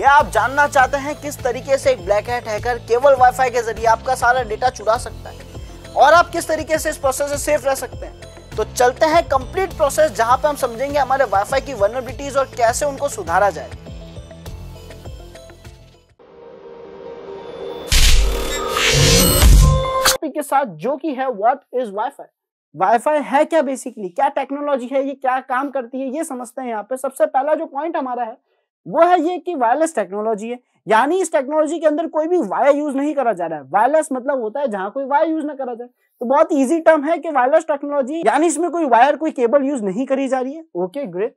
क्या आप जानना चाहते हैं किस तरीके से एक ब्लैक हैट हैकर केवल वाईफाई के जरिए आपका सारा डेटा चुरा सकता है और आप किस तरीके से इस प्रोसेस से सेफ रह सकते हैं तो चलते हैं कंप्लीट प्रोसेस जहां पे हम समझेंगे हमारे वाईफाई की वर्नबिलिटीज और कैसे उनको सुधारा जाए के साथ जो कि है व्हाट इज वाईफाई वाईफाई है क्या बेसिकली क्या टेक्नोलॉजी है ये क्या काम करती है ये समझते हैं यहाँ पे सबसे पहला जो पॉइंट हमारा है वो है ये कि वायरलेस टेक्नोलॉजी है यानी इस टेक्नोलॉजी के अंदर कोई भी वायर यूज नहीं करा जा रहा है वायरलेस मतलब होता है जहां कोई वायर यूज ना करा जाए तो बहुत इजी टर्म है कि वायरलेस टेक्नोलॉजी यानी इसमें कोई वायर कोई केबल यूज नहीं करी जा रही है ओके ग्रेट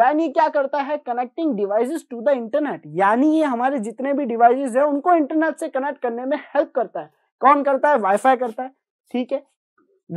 देन ये क्या करता है connecting devices to the internet यानी ये हमारे जितने भी डिवाइसेस है उनको इंटरनेट से कनेक्ट करने में हेल्प करता है कौन करता है वाईफाई करता है ठीक है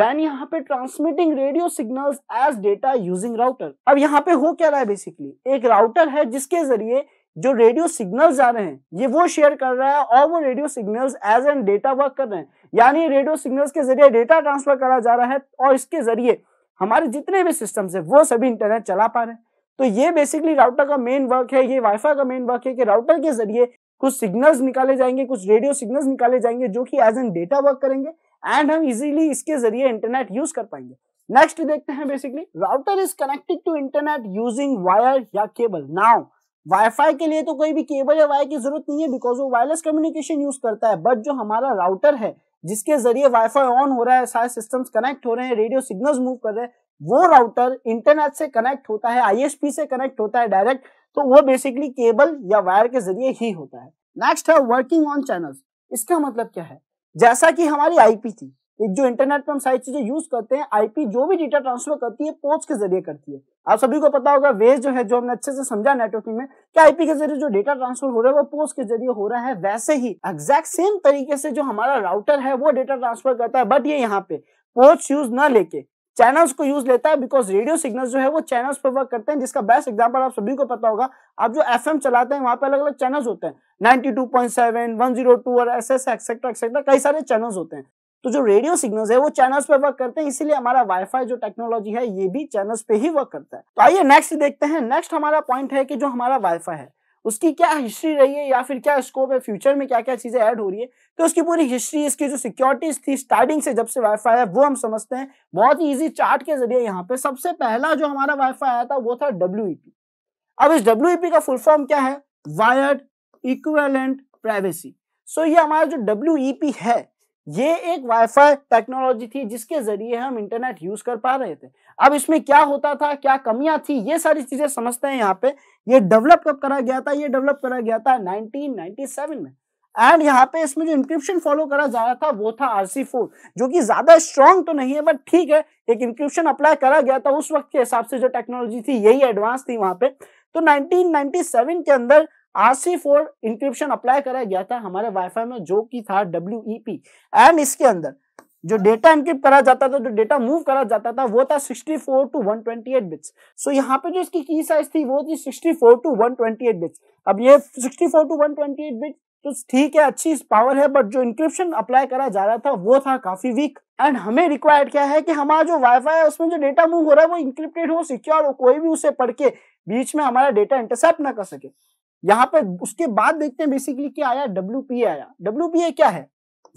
देन यहाँ पे transmitting radio signal as data using router अब यहाँ पे हो क्या रहा है बेसिकली एक राउटर है जिसके जरिए जो रेडियो सिग्नल्स जा रहे हैं ये वो शेयर कर रहा है और वो radio signals as an data work कर रहे हैं यानी रेडियो सिग्नल्स के जरिए डेटा ट्रांसफर करा जा रहा है और इसके जरिए हमारे जितने भी सिस्टम्स है वो सभी इंटरनेट चला पा रहे हैं तो ये बेसिकली राउटर का मेन वर्क है ये वाईफाई का मेन वर्क है कि राउटर के जरिए कुछ सिग्नल्स निकाले जाएंगे कुछ रेडियो सिग्नल्स निकाले जाएंगे जो कि एज एन डेटा वर्क करेंगे एंड हम इजीली इसके जरिए इंटरनेट यूज कर पाएंगे नेक्स्ट देखते हैं basically router is connected to internet using wire या केबल नाउ वाईफाई के लिए तो कोई भी केबल या वायर की जरूरत नहीं है बिकॉज वो वायरलेस कम्युनिकेशन यूज करता है बट जो हमारा राउटर है जिसके जरिए वाईफाई ऑन हो रहा है सारे सिस्टम्स कनेक्ट हो रहे हैं रेडियो सिग्नल्स मूव कर रहे हैं वो राउटर इंटरनेट से कनेक्ट होता है आईएसपी से कनेक्ट होता है डायरेक्ट तो वो बेसिकली केबल या वायर के जरिए ही होता है नेक्स्ट है वर्किंग ऑन चैनल्स इसका मतलब क्या है जैसा कि हमारी आईपी थी एक जो इंटरनेट पर हम सारी चीजें यूज करते हैं आईपी जो भी डेटा ट्रांसफर करती है पोस्ट के जरिए करती है आप सभी को पता होगा वेज जो है जो हमने अच्छे से समझा नेटवर्किंग में कि आईपी के जरिए जो डेटा ट्रांसफर हो रहा है वो पोस्ट के जरिए हो रहा है वैसे ही एग्जैक्ट सेम तरीके से जो हमारा राउटर है वो डेटा ट्रांसफर करता है बट ये यहाँ पे पोस्ट यूज ना लेके चैनल्स को यूज लेता है बिकॉज रेडियो सिग्नल जो है वो चैनल्स पर वर्क करते हैं जिसका बेस्ट एग्जाम्पल आप सभी को पता होगा आप जो एफ चलाते हैं वहां पर अलग अलग चैनल्स होते हैं नाइनटी टू और एस एस एक्सेट्रा एक्सेट्रा कई सारे चैनल्स होते हैं तो जो रेडियो सिग्नल्स है वो चैनल्स पे वर्क करते हैं इसीलिए हमारा वाईफाई जो टेक्नोलॉजी है ये भी चैनल्स पे ही वर्क करता है तो आइए नेक्स्ट देखते हैं नेक्स्ट हमारा पॉइंट है कि जो हमारा वाईफाई है उसकी क्या हिस्ट्री रही है या फिर क्या स्कोप है फ्यूचर में क्या क्या चीजें ऐड हो रही है तो उसकी पूरी हिस्ट्री इसकी जो सिक्योरिटीज थी स्टार्टिंग से जब से वाईफाई है वो हम समझते हैं बहुत ही ईजी चार्ट के जरिए यहाँ पे सबसे पहला जो हमारा वाईफाई आया था वो था डब्ल्यू e अब इस डब्ल्यू e का फुल फॉर्म क्या है वायर्ड इक्वेलेंट प्राइवेसी सो ये हमारा जो डब्ल्यू e है ये एक वाईफाई टेक्नोलॉजी थी जिसके जरिए हम इंटरनेट यूज कर पा रहे थे अब इसमें क्या होता था क्या कमियां थी ये सारी चीजें समझते हैं यहाँ पे ये डेवलप कब करा गया था ये डेवलप करा गया था 1997 में एंड यहाँ पे इसमें जो इंक्रिप्शन फॉलो करा जा रहा था वो था आरसी फोर जो कि ज्यादा स्ट्रॉन्ग तो नहीं है बट ठीक है एक इंक्रिप्शन अप्लाई करा गया था उस वक्त के हिसाब से जो टेक्नोलॉजी थी यही एडवांस थी वहां पे तो 1997 के अंदर आरसी फोर इंक्रिप्शन अप्लाई करा गया था हमारे वाईफाई में जो कि था डब्ल्यू एंड e इसके अंदर जो डेटा इंक्रिप्ट करा जाता था जो डेटा मूव करा जाता था वो था 64 टू 128 बिट्स सो so, यहाँ पे जो इसकी की साइज थी वो थी 64 टू 128 बिट्स अब ये 64 टू 128 बिट तो ठीक है अच्छी पावर है बट जो इंक्रिप्शन अप्लाई करा जा रहा था वो था काफी वीक एंड हमें रिक्वायर्ड क्या है कि हमारा जो वाईफाई है उसमें जो डेटा मूव हो रहा है वो इंक्रिप्टेड हो सिक्योर हो कोई भी उसे पढ़ के बीच में हमारा डेटा इंटरसेप्ट ना कर सके यहाँ पे उसके बाद देखते हैं बेसिकली क्या आया डब्ल्यू आया डब्ल्यू क्या है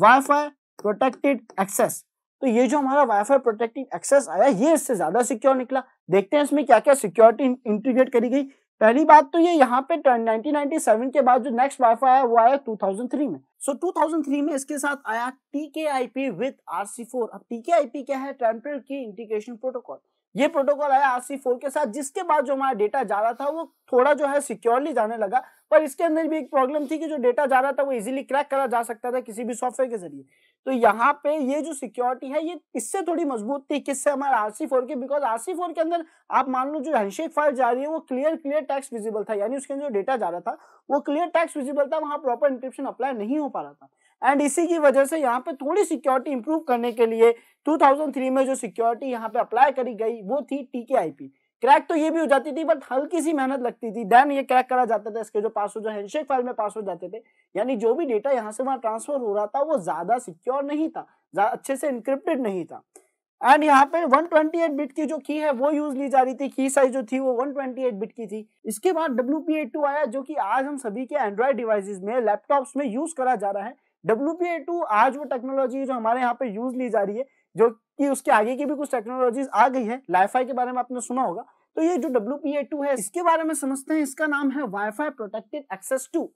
वाईफाई प्रोटेक्टेड एक्सेस तो ये जो हमारा वाईफाई प्रोटेक्टेड एक्सेस आया ये इससे ज्यादा सिक्योर निकला देखते हैं इसमें क्या क्या सिक्योरिटी इंटीग्रेट करी गई पहली बात तो ये यहाँ पे 1997 के बाद जो नेक्स्ट वाईफाई आया वो आया 2003 में सो so, 2003 में इसके साथ आया T K I P with R C four अब टी के आई पी क्या है टेम्पर की इंटीग्रेशन प्रोटोकॉल ये प्रोटोकॉल आया आर सी फोर के साथ जिसके बाद जो हमारा डेटा जा रहा था वो थोड़ा जो है सिक्योरली जाने लगा पर इसके अंदर भी एक प्रॉब्लम थी कि जो डेटा जा रहा था वो इजीली क्रैक करा जा सकता था किसी भी सॉफ्टवेयर के जरिए तो यहाँ पे ये जो सिक्योरिटी है ये इससे थोड़ी मजबूत थी किससे हमारे आर सी फोर के बिकॉज आर सी फोर के अंदर आप मान लो जो हैंडशेक फाइल जा रही है वो क्लियर क्लियर टैक्स विजिबल था यानी उसके अंदर जो डेटा जा रहा था वो क्लियर टैक्स विजिबल था वहाँ प्रॉपर इंक्रिप्शन अप्लाई नहीं हो पा रहा था एंड इसी की वजह से यहाँ पे थोड़ी सिक्योरिटी इंप्रूव करने के लिए 2003 में जो सिक्योरिटी यहाँ पे अप्लाई करी गई वो थी टीके आईपी क्रैक तो ये भी हो जाती थी बट हल्की सी मेहनत लगती थी देन ये क्रैक करा जाता था इसके जो पासवर्ड जो हैंडशेक फाइल में पासवर्ड जाते थे यानी जो भी डेटा यहाँ से वहाँ ट्रांसफर हो रहा था वो ज्यादा सिक्योर नहीं था अच्छे से इंक्रिप्टेड नहीं था एंड यहाँ पे 128 बिट की जो की है वो यूज ली जा रही थी की साइज जो थी वो 128 बिट की थी इसके बाद डब्ल्यू पी आया जो कि आज हम सभी के एंड्रॉइड डिवाइसेस में लैपटॉप्स में यूज करा जा रहा है डब्ल्यू पी आज वो टेक्नोलॉजी जो हमारे यहाँ पे यूज ली जा रही है जो कि उसके आगे की भी कुछ टेक्नोलॉजीज आ गई है लाईफाई के बारे में आपने सुना होगा तो ये जो डब्ल्यू पी है इसके बारे में समझते हैं इसका नाम है wifi protected access two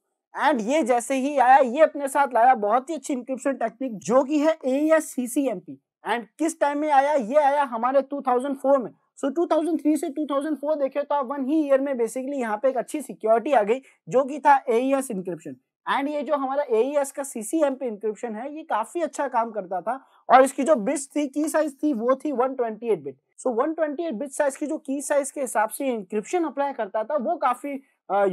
and ये जैसे ही आया ये अपने साथ लाया बहुत ही अच्छी इंक्रिप्शन टेक्निक जो कि है A S C C M P and किस टाइम में आया ये आया हमारे 2004 में सो so, 2003 से 2004 देखे तो आप वन ही ईयर में बेसिकली यहाँ पे एक अच्छी सिक्योरिटी आ गई जो कि था ए इंक्रिप्शन एंड ये जो हमारा ए e का C C M P encryption है ये काफी अच्छा काम करता था और इसकी जो बिट्स थी की साइज थी वो थी 128 bit so so, 128 bit size की जो की साइज के हिसाब से इंक्रिप्शन अप्लाई करता था वो काफी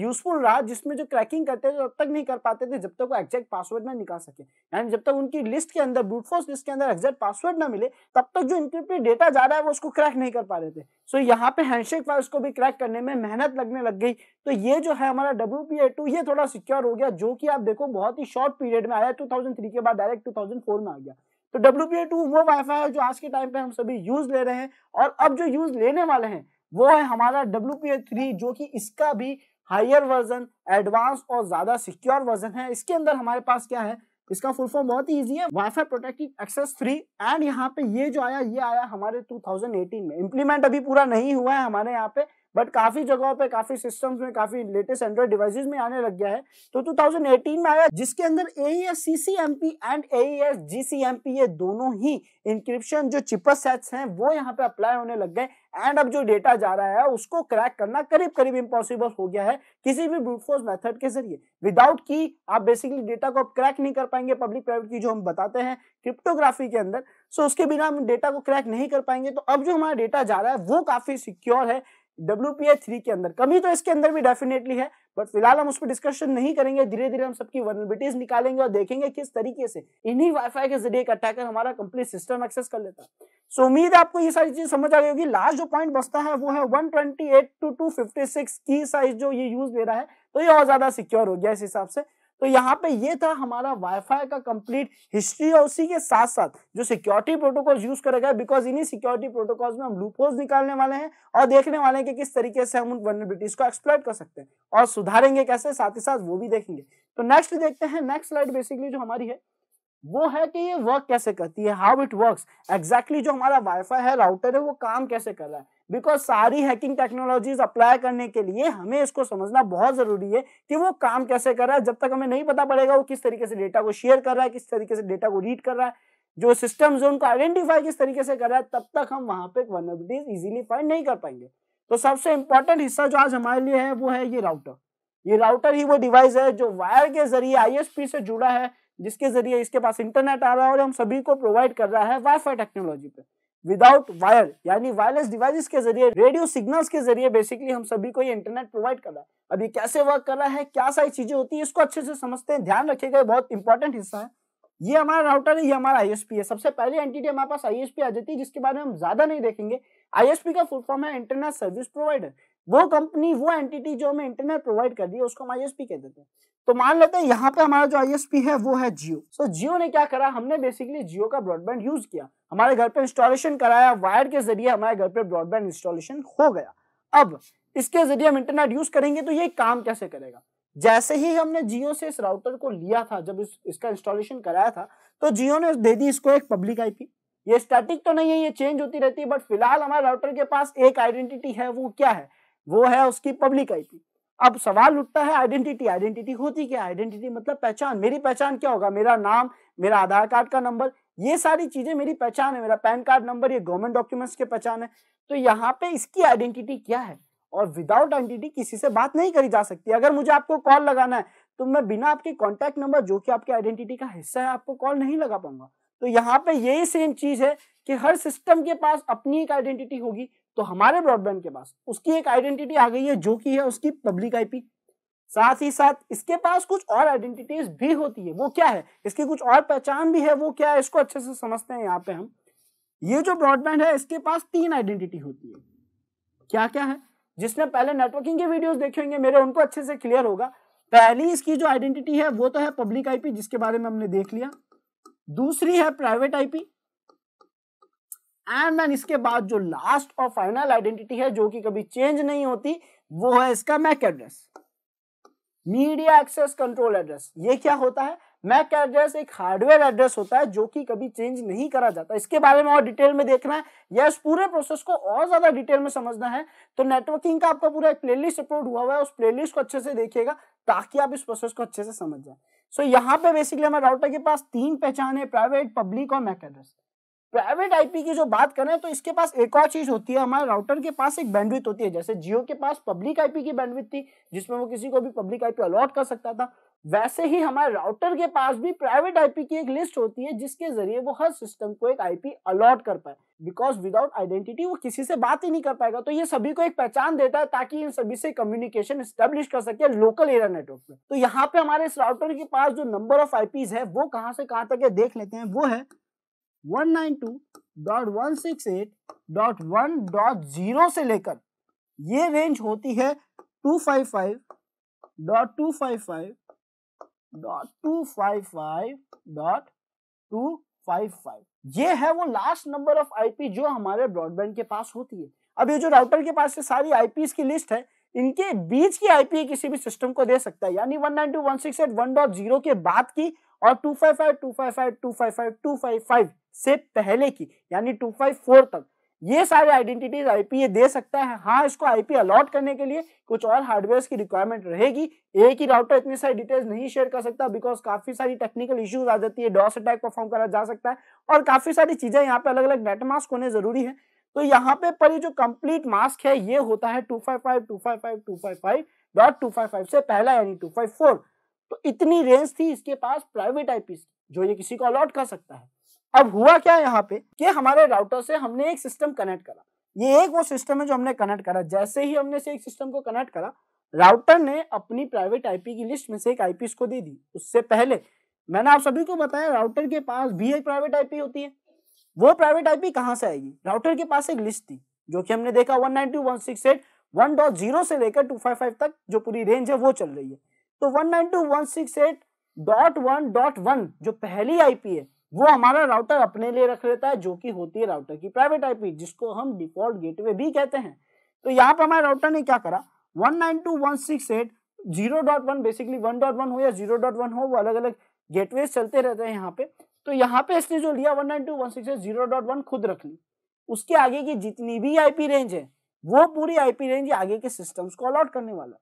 यूजफुल रहा जिसमें जो क्रैकिंग करते थे तब तक नहीं कर पाते थे जब तक वो एग्जैक्ट पासवर्ड ना निकाल सके यानी जब तक उनकी लिस्ट के अंदर ब्रूटफोर्स लिस्ट के अंदर एग्जैक्ट पासवर्ड ना मिले तब तक जो इंक्रिप्टेड डेटा जा रहा है वो उसको क्रैक नहीं कर पा रहे थे सो so, यहाँ पे हैंडशेक फाइल्स को भी क्रैक करने में मेहनत लगने लग गई तो ये जो है हमारा डब्ल्यू पी टू ये थोड़ा सिक्योर हो गया जो कि आप देखो बहुत ही शॉर्ट पीरियड में आया टू के बाद डायरेक्ट टू में आ गया तो डब्ल्यू वो वाईफाई है जो आज के टाइम पे हम सभी यूज ले रहे हैं और अब जो यूज लेने वाले हैं वो है हमारा डब्ल्यू जो कि इसका भी हायर वर्जन एडवांस और ज्यादा सिक्योर वर्जन है इसके अंदर हमारे पास क्या है इसका फुल फॉर्म बहुत ही ईजी है wifi protective access three and यहाँ पे ये जो आया ये आया हमारे 2018 में इम्प्लीमेंट अभी पूरा नहीं हुआ है हमारे यहाँ पे बट काफी जगहों पे काफी सिस्टम्स में काफी लेटेस्ट एंड्रॉइड डिवाइसेस में आने लग गया है तो 2018 में आया जिसके अंदर S C C M P and S G C M P ये दोनों ही इंक्रिप्शन जो चिपर सेट्स हैं वो यहाँ पे अप्लाई होने लग गए एंड अब जो डेटा जा रहा है उसको क्रैक करना करीब करीब इम्पॉसिबल हो गया है किसी भी ब्रूटफोर्स मेथड के जरिए विदाउट की आप बेसिकली डेटा को आप क्रैक नहीं कर पाएंगे पब्लिक प्राइवेट की जो हम बताते हैं क्रिप्टोग्राफी के अंदर सो उसके बिना हम डेटा को क्रैक नहीं कर पाएंगे तो अब जो हमारा डेटा जा रहा है वो काफी सिक्योर है डब्ल्यू थ्री के अंदर कमी तो इसके अंदर भी डेफिनेटली है बट फिलहाल हम उस पर डिस्कशन नहीं करेंगे धीरे धीरे हम सबकी वर्नबिलिटीज निकालेंगे और देखेंगे किस तरीके से इन्हीं वाईफाई के जरिए एक अटैकर हमारा कंप्लीट सिस्टम एक्सेस कर लेता है सो उम्मीद है आपको ये सारी चीज समझ आ गई होगी लास्ट जो पॉइंट बचता है वो है एट टू सिक्स की साइज जो ये यूज ले रहा है तो ये और ज्यादा सिक्योर हो गया इस हिसाब से तो यहाँ पे ये था हमारा वाईफाई का कंप्लीट हिस्ट्री और उसी के साथ साथ जो सिक्योरिटी प्रोटोकॉल यूज करेगा बिकॉज इन्हीं सिक्योरिटी प्रोटोकॉल में हम लूपोज निकालने वाले हैं और देखने वाले हैं कि किस तरीके से हम उन वर्नेबिलिटीज को एक्सप्लोर कर सकते हैं और सुधारेंगे कैसे साथ ही साथ वो भी देखेंगे तो नेक्स्ट देखते हैं नेक्स्ट स्लाइड बेसिकली जो हमारी है वो है कि ये वर्क कैसे करती है हाउ इट वर्क्स एग्जैक्टली जो हमारा वाईफाई है राउटर है वो काम कैसे कर रहा है बिकॉज सारी हैकिंग टेक्नोलॉजीज अप्लाई करने के लिए हमें इसको समझना बहुत जरूरी है कि वो काम कैसे कर रहा है जब तक हमें नहीं पता पड़ेगा वो किस तरीके से डेटा को शेयर कर रहा है किस तरीके से डेटा को रीड कर रहा है जो सिस्टम है उनको आइडेंटिफाई किस तरीके से कर रहा है तब तक हम वहां पे वनबिलिटीज इजीली फाइंड नहीं कर पाएंगे तो सबसे इंपॉर्टेंट हिस्सा जो आज हमारे लिए है वो है ये राउटर ये राउटर ही वो डिवाइस है जो वायर के जरिए आईएसपी से जुड़ा है जिसके जरिए इसके पास इंटरनेट आ रहा है और हम सभी को प्रोवाइड कर रहा है वाईफाई टेक्नोलॉजी पे विदाउट वायर यानी वायरलेस डिवाइसेस के जरिए रेडियो सिग्नल्स के जरिए बेसिकली हम सभी को ये इंटरनेट प्रोवाइड कर रहा है अब ये कैसे वर्क कर रहा है क्या सारी चीजें होती है इसको अच्छे से समझते हैं ध्यान रखिएगा बहुत इंपॉर्टेंट हिस्सा है ये हमारा राउटर है ये हमारा आईएसपी है सबसे पहले एंटिटी हमारे पास आईएसपी आ जाती है जिसके बारे में हम ज्यादा नहीं देखेंगे आईएसपी का फुल फॉर्म है इंटरनेट सर्विस प्रोवाइडर वो कंपनी वो एंटिटी जो हमें इंटरनेट प्रोवाइड कर दी है उसको हम पी कह देते हैं तो मान लेते हैं यहाँ पे हमारा जो पी है वो है जियो सो so, जियो ने क्या करा हमने बेसिकली जियो का ब्रॉडबैंड यूज किया हमारे घर पे इंस्टॉलेशन कराया वायर के जरिए हमारे घर पे ब्रॉडबैंड इंस्टॉलेशन हो गया अब इसके जरिए हम इंटरनेट यूज करेंगे तो ये काम कैसे करेगा जैसे ही हमने जियो से इस राउटर को लिया था जब इस, इसका इंस्टॉलेशन कराया था तो जियो ने दे दी इसको एक पब्लिक आईपी ये स्टैटिक तो नहीं है ये चेंज होती रहती है बट फिलहाल हमारे राउटर के पास एक आइडेंटिटी है वो क्या है वो है उसकी पब्लिक आईपी अब सवाल उठता है आइडेंटिटी आइडेंटिटी होती क्या आइडेंटिटी मतलब पहचान मेरी पहचान क्या होगा मेरा नाम मेरा आधार कार्ड का नंबर ये सारी चीजें मेरी पहचान है मेरा पैन कार्ड नंबर ये गवर्नमेंट डॉक्यूमेंट्स के पहचान है तो यहाँ पे इसकी आइडेंटिटी क्या है और विदाउट आइडेंटिटी किसी से बात नहीं करी जा सकती अगर मुझे आपको कॉल लगाना है तो मैं बिना आपके कॉन्टैक्ट नंबर जो कि आपके आइडेंटिटी का हिस्सा है आपको कॉल नहीं लगा पाऊंगा तो यहाँ पे यही सेम चीज है कि हर सिस्टम के पास अपनी एक आइडेंटिटी होगी तो हमारे ब्रॉडबैंड के पास उसकी एक आइडेंटिटी आ गई है जो कि है उसकी पब्लिक आईपी साथ ही साथ इसके पास कुछ और आइडेंटिटीज भी होती है वो क्या है इसकी कुछ और पहचान भी है वो क्या है इसको अच्छे से समझते हैं यहाँ पे हम ये जो ब्रॉडबैंड है इसके पास तीन आइडेंटिटी होती है क्या क्या है जिसने पहले नेटवर्किंग के वीडियोस देखे होंगे मेरे उनको अच्छे से क्लियर होगा पहली इसकी जो आइडेंटिटी है वो तो है पब्लिक आईपी जिसके बारे में हमने देख लिया दूसरी है प्राइवेट आईपी एंड देन इसके बाद जो लास्ट और फाइनल आइडेंटिटी है जो कि कभी चेंज नहीं होती वो है इसका MAC address media access control address ये क्या होता है मैक एड्रेस एक हार्डवेयर एड्रेस होता है जो कि कभी चेंज नहीं करा जाता इसके बारे में और डिटेल में देखना है या इस पूरे प्रोसेस को और ज्यादा डिटेल में समझना है तो नेटवर्किंग का आपका पूरा एक प्लेलिस्ट अपलोड हुआ हुआ है उस प्लेलिस्ट को अच्छे से देखिएगा ताकि आप इस प्रोसेस को अच्छे से समझ जाए सो so, यहाँ पे बेसिकली हमारे राउटर के पास तीन पहचान है प्राइवेट पब्लिक और मैक एड्रेस प्राइवेट आईपी की जो बात करें तो इसके पास एक और चीज होती है हमारे राउटर के पास एक बैंडविथ होती है जैसे जियो के पास पब्लिक आईपी की बैंडविथ थी जिसमें वो किसी को भी पब्लिक आईपी अलॉट कर सकता था वैसे ही हमारे राउटर के पास भी प्राइवेट आईपी की एक लिस्ट होती है जिसके जरिए वो हर सिस्टम को एक आईपी अलॉट कर पाए बिकॉज विदाउट आइडेंटिटी वो किसी से बात ही नहीं कर पाएगा तो ये सभी को एक पहचान देता है ताकि इन सभी से कम्युनिकेशन स्टेब्लिश कर सके लोकल एरिया नेटवर्क में तो यहाँ पे हमारे इस राउटर के पास जो नंबर ऑफ आईपीज है वो कहाँ से कहाँ तक है देख लेते हैं वो है 192.168.1.0 से लेकर ये रेंज होती है 255.255.255.255 ये है वो लास्ट नंबर ऑफ आईपी जो हमारे ब्रॉडबैंड के पास होती है अब ये जो राउटर के पास से सारी आईपीस की लिस्ट है इनके बीच की आईपी किसी भी सिस्टम को दे सकता है यानी 192.168.1.0 के बाद की और 255.255.255.255 से पहले की यानी 254 तक ये सारे आइडेंटिटीज आईपी ये दे सकता है हाँ इसको आईपी अलॉट करने के लिए कुछ और हार्डवेयर की रिक्वायरमेंट रहेगी एक ही राउटर इतनी सारी डिटेल्स नहीं शेयर कर सकता बिकॉज काफी सारी टेक्निकल इश्यूज आ जाती है डॉस अटैक परफॉर्म करा जा सकता है और काफी सारी चीजें यहाँ पे अलग अलग नेट मास्क होने जरूरी है तो यहाँ पे पर जो कंप्लीट मास्क है ये होता है two two five five five five two five five dot two five five से पहला यानी फोर तो इतनी रेंज थी इसके पास प्राइवेट आईपी जो ये किसी को अलॉट कर सकता है अब हुआ क्या यहाँ पे कि हमारे राउटर से हमने एक सिस्टम कनेक्ट करा ये एक वो सिस्टम है जो हमने कनेक्ट करा जैसे ही हमने से एक सिस्टम को कनेक्ट करा राउटर ने अपनी प्राइवेट आईपी की लिस्ट में से एक आईपी इसको दे दी उससे पहले मैंने आप सभी को बताया राउटर के पास भी एक प्राइवेट आईपी होती है वो प्राइवेट आईपी कहाँ से आएगी राउटर के पास एक लिस्ट थी जो कि हमने देखा 192.168.1.0 से लेकर 255 तक जो पूरी रेंज है वो चल रही है तो 192.168.1.1 जो पहली आईपी है वो हमारा राउटर अपने लिए रख लेता है जो कि होती है राउटर की प्राइवेट आईपी जिसको हम डिफॉल्ट गेटवे भी कहते हैं तो यहाँ पर हमारे राउटर ने क्या करा वन बेसिकली वन हो या वन हो वो अलग अलग गेटवे चलते रहते हैं यहाँ पे तो यहाँ पे इसने जो लिया one one nine two six zero dot one खुद रख ली उसके आगे की जितनी भी आईपी रेंज है वो पूरी आईपी रेंज आगे के सिस्टम्स को अलॉट करने वाला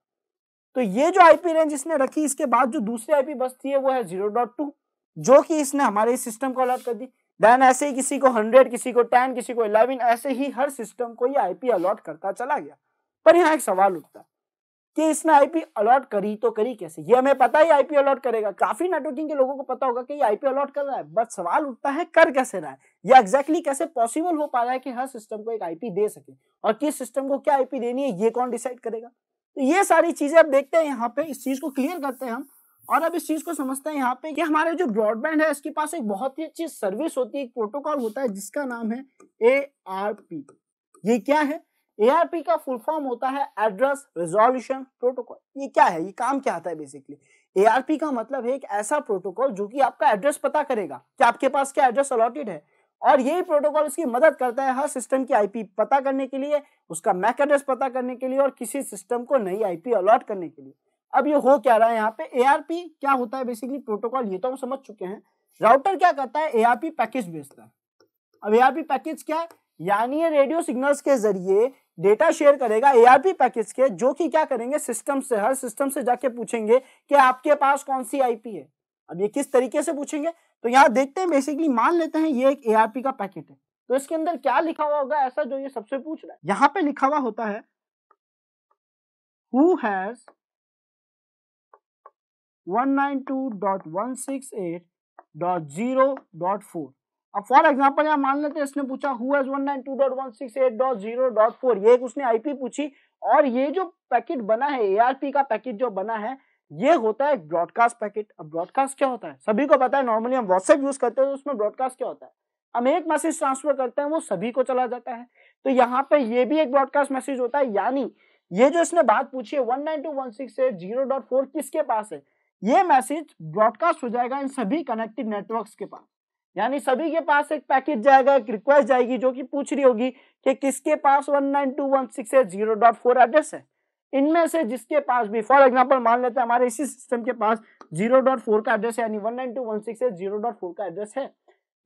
तो ये जो आईपी रेंज इसने रखी इसके बाद जो दूसरी आईपी बस थी है वो है जीरो डॉट टू जो कि इसने हमारे इस सिस्टम को अलॉट कर दी देन ऐसे ही किसी को हंड्रेड किसी को टेन किसी को इलेवन ऐसे ही हर सिस्टम को ये आईपी अलॉट करता चला गया पर यहाँ एक सवाल उठता है कि इसने आईपी अलॉट करी तो करी कैसे ये हमें पता ही आईपी अलॉट करेगा काफी नेटवर्किंग के लोगों को पता होगा कि ये आईपी अलॉट कर रहा है बट सवाल उठता है कर कैसे रहा है या एग्जैक्टली exactly कैसे पॉसिबल हो पा रहा है कि हर सिस्टम को एक आईपी दे सके और किस सिस्टम को क्या आईपी देनी है ये कौन डिसाइड करेगा तो ये सारी चीजें अब देखते हैं यहाँ पे इस चीज को क्लियर करते हैं हम और अब इस चीज को समझते हैं यहाँ पे कि हमारे जो ब्रॉडबैंड है इसके पास एक बहुत ही अच्छी सर्विस होती है एक प्रोटोकॉल होता है जिसका नाम है ए ये क्या है ए का फुल फॉर्म होता है एड्रेस रिजोल्यूशन प्रोटोकॉल ये क्या है ये काम क्या आता है बेसिकली ए का मतलब है एक ऐसा प्रोटोकॉल जो कि आपका एड्रेस पता करेगा कि आपके पास क्या एड्रेस अलॉटेड है और यही प्रोटोकॉल इसकी मदद करता है हर सिस्टम की आईपी पता करने के लिए उसका मैक एड्रेस पता करने के लिए और किसी सिस्टम को नई आईपी अलॉट करने के लिए अब ये हो क्या रहा है यहाँ पे एआरपी क्या होता है बेसिकली प्रोटोकॉल ये तो हम समझ चुके हैं राउटर क्या करता है एआरपी पैकेज भेजता है अब ए पैकेज क्या है यानी ये रेडियो सिग्नल्स के जरिए डेटा शेयर करेगा ए पैकेज के जो कि क्या करेंगे सिस्टम से हर सिस्टम से जाके पूछेंगे कि आपके पास कौन सी आई है अब ये किस तरीके से पूछेंगे तो यहाँ देखते हैं बेसिकली मान लेते हैं ये एक एआरपी का पैकेट है तो इसके अंदर क्या लिखा हुआ होगा ऐसा जो ये सबसे पूछ रहा है यहाँ पे लिखा हुआ होता है हु हैज 192.168.0.4 अब फॉर एग्जांपल यहाँ मान लेते हैं इसने पूछा हैज 192.168.0.4 ये एक उसने आईपी पूछी और ये जो पैकेट बना है एआरपी का पैकेट जो बना है ये होता है ब्रॉडकास्ट पैकेट अब ब्रॉडकास्ट क्या होता है सभी को पता है नॉर्मली हम व्हाट्सएप यूज करते हैं तो उसमें ब्रॉडकास्ट क्या होता है हम एक मैसेज ट्रांसफर करते हैं वो सभी को चला जाता है तो यहाँ पे ये भी एक ब्रॉडकास्ट मैसेज होता है यानी ये जो इसने बात पूछी है 192.168.0.4 किसके पास है ये मैसेज ब्रॉडकास्ट हो जाएगा इन सभी कनेक्टेड नेटवर्क्स के पास यानी सभी के पास एक पैकेट जाएगा एक रिक्वेस्ट जाएगी जो कि पूछ रही होगी कि किसके पास one nine two one six eight zero dot four address है इनमें से जिसके पास भी फॉर एग्जाम्पल मान लेते हैं हमारे इसी सिस्टम के पास जीरो डॉट फोर का एड्रेस है यानी one nine two one six eight zero dot four का एड्रेस है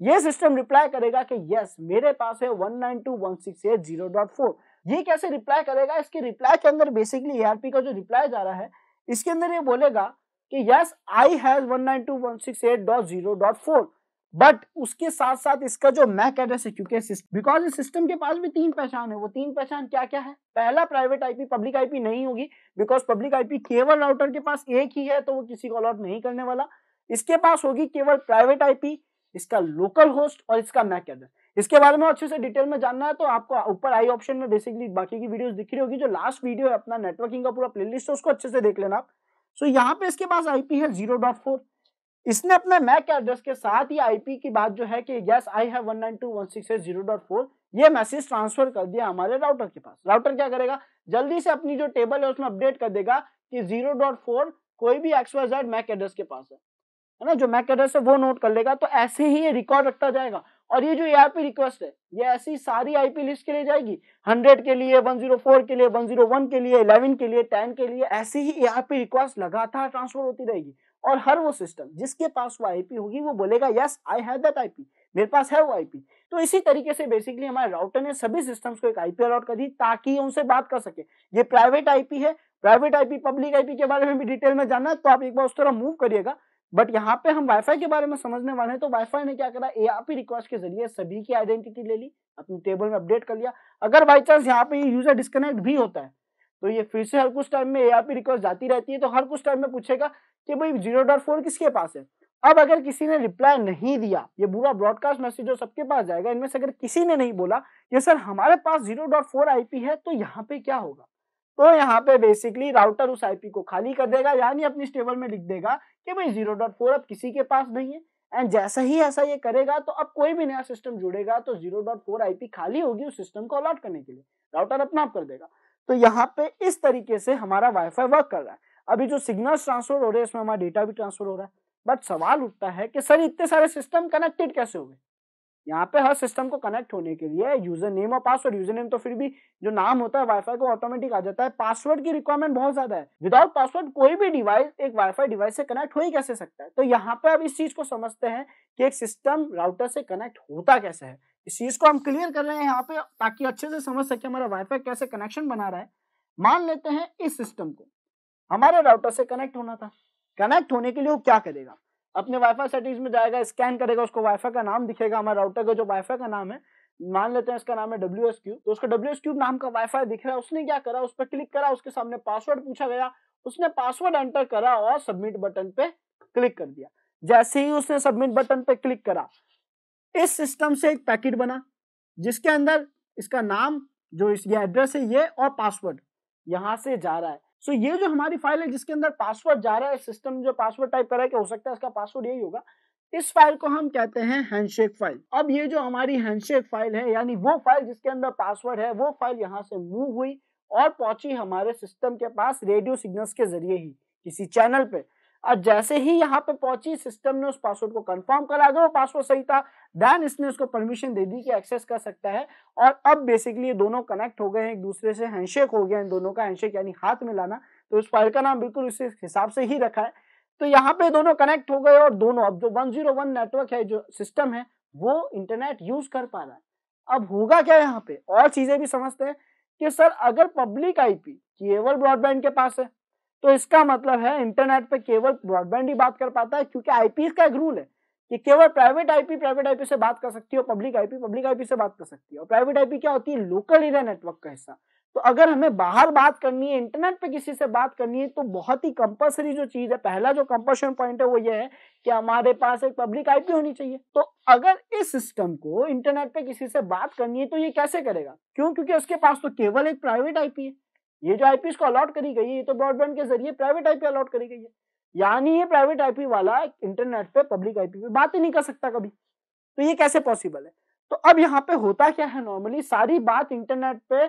ये सिस्टम रिप्लाई करेगा कि यस मेरे पास है one nine two one six eight zero dot four ये कैसे रिप्लाई करेगा इसके रिप्लाई के अंदर बेसिकली एआरपी का जो रिप्लाई जा रहा है इसके अंदर ये बोलेगा कि यस आई हैज 192.168.0.4 बट उसके साथ साथ इसका जो मैक एड्रेस है क्योंकि बिकॉज इस सिस्टम के पास भी तीन पहचान है वो तीन पहचान क्या क्या है पहला प्राइवेट आईपी पब्लिक आईपी नहीं होगी बिकॉज पब्लिक आईपी केवल राउटर के पास एक ही है तो वो किसी को अलॉट नहीं करने वाला इसके पास होगी केवल प्राइवेट आईपी इसका लोकल होस्ट और इसका मैक एड्रेस इसके बारे में अच्छे से डिटेल में जानना है तो आपको ऊपर आई ऑप्शन में बेसिकली बाकी की वीडियोस दिख रही होगी जो लास्ट वीडियो है अपना नेटवर्किंग का पूरा प्लेलिस्ट है उसको अच्छे से देख लेना आप सो so, यहाँ पे इसके पास आईपी है जीरो डॉट फोर इसने अपने मैक एड्रेस के साथ ही आईपी की बात जो है कि yes I have one nine two one six eight zero dot four ये मैसेज ट्रांसफर कर दिया हमारे राउटर के पास राउटर क्या करेगा जल्दी से अपनी जो टेबल है उसमें अपडेट कर देगा कि जीरो डॉट फोर कोई भी वाई जेड मैक एड्रेस के पास है है ना जो मैक एड्रेस है वो नोट कर लेगा तो ऐसे ही ये रिकॉर्ड रखता जाएगा और ये जो एआरपी रिक्वेस्ट है ये ऐसी सारी आईपी लिस्ट के लिए जाएगी 100 के लिए 104 के लिए 101 के लिए 11 के लिए 10 के लिए ऐसी ही एआरपी रिक्वेस्ट लगातार ट्रांसफर होती रहेगी और हर वो सिस्टम जिसके पास वो आईपी होगी वो बोलेगा yes I have that IP मेरे पास है वो आईपी तो इसी तरीके से बेसिकली हमारे राउटर ने सभी सिस्टम्स को एक आईपी अलॉट कर दी ताकि उनसे बात कर सके ये प्राइवेट आईपी है प्राइवेट आईपी पब्लिक आईपी के बारे में भी डिटेल में जानना है तो आप एक बार उस तरह मूव करिएगा बट यहाँ पे हम वाईफाई के बारे में समझने वाले हैं तो वाईफाई ने क्या करा एआरपी रिक्वेस्ट के जरिए सभी की आइडेंटिटी ले ली अपनी टेबल में अपडेट कर लिया अगर बाई चांस यहाँ पे यूजर डिस्कनेक्ट भी होता है तो ये फिर से हर कुछ टाइम में एआरपी रिक्वेस्ट जाती रहती है तो हर कुछ टाइम में पूछेगा कि भाई जीरो डॉट फोर किसके पास है अब अगर किसी ने रिप्लाई नहीं दिया ये पूरा ब्रॉडकास्ट मैसेज जो सबके पास जाएगा इनमें से अगर किसी ने नहीं बोला कि सर हमारे पास जीरो डॉट फोर आईपी है तो यहाँ पे क्या होगा तो यहाँ पे बेसिकली राउटर उस आईपी को खाली कर देगा यानी अपनी स्टेबल में लिख देगा कि भाई जीरो डॉट फोर अब किसी के पास नहीं है एंड जैसा ही ऐसा ये करेगा तो अब कोई भी नया सिस्टम जुड़ेगा तो जीरो डॉट फोर पी खाली होगी उस सिस्टम को अलॉट करने के लिए राउटर अपना आप कर देगा तो यहाँ पे इस तरीके से हमारा वाईफाई वर्क कर रहा है अभी जो सिग्नल ट्रांसफर हो रहे हैं इसमें हमारा डेटा भी ट्रांसफर हो रहा है बट सवाल उठता है कि सर इतने सारे सिस्टम कनेक्टेड कैसे हो गए यहाँ पे हर सिस्टम को कनेक्ट होने के लिए यूजर नेम और पासवर्ड यूजर नेम तो फिर भी जो नाम होता है वाईफाई को ऑटोमेटिक आ जाता है पासवर्ड की रिक्वायरमेंट बहुत ज्यादा है विदाउट पासवर्ड कोई भी डिवाइस एक वाईफाई डिवाइस से कनेक्ट हो ही कैसे सकता है तो यहाँ पे अब इस चीज को समझते हैं कि एक सिस्टम राउटर से कनेक्ट होता कैसे है इस चीज को हम क्लियर कर रहे हैं यहाँ पे ताकि अच्छे से समझ सके हमारा वाईफाई कैसे कनेक्शन बना रहा है मान लेते हैं इस सिस्टम को हमारे राउटर से कनेक्ट होना था कनेक्ट होने के लिए वो क्या करेगा अपने वाईफाई सेटिंग्स में जाएगा स्कैन करेगा उसको वाईफाई का नाम दिखेगा हमारे राउटर का जो वाईफाई का नाम है मान लेते हैं इसका नाम है डब्ल्यू तो उसका डब्ल्यू नाम का वाईफाई दिख रहा है उसने क्या करा उस पर क्लिक करा उसके सामने पासवर्ड पूछा गया उसने पासवर्ड एंटर करा और सबमिट बटन पे क्लिक कर दिया जैसे ही उसने सबमिट बटन पे क्लिक करा इस सिस्टम से एक पैकेट बना जिसके अंदर इसका नाम जो इसकी एड्रेस है ये और पासवर्ड यहां से जा रहा है सो ये जो हमारी फाइल है जिसके अंदर पासवर्ड जा रहा है सिस्टम जो पासवर्ड टाइप कर रहा है कि हो सकता है इसका पासवर्ड यही होगा इस फाइल को हम कहते हैं हैंडशेक फाइल अब ये जो हमारी हैंडशेक फाइल है यानी वो फाइल जिसके अंदर पासवर्ड है वो फाइल यहाँ से मूव हुई और पहुंची हमारे सिस्टम के पास रेडियो सिग्नल्स के जरिए ही किसी चैनल पे और जैसे ही यहाँ पे पहुंची सिस्टम ने उस पासवर्ड को कंफर्म करा अगर वो पासवर्ड सही था देन इसने उसको परमिशन दे दी कि एक्सेस कर सकता है और अब बेसिकली ये दोनों कनेक्ट हो गए हैं एक दूसरे से हैंडशेक हो गया इन दोनों का हैंडशेक यानी हाथ मिलाना तो उस फाइल का नाम बिल्कुल उस हिसाब से ही रखा है तो यहाँ पे दोनों कनेक्ट हो गए और दोनों अब जो वन नेटवर्क है जो सिस्टम है वो इंटरनेट यूज कर पा रहा है अब होगा क्या यहाँ पे और चीजें भी समझते हैं कि सर अगर पब्लिक आईपी केवल ब्रॉडबैंड के पास है तो इसका मतलब है इंटरनेट पे केवल ब्रॉडबैंड ही बात कर पाता है क्योंकि आईपी का एक रूल है कि केवल प्राइवेट आईपी प्राइवेट आईपी से बात कर सकती है पब्लिक आईपी पब्लिक आईपी से बात कर सकती है और प्राइवेट आईपी क्या होती है लोकल एरिया नेटवर्क का हिस्सा तो अगर हमें बाहर बात करनी है इंटरनेट पे किसी से बात करनी है तो बहुत ही कंपल्सरी जो चीज है पहला जो कंपल्सन पॉइंट है वो ये है कि हमारे पास एक पब्लिक आईपी होनी चाहिए तो अगर इस सिस्टम को इंटरनेट पे किसी से बात करनी है तो ये कैसे करेगा क्यों क्योंकि उसके पास तो केवल एक प्राइवेट आईपी है ये जो आईपी इसको अलॉट करी गई है ये तो ब्रॉडबैंड के जरिए प्राइवेट आईपी अलॉट करी गई है यानी ये प्राइवेट आईपी वाला इंटरनेट पे पब्लिक आईपी पे बात ही नहीं कर सकता कभी तो ये कैसे पॉसिबल है तो अब यहाँ पे होता क्या है नॉर्मली सारी बात इंटरनेट पे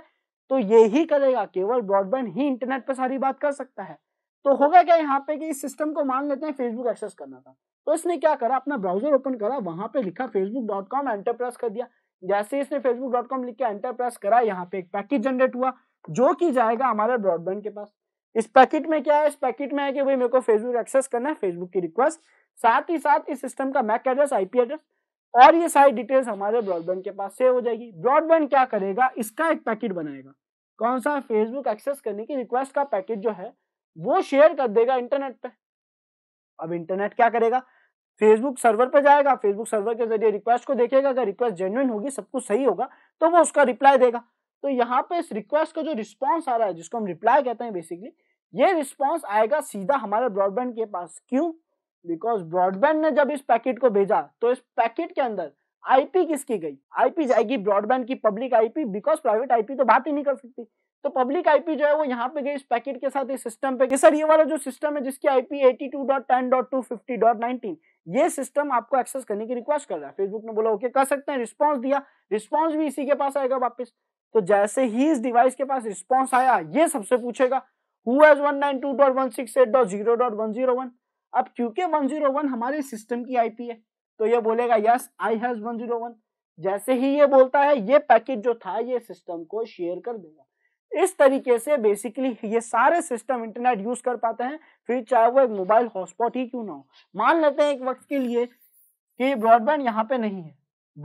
तो ये ही करेगा केवल ब्रॉडबैंड ही इंटरनेट पे सारी बात कर सकता है तो होगा क्या यहाँ पे कि इस सिस्टम को मान लेते हैं फेसबुक एक्सेस करना था तो इसने क्या करा अपना ब्राउजर ओपन करा वहां पे लिखा Facebook dot com enter press कर दिया जैसे इसने फेसबुक डॉट कॉम लिख के एंटर प्रेस करा यहाँ पे एक पैकेज जनरेट हुआ जो कि जाएगा हमारे ब्रॉडबैंड के पास इस पैकेट में क्या है इस पैकेट में है कि भाई मेरे को फेसबुक एक्सेस करना है फेसबुक की रिक्वेस्ट साथ ही साथ इस सिस्टम का मैक एड्रेस आईपी एड्रेस और ये सारी डिटेल्स हमारे ब्रॉडबैंड के पास सेव हो जाएगी ब्रॉडबैंड क्या करेगा इसका एक पैकेट बनाएगा कौन सा फेसबुक एक्सेस करने की रिक्वेस्ट का पैकेट जो है वो शेयर कर देगा इंटरनेट पे अब इंटरनेट क्या करेगा फेसबुक सर्वर पे जाएगा फेसबुक सर्वर के जरिए रिक्वेस्ट को देखेगा अगर रिक्वेस्ट जेन्युन होगी सब कुछ सही होगा तो वो उसका रिप्लाई देगा तो यहाँ पे इस रिक्वेस्ट का जो रिस्पॉन्स आ रहा है जिसको हम रिप्लाई कहते हैं बेसिकली ये रिस्पॉन्स आएगा सीधा हमारे ब्रॉडबैंड के पास क्यों बिकॉज ब्रॉडबैंड ने जब इस पैकेट को भेजा तो इस पैकेट के अंदर आईपी किसकी गई आईपी जाएगी ब्रॉडबैंड की public IP because private IP तो बात ही नहीं कर सकती तो पब्लिक आईपी जो है वो यहाँ पे गई इस पैकेट के साथ इस सिस्टम पे सर ये वाला जो सिस्टम है जिसकी IP eighty two two dot dot dot ten fifty nineteen ये सिस्टम आपको एक्सेस करने की रिक्वेस्ट कर रहा है फेसबुक ने बोला ओके कर सकते हैं रिस्पॉन्स दिया रिस्पॉन्स भी इसी के पास आएगा वापस तो जैसे ही इस डिवाइस के पास रिस्पॉन्स आया ये सबसे पूछेगा हुज अब क्योंकि 101 हमारे सिस्टम की आईपी है तो ये बोलेगा यस आई हैज 101 जैसे ही ये बोलता है ये पैकेट जो था ये सिस्टम को शेयर कर देगा इस तरीके से बेसिकली ये सारे सिस्टम इंटरनेट यूज कर पाते हैं फिर चाहे वो एक मोबाइल हॉटस्पॉट ही क्यों ना हो मान लेते हैं एक वक्त के लिए कि ब्रॉडबैंड यहाँ पे नहीं है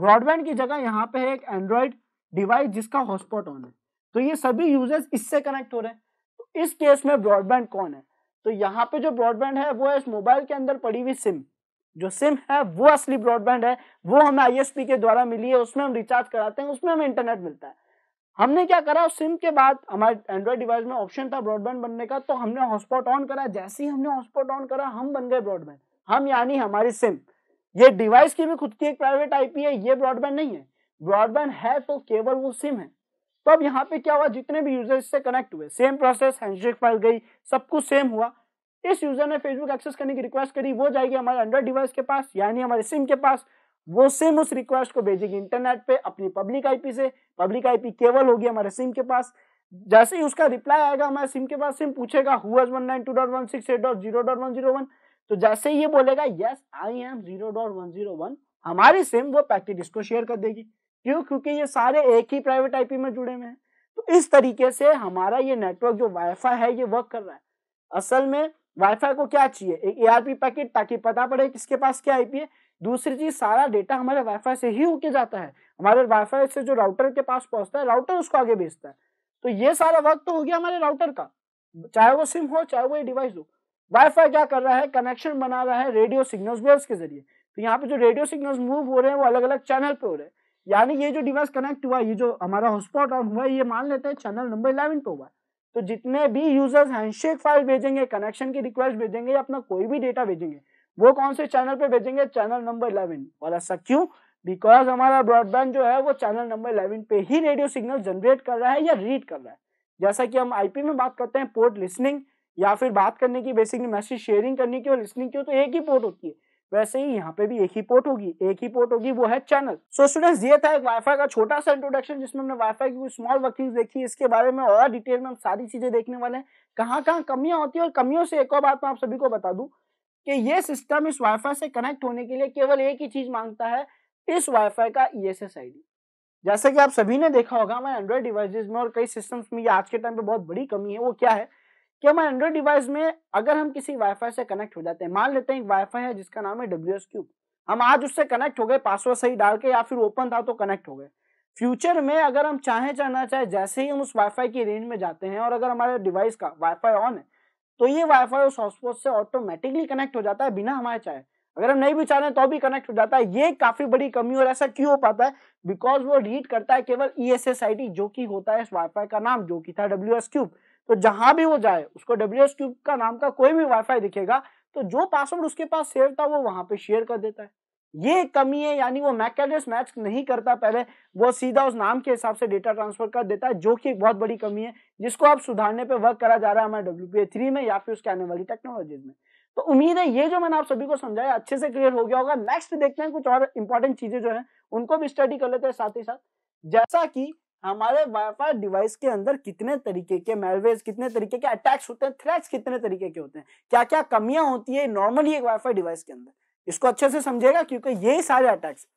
ब्रॉडबैंड की जगह यहाँ पे है एक एंड्रॉयड डिवाइस जिसका हॉटस्पॉट ऑन है तो ये सभी यूजर्स इससे कनेक्ट हो रहे हैं तो इस केस में ब्रॉडबैंड कौन है तो यहाँ पे जो ब्रॉडबैंड है वो है इस मोबाइल के अंदर पड़ी हुई सिम जो सिम है वो असली ब्रॉडबैंड है वो हमें आईएसपी के द्वारा मिली है उसमें हम रिचार्ज कराते हैं उसमें हमें इंटरनेट मिलता है हमने क्या करा उस सिम के बाद हमारे एंड्रॉइड डिवाइस में ऑप्शन था ब्रॉडबैंड बनने का तो हमने हॉटस्पॉट ऑन करा जैसे ही हमने हॉटस्पॉट ऑन करा हम बन गए ब्रॉडबैंड हम यानी हमारी सिम ये डिवाइस की भी खुद की एक प्राइवेट आईपी है ये ब्रॉडबैंड नहीं है ब्रॉडबैंड है तो केवल वो सिम है तो अब यहाँ पे क्या हुआ जितने भी यूजर इससे कनेक्ट हुए सेम प्रोसेस हैंडशेक फाइल गई सब कुछ सेम हुआ इस यूजर ने फेसबुक एक्सेस करने की रिक्वेस्ट करी वो जाएगी हमारे एंड्रॉइड डिवाइस के पास यानी हमारे सिम के पास वो सिम उस रिक्वेस्ट को भेजेगी इंटरनेट पे अपनी पब्लिक आईपी से पब्लिक आईपी केवल होगी हमारे सिम के पास जैसे ही उसका रिप्लाई आएगा हमारे सिम के पास सिम पूछेगा who one nine two dot one six eight dot zero dot one zero one तो जैसे ही ये बोलेगा yes I am zero dot one zero one हमारी सिम वो पैकेट इसको शेयर कर देगी क्यों क्योंकि ये सारे एक ही प्राइवेट आईपी में जुड़े हुए हैं तो इस तरीके से हमारा ये नेटवर्क जो वाईफाई है ये वर्क कर रहा है असल में वाईफाई को क्या चाहिए एक एआरपी पैकेट ताकि पता पड़े किसके पास क्या आईपी है दूसरी चीज सारा डेटा हमारे वाईफाई से ही होके जाता है हमारे वाईफाई से जो राउटर के पास पहुंचता है राउटर उसको आगे भेजता है तो ये सारा वर्क तो हो गया हमारे राउटर का चाहे वो सिम हो चाहे वो ये डिवाइस हो वाईफाई क्या कर रहा है कनेक्शन बना रहा है रेडियो सिग्नल्स वेव्स के जरिए तो यहाँ पे जो रेडियो सिग्नल्स मूव हो रहे हैं वो अलग अलग चैनल पे हो रहे हैं यानी ये जो डिवाइस कनेक्ट हुआ ये जो हमारा हॉटस्पॉट ऑन हुआ ये मान लेते हैं चैनल नंबर इलेवन पे हुआ तो जितने भी यूजर्स हैंडशेक फाइल भेजेंगे कनेक्शन की रिक्वेस्ट भेजेंगे या अपना कोई भी डेटा भेजेंगे वो कौन से चैनल पे भेजेंगे चैनल नंबर इलेवन और ऐसा क्यों बिकॉज हमारा ब्रॉडबैंड जो है वो चैनल नंबर इलेवन पे ही रेडियो सिग्नल जनरेट कर रहा है या रीड कर रहा है जैसा कि हम आईपी में बात करते हैं पोर्ट लिसनिंग या फिर बात करने की बेसिकली मैसेज शेयरिंग करने की और लिसनिंग की तो एक ही पोर्ट होती है वैसे ही यहाँ पे भी एक ही पोर्ट होगी एक ही पोर्ट होगी वो है चैनल सो so, स्टूडेंट्स ये था एक वाईफाई का छोटा सा इंट्रोडक्शन जिसमें हमने वाईफाई की कुछ स्मॉल वर्किंग देखी इसके बारे में और डिटेल में हम सारी चीजें देखने वाले हैं कहाँ कहाँ कमियां होती है और कमियों से एक और बात मैं आप सभी को बता दू कि ये सिस्टम इस वाईफाई से कनेक्ट होने के लिए केवल एक ही चीज मांगता है इस वाईफाई का E S S I D जैसे कि आप सभी ने देखा होगा हमारे एंड्रॉइड डिवाइसेज में और कई सिस्टम्स में ये आज के टाइम पे बहुत बड़ी कमी है वो क्या है कि हम एंड्रॉइड डिवाइस में अगर हम किसी वाईफाई से कनेक्ट हो जाते हैं मान लेते हैं एक वाईफाई है जिसका नाम है डब्ल्यू एस क्यूब हम आज उससे कनेक्ट हो गए पासवर्ड सही डाल के या फिर ओपन था तो कनेक्ट हो गए फ्यूचर में अगर हम चाहें चाहे ना चाहे जैसे ही हम उस वाईफाई की रेंज में जाते हैं और अगर हमारे डिवाइस का वाईफाई ऑन है तो ये वाईफाई उस हॉटस्पॉट से ऑटोमेटिकली कनेक्ट हो जाता है बिना हमारे चाहे अगर हम नहीं भी चाह रहे तो भी कनेक्ट हो जाता है ये काफी बड़ी कमी और ऐसा क्यों हो पाता है बिकॉज वो रीड करता है केवल ई e जो कि होता है इस वाईफाई का नाम जो कि था डब्ल्यू क्यूब तो जहां भी वो जाए उसको डब्ल्यू क्यूब का नाम का कोई भी वाईफाई दिखेगा तो जो पासवर्ड उसके पास सेव था वो वहां पे शेयर कर देता है ये कमी है यानी वो मैक एड्रेस मैच नहीं करता पहले वो सीधा उस नाम के हिसाब से डेटा ट्रांसफर कर देता है जो कि एक बहुत बड़ी कमी है जिसको अब सुधारने पे वर्क करा जा रहा है हमारे डब्ल्यू थ्री में या फिर उसके आने वाली टेक्नोलॉजीज में तो उम्मीद है ये जो मैंने आप सभी को समझाया अच्छे से क्लियर हो गया होगा नेक्स्ट देखते हैं कुछ और इंपॉर्टेंट चीजें जो है उनको भी स्टडी कर लेते हैं साथ ही साथ जैसा कि हमारे वाईफाई डिवाइस के अंदर कितने तरीके के मेलवेज कितने तरीके के अटैक्स होते हैं थ्रेट्स कितने तरीके के होते हैं क्या क्या कमियां होती है नॉर्मली एक वाईफाई डिवाइस के अंदर इसको अच्छे से समझेगा क्योंकि यही सारे अटैक्स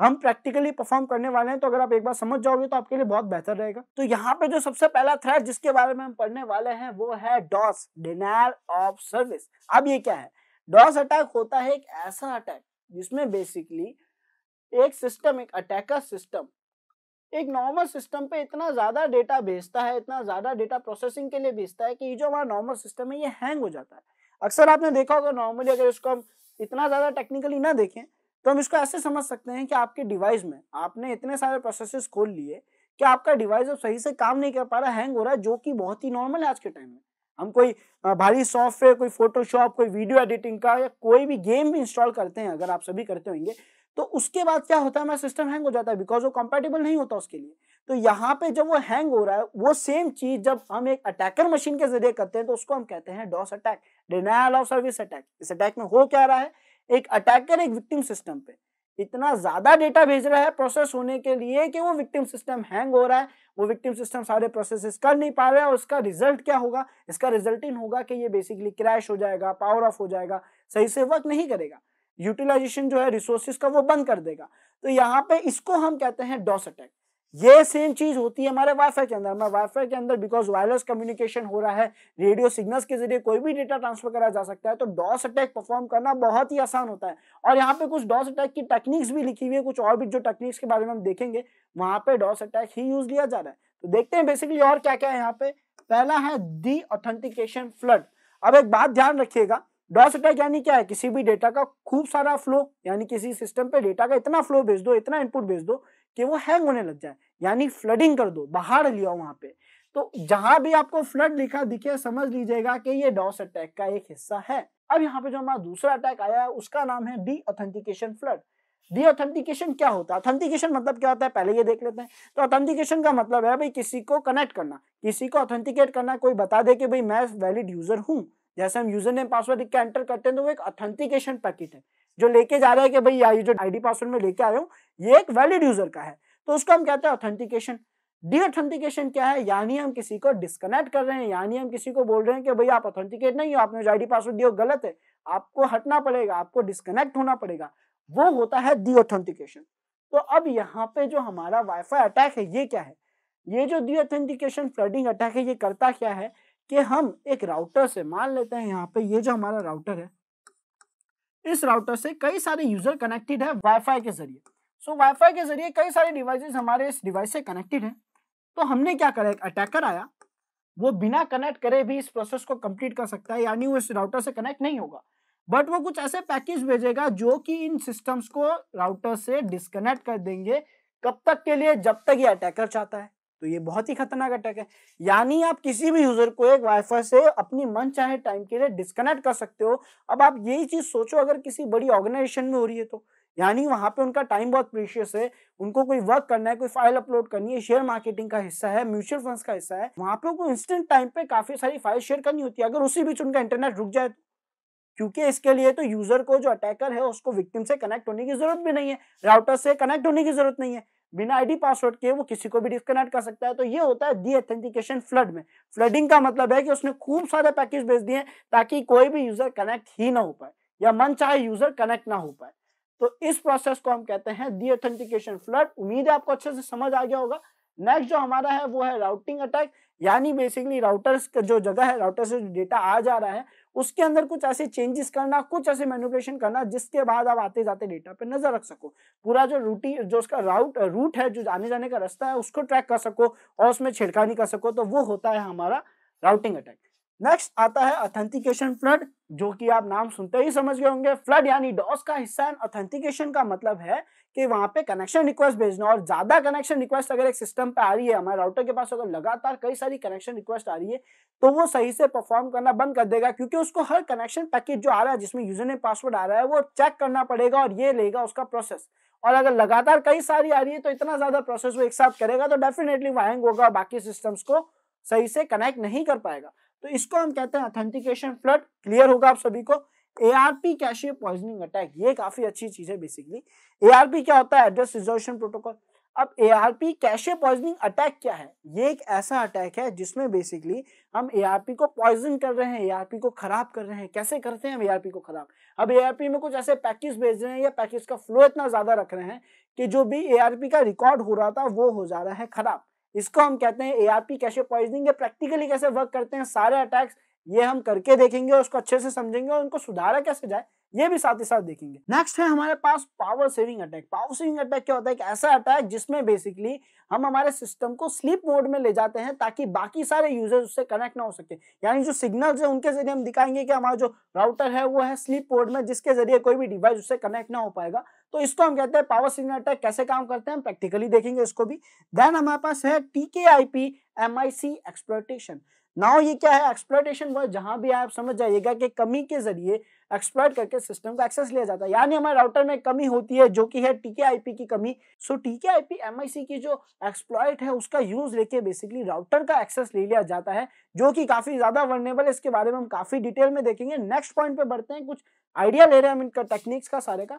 हम प्रैक्टिकली परफॉर्म करने वाले हैं तो अगर आप एक बार समझ जाओगे तो आपके लिए बहुत बेहतर रहेगा तो यहाँ पे जो सबसे पहला थ्रेट जिसके बारे में हम पढ़ने वाले हैं वो है डॉस डिनाइल ऑफ सर्विस अब ये क्या है डॉस अटैक होता है एक ऐसा अटैक जिसमें बेसिकली एक सिस्टम एक अटैकर सिस्टम एक नॉर्मल सिस्टम पे इतना ज़्यादा डेटा भेजता है इतना ज़्यादा डेटा प्रोसेसिंग के लिए भेजता है कि ये जो हमारा नॉर्मल सिस्टम है ये हैंग हो जाता है अक्सर आपने देखा होगा नॉर्मली अगर इसको हम इतना ज़्यादा टेक्निकली ना देखें तो हम इसको ऐसे समझ सकते हैं कि आपके डिवाइस में आपने इतने सारे प्रोसेसेस खोल लिए कि आपका डिवाइस अब सही से काम नहीं कर पा रहा हैंग हो रहा है जो कि बहुत ही नॉर्मल है आज के टाइम में हम कोई भारी सॉफ्टवेयर कोई फोटोशॉप कोई वीडियो एडिटिंग का या कोई भी गेम भी इंस्टॉल करते हैं अगर आप सभी करते होंगे तो उसके बाद क्या होता है हमारा सिस्टम हैंग हो जाता है बिकॉज वो कंपेटेबल नहीं होता उसके लिए तो यहाँ पे जब वो हैंग हो रहा है वो सेम चीज जब हम एक अटैकर मशीन के जरिए करते हैं तो उसको हम कहते हैं DoS attack denial of service attack इस अटैक में हो क्या रहा है एक अटैकर एक विक्टिम सिस्टम पे इतना ज्यादा डेटा भेज रहा है प्रोसेस होने के लिए कि वो विक्टिम सिस्टम हैंग हो रहा है वो विक्टिम सिस्टम सारे प्रोसेसेस कर नहीं पा रहा है और इसका रिजल्ट क्या होगा इसका रिजल्ट इन होगा कि ये बेसिकली क्रैश हो जाएगा पावर ऑफ हो जाएगा सही से वर्क नहीं करेगा यूटिलाइजेशन जो है रिसोर्सिस का वो बंद कर देगा तो यहाँ पे इसको हम कहते हैं डॉस अटैक ये सेम चीज होती है हमारे वाईफाई के अंदर हमारे वाईफाई के अंदर बिकॉज वायरलेस कम्युनिकेशन हो रहा है रेडियो सिग्नल्स के जरिए कोई भी डेटा ट्रांसफर करा जा सकता है तो डॉस अटैक परफॉर्म करना बहुत ही आसान होता है और यहाँ पे कुछ डॉस अटैक की टेक्निक्स भी लिखी हुई है कुछ और भी जो टेक्निक्स के बारे में हम देखेंगे वहां पे डॉस अटैक ही यूज लिया जा रहा है तो देखते हैं बेसिकली और क्या क्या है यहाँ पे पहला है दी ऑथेंटिकेशन फ्लड अब एक बात ध्यान रखिएगा डॉस अटैक यानी क्या है किसी भी डेटा का खूब सारा फ्लो यानी किसी सिस्टम पे डेटा का इतना फ्लो भेज दो इतना इनपुट भेज दो कि वो हैंग होने लग जाए यानी फ्लडिंग कर दो बाहर लिया वहां पे तो जहां भी आपको फ्लड लिखा दिखे समझ लीजिएगा कि ये डॉस अटैक का एक हिस्सा है अब यहाँ पे जो हमारा दूसरा अटैक आया है उसका नाम है deauthentication flood deauthentication क्या होता है ऑथेंटिकेशन मतलब क्या होता है पहले ये देख लेते हैं तो ऑथेंटिकेशन का मतलब है भाई किसी को कनेक्ट करना किसी को ऑथेंटिकेट करना कोई बता दे कि भाई मैं वैलिड यूजर हूँ जैसे हम यूजर नेम पासवर्ड लिख के एंटर करते हैं तो वो एक ऑथेंटिकेशन पैकेट है जो लेके जा रहा है कि भाई ये जो डी पासवर्ड में लेके आया हूँ ये एक वैलिड यूजर का है तो उसको हम कहते हैं ऑथेंटिकेशन डी ऑथेंटिकेशन क्या है यानी हम किसी को डिस्कनेक्ट कर रहे हैं यानी हम किसी को बोल रहे हैं कि भाई आप ऑथेंटिकेट नहीं हो आपने जो डी पासवर्ड दिया गलत है आपको हटना पड़ेगा आपको डिस्कनेक्ट होना पड़ेगा वो होता है डी ऑथेंटिकेशन तो अब यहाँ पे जो हमारा वाईफाई अटैक है ये क्या है ये जो डी ऑथेंटिकेशन फ्लडिंग अटैक है ये करता क्या है कि हम एक राउटर से मान लेते हैं यहाँ पे ये जो हमारा राउटर है इस राउटर से कई सारे यूजर कनेक्टेड है वाईफाई के जरिए सो so, वाईफाई के जरिए कई सारे डिवाइसेस हमारे इस डिवाइस से कनेक्टेड है तो हमने क्या करा एक अटैकर आया वो बिना कनेक्ट करे भी इस प्रोसेस को कंप्लीट कर सकता है यानी वो इस राउटर से कनेक्ट नहीं होगा बट वो कुछ ऐसे पैकेज भेजेगा जो कि इन सिस्टम्स को राउटर से डिस्कनेक्ट कर देंगे कब तक के लिए जब तक ये अटैकर चाहता है तो ये बहुत ही खतरनाक अटैक है यानी आप किसी भी यूजर को एक वाईफाई से अपनी मन चाहे टाइम के लिए डिस्कनेक्ट कर सकते हो अब आप यही चीज सोचो अगर किसी बड़ी ऑर्गेनाइजेशन में हो रही है तो यानी वहां पे उनका टाइम बहुत प्रीशियस है उनको कोई वर्क करना है कोई फाइल अपलोड करनी है शेयर मार्केटिंग का हिस्सा है म्यूचुअल फंड्स का हिस्सा है वहां पे उनको इंस्टेंट टाइम पे काफी सारी फाइल शेयर करनी होती है अगर उसी बीच उनका इंटरनेट रुक जाए तो क्योंकि इसके लिए तो यूजर को जो अटैकर है उसको विक्टिम से कनेक्ट होने की जरूरत भी नहीं है राउटर से कनेक्ट होने की जरूरत नहीं है बिना आईडी पासवर्ड के वो किसी को भी डिस्कनेक्ट कर सकता है तो ये होता है डीऑथेंटिकेशन फ्लड में फ्लडिंग का मतलब है कि उसने खूब सारे पैकेज भेज दिए ताकि कोई भी यूजर कनेक्ट ही ना हो पाए या मन चाहे यूजर कनेक्ट ना हो पाए तो इस प्रोसेस को हम कहते हैं दी ऑथेंटिकेशन फ्लड उम्मीद है आपको अच्छे से समझ आ गया होगा नेक्स्ट जो हमारा है वो है राउटिंग अटैक यानी बेसिकली राउटर्स का जो जगह है राउटर से जो डेटा आ जा रहा है उसके अंदर कुछ ऐसे चेंजेस करना कुछ ऐसे मैनुपलेशन करना जिसके बाद आप आते जाते डेटा पे नजर रख सको पूरा जो रूटी जो उसका राउट रूट है जो आने जाने का रास्ता है उसको ट्रैक कर सको और उसमें छिड़कानी कर सको तो वो होता है हमारा राउटिंग अटैक नेक्स्ट आता है ऑथेंटिकेशन फ्लड जो कि आप नाम सुनते ही समझ गए होंगे फ्लड यानी डॉस का हिस्सा ऑथेंटिकेशन का मतलब है कि वहां पे कनेक्शन रिक्वेस्ट भेजना और ज़्यादा कनेक्शन रिक्वेस्ट अगर एक सिस्टम पे आ रही है हमारे राउटर के पास अगर लगातार कई सारी कनेक्शन रिक्वेस्ट आ रही है तो वो सही से परफॉर्म करना बंद कर देगा क्योंकि उसको हर कनेक्शन पैकेज जो आ रहा है जिसमें यूजर ने पासवर्ड आ रहा है वो चेक करना पड़ेगा और ये लेगा उसका प्रोसेस और अगर लगातार कई सारी आ रही है तो इतना ज़्यादा प्रोसेस वो एक साथ करेगा तो डेफिनेटली वो होगा और बाकी सिस्टम्स को सही से कनेक्ट नहीं कर पाएगा तो इसको हम कहते हैं ऑथेंटिकेशन फ्लड क्लियर होगा आप सभी को एआरपी कैशे पॉइजनिंग अटैक ये काफी अच्छी चीज है बेसिकली एआरपी क्या होता है एड्रेस रिजर्वेशन प्रोटोकॉल अब एआरपी कैशे पॉइजनिंग अटैक क्या है ये एक ऐसा अटैक है जिसमें बेसिकली हम एआरपी को पॉइजन कर रहे हैं एआरपी को खराब कर रहे हैं कैसे करते हैं हम एआरपी को खराब अब एआरपी में कुछ ऐसे पैकेज भेज रहे हैं या पैकेज का फ्लो इतना ज्यादा रख रहे हैं कि जो भी एआरपी का रिकॉर्ड हो रहा था वो हो जा रहा है खराब इसको हम कहते हैं एआरपी कैशे पॉइजनिंग प्रैक्टिकली कैसे वर्क करते हैं सारे अटैक्स ये हम करके देखेंगे और उसको अच्छे से समझेंगे और उनको सुधारा कैसे जाए ये भी साथ ही साथ देखेंगे नेक्स्ट है हमारे पास power saving attack power saving attack क्या होता है एक ऐसा अटैक जिसमें बेसिकली हम हमारे सिस्टम को स्लीप मोड में ले जाते हैं ताकि बाकी सारे यूजर्स उससे कनेक्ट ना हो सके यानी जो सिग्नल है उनके जरिए हम दिखाएंगे कि हमारा जो राउटर है वो है स्लीप मोड में जिसके जरिए कोई भी डिवाइस उससे कनेक्ट ना हो पाएगा तो इसको हम कहते हैं पावर सिग्नल अटैक कैसे काम करते हैं हम प्रैक्टिकली देखेंगे इसको भी देन हमारे पास है TK I P M I C exploitation now ये क्या है एक्सप्लोटेशन वर्ड जहां भी आप समझ जाइएगा कि कमी के जरिए एक्सप्लाइट करके सिस्टम का एक्सेस लिया जाता है यानी हमारे राउटर में कमी होती है जो कि है टीके आईपी की कमी सो टीके आईपी एमआईसी की जो एक्सप्लॉइट है उसका यूज लेके बेसिकली राउटर का एक्सेस ले लिया जाता है जो कि काफी ज्यादा वर्नेबल है इसके बारे में हम काफी डिटेल में देखेंगे नेक्स्ट पॉइंट पे बढ़ते हैं कुछ आइडिया ले रहे हैं हम इनका टेक्निक्स का सारे का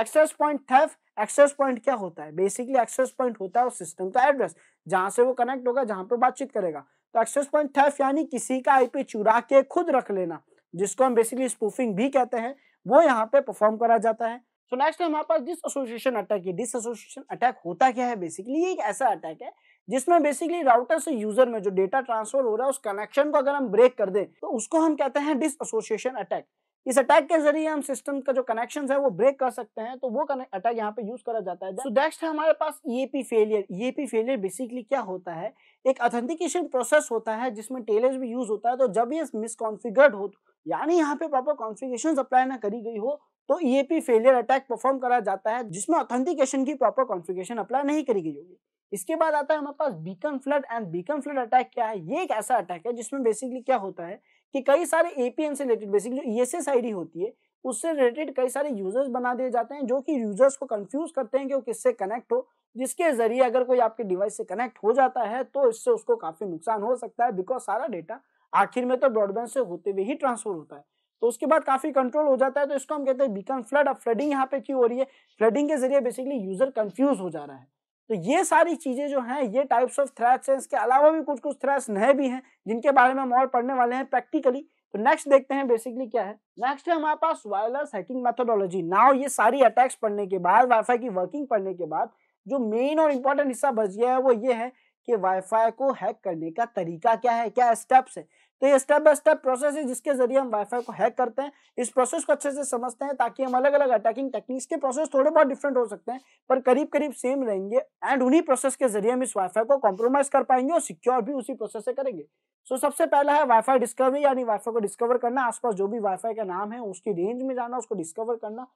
access point theft access point क्या होता है बेसिकली एक्सेस पॉइंट होता है सिस्टम का एड्रेस जहां से वो कनेक्ट होगा जहां पर बातचीत करेगा तो एक्सेस पॉइंट थेफ यानी किसी का आईपी चुरा के खुद रख लेना जिसको हम बेसिकली स्पूफिंग भी कहते हैं वो यहाँ पे परफॉर्म करा जाता है सो नेक्स्ट हमारे पास डिस एसोसिएशन अटैक है डिस एसोसिएशन अटैक होता क्या है बेसिकली ये एक ऐसा अटैक है जिसमें बेसिकली राउटर से यूजर में जो डेटा ट्रांसफर हो रहा है उस कनेक्शन को अगर हम ब्रेक कर दें तो उसको हम कहते हैं डिस एसोसिएशन अटैक इस अटैक के जरिए हम सिस्टम का जो कनेक्शन है वो ब्रेक कर सकते हैं तो वो अटैक यहाँ पे यूज करा जाता है नेक्स्ट so, है हमारे पास EAP failure EAP failure basically क्या होता है एक ऑथेंटिकेशन प्रोसेस होता है जिसमें टेलर्स भी यूज होता है तो जब ये मिसकॉन्फिगर्ड हो यानी यहाँ पे प्रॉपर कॉन्फिगेशन अप्लाई ना करी गई हो तो ईएपी फेलियर अटैक परफॉर्म करा जाता है जिसमें ऑथेंटिकेशन की प्रॉपर कॉन्फिगेशन अप्लाई नहीं करी गई होगी इसके बाद आता है हमारे पास beacon flood and beacon flood attack क्या है ये एक ऐसा अटैक है जिसमें बेसिकली क्या होता है कि कई सारे एपीएन से रिलेटेड बेसिकली जो ईएसएस e होती है उससे रिलेटेड कई सारे यूजर्स बना दिए जाते हैं जो कि यूजर्स को कंफ्यूज करते हैं कि वो किससे कनेक्ट हो जिसके जरिए अगर कोई आपके डिवाइस से कनेक्ट हो जाता है तो इससे उसको काफी नुकसान हो सकता है बिकॉज सारा डेटा आखिर में तो ब्रॉडबैंड से होते हुए ही ट्रांसफर होता है तो उसके बाद काफी कंट्रोल हो जाता है तो इसको हम कहते हैं बीकन फ्लड अब फ्लडिंग यहाँ पे क्यों हो रही है फ्लडिंग के जरिए बेसिकली यूजर कंफ्यूज हो जा रहा है तो ये सारी चीजें जो हैं ये टाइप्स ऑफ थ्रेट्स हैं इसके अलावा भी कुछ कुछ थ्रेट्स नए भी हैं जिनके बारे में हम और पढ़ने वाले हैं प्रैक्टिकली तो नेक्स्ट देखते हैं बेसिकली क्या है नेक्स्ट है हमारे पास वायरलेस हैकिंग मेथोडोलॉजी नाउ ये सारी अटैक्स पढ़ने के बाद वाईफाई की वर्किंग पढ़ने के बाद जो मेन और इम्पोर्टेंट हिस्सा बच गया है वो ये है कि वाईफाई को हैक करने का तरीका क्या है क्या स्टेप्स है तो ये स्टेप बाय स्टेप प्रोसेस है जिसके जरिए हम वाईफाई को हैक करते हैं इस प्रोसेस को अच्छे से समझते हैं ताकि हम अलग अलग अटैकिंग टेक्निक्स के प्रोसेस थोड़े बहुत डिफरेंट हो सकते हैं पर करीब करीब सेम रहेंगे एंड उन्हीं प्रोसेस के जरिए हम इस वाईफाई को कॉम्प्रोमाइज कर पाएंगे और सिक्योर भी उसी प्रोसेस से करेंगे सो so, सबसे पहला है वाईफाई डिस्कवरी यानी वाईफाई को डिस्कवर करना आसपास जो भी वाईफाई का नाम है उसकी रेंज में जाना उसको डिस्कवर करना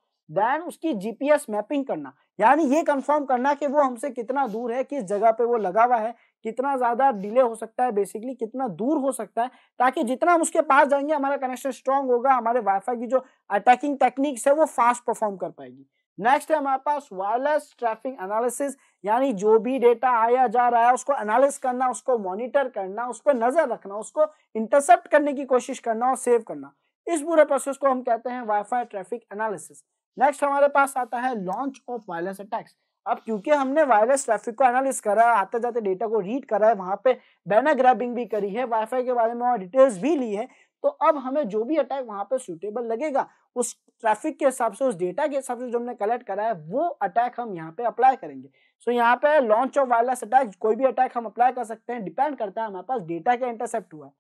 देन उसकी जीपीएस मैपिंग करना यानी ये कंफर्म करना कि वो हमसे कितना दूर है किस जगह पे वो लगा हुआ है कितना ज्यादा डिले हो सकता है बेसिकली कितना दूर हो सकता है ताकि जितना हम उसके पास जाएंगे हमारा कनेक्शन स्ट्रांग होगा हमारे वाईफाई की जो अटैकिंग टेक्निक्स है वो फास्ट परफॉर्म कर पाएगी नेक्स्ट है हमारे पास वायरलेस ट्रैफिक एनालिसिस यानी जो भी डेटा आया जा रहा है उसको एनालिस करना उसको मॉनिटर करना उस पर नजर रखना उसको इंटरसेप्ट करने की कोशिश करना और सेव करना इस पूरे प्रोसेस को हम कहते हैं वाईफाई ट्रैफिक एनालिसिस नेक्स्ट हमारे पास आता है लॉन्च ऑफ वायरलेस अटैक्स अब क्योंकि हमने वायरलेस ट्रैफिक को एनालिस करा है आते जाते डेटा को रीड करा है वहां पे बैनर ग्रैबिंग भी करी है वाईफाई के बारे में और डिटेल्स भी ली है तो अब हमें जो भी अटैक वहां पे सूटेबल लगेगा उस ट्रैफिक के हिसाब से उस डेटा के हिसाब से जो हमने कलेक्ट करा है वो अटैक हम यहाँ पे अप्लाई करेंगे सो so, यहाँ पे लॉन्च ऑफ वायरलेस अटैक कोई भी अटैक हम अप्लाई कर सकते हैं डिपेंड करता है हमारे पास डेटा क्या इंटरसेप्ट हुआ है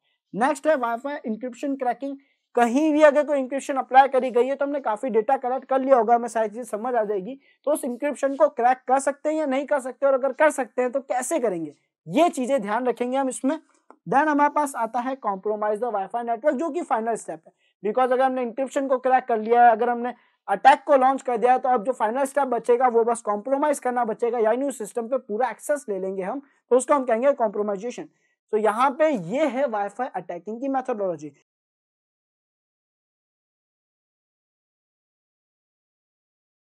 नेक्स्ट है वाईफाई इंक्रिप्शन क्रैकिंग कहीं भी अगर कोई इंक्रिप्शन अप्लाई करी गई है तो हमने काफी डेटा कलेक्ट कर लिया होगा हमें सारी चीज समझ आ जाएगी तो उस इंक्रिप्शन को क्रैक कर सकते हैं या नहीं कर सकते और अगर कर सकते हैं तो कैसे करेंगे ये चीजें ध्यान रखेंगे हम इसमें देन हमारे पास आता है कॉम्प्रोमाइज द वाईफाई नेटवर्क जो कि फाइनल स्टेप है बिकॉज अगर हमने इंक्रिप्शन को क्रैक कर लिया है अगर हमने अटैक को लॉन्च कर दिया तो अब जो फाइनल स्टेप बचेगा वो बस कॉम्प्रोमाइज करना बचेगा यानी उस सिस्टम पे पूरा एक्सेस ले लेंगे हम तो उसको हम कहेंगे कॉम्प्रोमाइजेशन तो यहाँ पे ये है वाईफाई अटैकिंग की methodology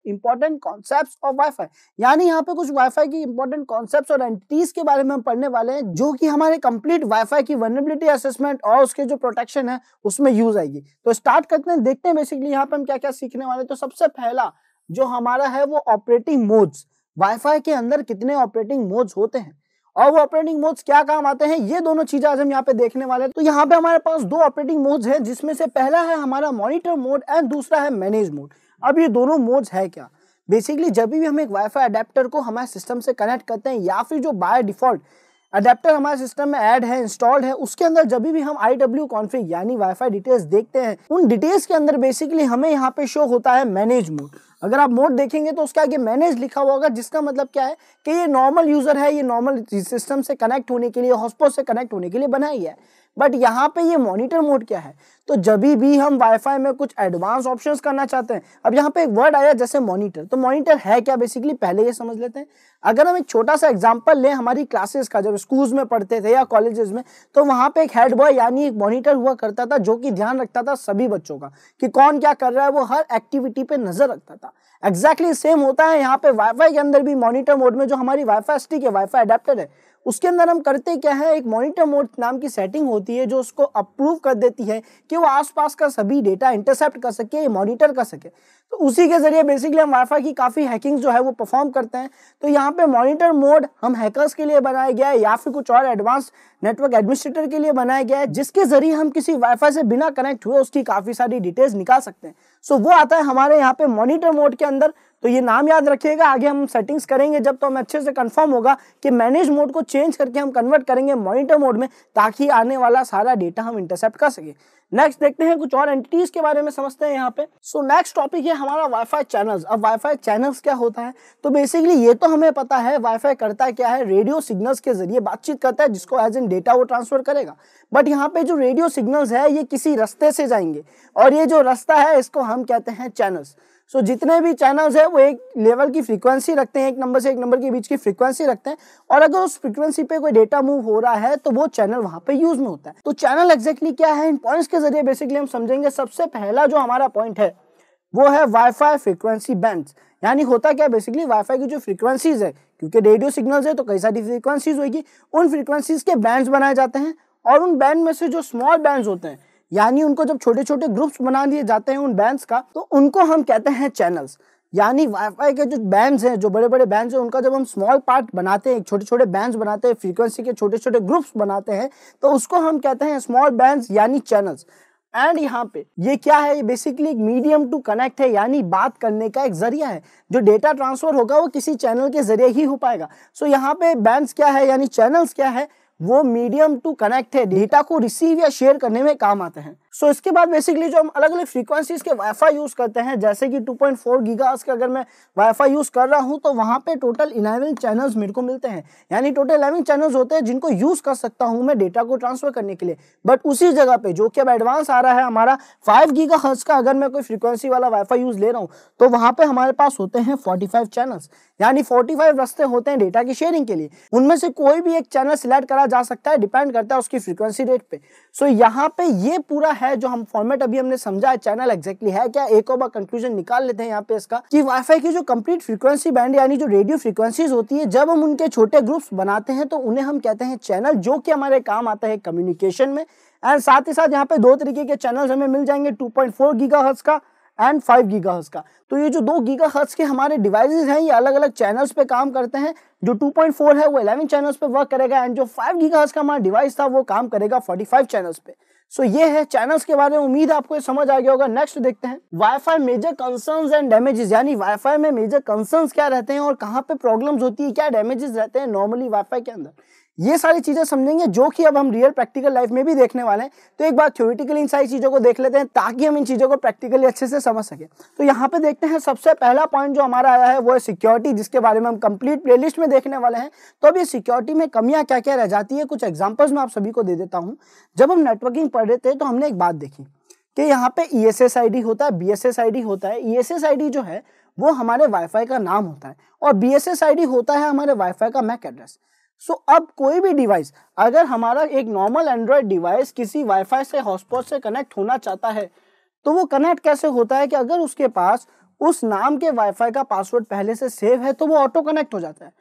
important concept of wifi यानी यहाँ पे कुछ वाईफाई की इंपॉर्टेंट कॉन्सेप्ट और एंटिटीज के बारे में हम पढ़ने वाले हैं जो कि हमारे कंप्लीट वाईफाई की वर्नेबिलिटी असेसमेंट और उसके जो प्रोटेक्शन है उसमें यूज आएगी तो स्टार्ट करते हैं देखते हैं बेसिकली यहाँ पे हम क्या क्या सीखने वाले तो सबसे पहला जो हमारा है वो ऑपरेटिंग मोड्स वाईफाई के अंदर कितने ऑपरेटिंग मोड्स होते हैं और वो ऑपरेटिंग मोड्स क्या काम आते हैं ये दोनों चीजें आज हम यहाँ पे देखने वाले हैं तो यहाँ पे हमारे पास दो ऑपरेटिंग मोड्स हैं जिसमें से पहला है हमारा मॉनिटर मोड एंड दूसरा है मैनेज मोड अब ये दोनों मोड्स है क्या बेसिकली जब भी हम एक वाईफाई अडेप्टर को हमारे सिस्टम से कनेक्ट करते हैं या फिर जो बाय डिफॉल्ट अडेप्टर हमारे सिस्टम में ऐड है इंस्टॉल्ड है उसके अंदर जब भी हम आई डब्ल्यू कॉन्फ्रिक यानी वाईफाई डिटेल्स देखते हैं उन डिटेल्स के अंदर बेसिकली हमें यहाँ पे शो होता है मैनेज मोड अगर आप मोड देखेंगे तो उसके आगे मैनेज लिखा हुआ होगा जिसका मतलब क्या है कि ये नॉर्मल यूजर है ये नॉर्मल सिस्टम से कनेक्ट होने के लिए हॉस्पोर्ट से कनेक्ट होने के लिए बनाई है बट यहाँ पे ये मॉनिटर मोड क्या है तो जब भी हम वाईफाई में कुछ एडवांस ऑप्शंस करना चाहते हैं अब यहाँ पे एक वर्ड आया जैसे मॉनिटर तो मॉनिटर है क्या बेसिकली पहले ये समझ लेते हैं अगर हम एक छोटा सा एग्जांपल लें हमारी क्लासेस का जब स्कूल्स में पढ़ते थे या कॉलेजेस में तो वहाँ पे एक हेड बॉय यानी एक मॉनिटर हुआ करता था जो कि ध्यान रखता था सभी बच्चों का कि कौन क्या कर रहा है वो हर एक्टिविटी पे नजर रखता था एग्जैक्टली exactly सेम होता है यहाँ पे वाई के अंदर भी मॉनिटर मोड में जो हमारी वाईफाई स्टिक है वाई फाई है उसके अंदर हम करते क्या है एक मॉनिटर मोड नाम की सेटिंग होती है जो उसको अप्रूव कर देती है कि वो आसपास का सभी डेटा इंटरसेप्ट कर सके मॉनिटर कर सके तो उसी के जरिए बेसिकली हम वाईफाई की काफ़ी हैकिंग जो है वो परफॉर्म करते हैं तो यहाँ पे मॉनिटर मोड हम हैकर्स के लिए बनाया गया है या फिर कुछ और एडवांस नेटवर्क एडमिनिस्ट्रेटर के लिए बनाया गया है जिसके जरिए हम किसी वाईफाई से बिना कनेक्ट हुए उसकी काफ़ी सारी डिटेल्स निकाल सकते हैं सो वो आता है हमारे यहाँ पे मॉनिटर मोड के अंदर तो ये नाम याद रखिएगा आगे हम सेटिंग्स करेंगे जब तो हमें अच्छे से कंफर्म होगा कि मैनेज मोड को चेंज करके हम कन्वर्ट करेंगे मॉनिटर मोड में ताकि आने वाला सारा डेटा हम इंटरसेप्ट कर सके नेक्स्ट देखते हैं कुछ और एंटिटीज के बारे में समझते हैं यहाँ पे सो नेक्स्ट टॉपिक है हमारा वाईफाई चैनल्स अब वाईफाई चैनल्स क्या होता है तो बेसिकली ये तो हमें पता है वाईफाई करता है क्या है रेडियो सिग्नल्स के जरिए बातचीत करता है जिसको एज एन डेटा वो ट्रांसफर करेगा बट यहाँ पे जो रेडियो सिग्नल्स है ये किसी रास्ते से जाएंगे और ये जो रास्ता है इसको हम कहते हैं चैनल्स सो so, जितने भी चैनल्स है वो एक लेवल की फ्रीक्वेंसी रखते हैं एक नंबर से एक नंबर के बीच की फ्रीक्वेंसी रखते हैं और अगर उस फ्रीक्वेंसी पे कोई डेटा मूव हो रहा है तो वो चैनल वहां पे यूज में होता है तो चैनल एग्जैक्टली क्या है इन पॉइंट्स के जरिए बेसिकली हम समझेंगे सबसे पहला जो हमारा पॉइंट है वो है वाईफाई फ्रिक्वेंसी बैंड यानी होता क्या बेसिकली वाईफाई की जो फ्रिक्वेंसीज है क्योंकि रेडियो सिग्नल्स है तो कई सारी फ्रिक्वेंसीज होगी उन फ्रिक्वेंसीज के बैंड बनाए जाते हैं और उन बैंड में से जो स्मॉल बैंड होते हैं यानी उनको जब छोटे छोटे ग्रुप्स बना लिए जाते हैं उन बैंड्स का तो उनको हम कहते हैं चैनल्स यानी वाईफाई के जो बैंड्स हैं जो बड़े बड़े बैंड्स हैं उनका जब हम स्मॉल पार्ट बनाते हैं छोटे छोटे बैंड्स बनाते हैं फ्रीक्वेंसी के छोटे छोटे ग्रुप्स बनाते हैं तो उसको हम कहते हैं स्मॉल बैंड्स यानी चैनल्स एंड यहाँ पे ये क्या है ये बेसिकली एक मीडियम टू कनेक्ट है यानी बात करने का एक जरिया है जो डेटा ट्रांसफर होगा वो किसी चैनल के जरिए ही हो पाएगा सो so यहाँ पे बैंड्स क्या है यानी चैनल्स क्या है वो मीडियम टू कनेक्ट है डेटा को रिसीव या शेयर करने में काम आते हैं सो so, इसके बाद बेसिकली जो हम अलग अलग फ्रीक्वेंसीज के वाईफाई यूज़ करते हैं जैसे कि 2.4 पॉइंट का अगर मैं वाईफाई यूज़ कर रहा हूँ तो वहाँ पे टोटल इलेवन चैनल्स मेरे को मिलते हैं यानी टोटल इलेवन चैनल्स होते हैं जिनको यूज़ कर सकता हूँ मैं डेटा को ट्रांसफर करने के लिए बट उसी जगह पे जो कि अब एडवांस आ रहा है हमारा फाइव गीगा का अगर मैं कोई फ्रिक्वेंसी वाला वाईफाई यूज़ ले रहा हूँ तो वहाँ पर हमारे पास होते हैं फोर्टी चैनल्स यानी फोर्टी रास्ते होते हैं डेटा की शेयरिंग के लिए उनमें से कोई भी एक चैनल सिलेक्ट करा जा सकता है डिपेंड करता है उसकी फ्रिक्वेंसी रेट पर सो so, यहाँ पे ये पूरा है जो हम फॉर्मेट अभी हमने समझा है चैनल एक्जेक्टली है क्या एक और बार कंक्लूजन निकाल लेते हैं यहाँ पे इसका कि वाईफाई की जो कंप्लीट फ्रीक्वेंसी बैंड यानी जो रेडियो फ्रीक्वेंसीज होती है जब हम उनके छोटे ग्रुप्स बनाते हैं तो उन्हें हम कहते हैं चैनल जो कि हमारे काम आता है कम्युनिकेशन में एंड साथ ही साथ यहाँ पे दो तरीके के चैनल हमें मिल जाएंगे टू पॉइंट का एंड फाइव गीगा का तो ये जो दो गीगा के हमारे डिवाइसेस हैं ये अलग अलग चैनल्स पे काम करते हैं जो 2.4 है वो 11 चैनल्स पे वर्क करेगा एंड जो 5 गीगा का हमारा डिवाइस था वो काम करेगा 45 चैनल्स पे सो so, ये है चैनल्स के बारे में उम्मीद आपको समझ आ गया होगा नेक्स्ट देखते हैं wifi major concerns and damages यानी वाईफाई में मेजर कंसर्न्स क्या रहते हैं और कहाँ पे प्रॉब्लम्स होती है क्या डैमेजेस रहते हैं नॉर्मली वाईफाई के अंदर ये सारी चीज़ें समझेंगे जो कि अब हम रियल प्रैक्टिकल लाइफ में भी देखने वाले हैं तो एक बार थ्योरेटिकली इन सारी चीज़ों को देख लेते हैं ताकि हम इन चीज़ों को प्रैक्टिकली अच्छे से समझ सके तो यहाँ पे देखते हैं सबसे पहला पॉइंट जो हमारा आया है वो है सिक्योरिटी जिसके बारे में हम कंप्लीट प्ले में देखने वाले हैं तो अभी सिक्योरिटी में कमियाँ क्या क्या रह जाती है कुछ एग्जाम्पल्स मैं आप सभी को दे देता हूँ जब हम नेटवर्किंग पढ़ रहे थे तो हमने एक बात देखी कि यहाँ पे E S S I D होता है B S S I D होता है E S S I D जो है वो हमारे वाईफाई का नाम होता है और B S S I D होता है हमारे वाईफाई का मैक एड्रेस सो so, अब कोई भी डिवाइस अगर हमारा एक नॉर्मल एंड्रॉयड डिवाइस किसी वाईफाई से हॉटस्पॉट से कनेक्ट होना चाहता है तो वो कनेक्ट कैसे होता है कि अगर उसके पास उस नाम के वाईफाई का पासवर्ड पहले से सेव है तो वो ऑटो कनेक्ट हो जाता है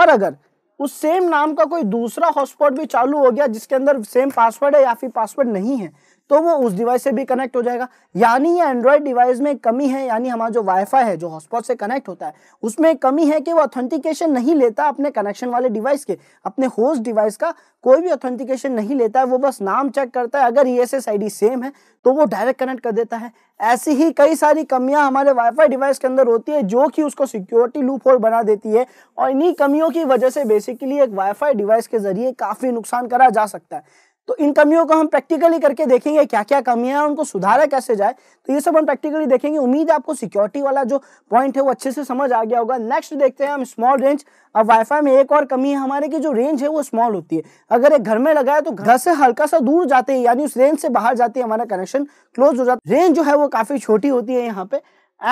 और अगर उस सेम नाम का कोई दूसरा हॉटस्पॉट भी चालू हो गया जिसके अंदर सेम पासवर्ड है या फिर पासवर्ड नहीं है तो वो उस डिवाइस से भी कनेक्ट हो जाएगा यानी ये एंड्रॉयड डिवाइस में कमी है यानी हमारा जो वाईफाई है जो हॉटस्पॉट से कनेक्ट होता है उसमें कमी है कि वो ऑथेंटिकेशन नहीं लेता अपने कनेक्शन वाले डिवाइस के अपने होस्ट डिवाइस का कोई भी ऑथेंटिकेशन नहीं लेता है वो बस नाम चेक करता है अगर ई एस सेम है तो वो डायरेक्ट कनेक्ट कर देता है ऐसी ही कई सारी कमियां हमारे वाईफाई डिवाइस के अंदर होती है जो कि उसको सिक्योरिटी लूप होल बना देती है और इन्हीं कमियों की वजह से बेसिकली एक वाईफाई डिवाइस के जरिए काफ़ी नुकसान करा जा सकता है तो इन कमियों को हम प्रैक्टिकली करके देखेंगे क्या क्या कमियां हैं उनको सुधारा कैसे जाए तो ये सब हम प्रैक्टिकली देखेंगे उम्मीद है आपको सिक्योरिटी वाला जो पॉइंट है वो अच्छे से समझ आ गया होगा नेक्स्ट देखते हैं हम स्मॉल रेंज अब वाईफाई में एक और कमी है हमारे की जो रेंज है वो स्मॉल होती है अगर एक घर में लगाए तो घर से हल्का सा दूर जाते हैं यानी उस रेंज से बाहर जाते हैं हमारा कनेक्शन क्लोज हो जाता है रेंज जो है वो काफ़ी छोटी होती है यहाँ पे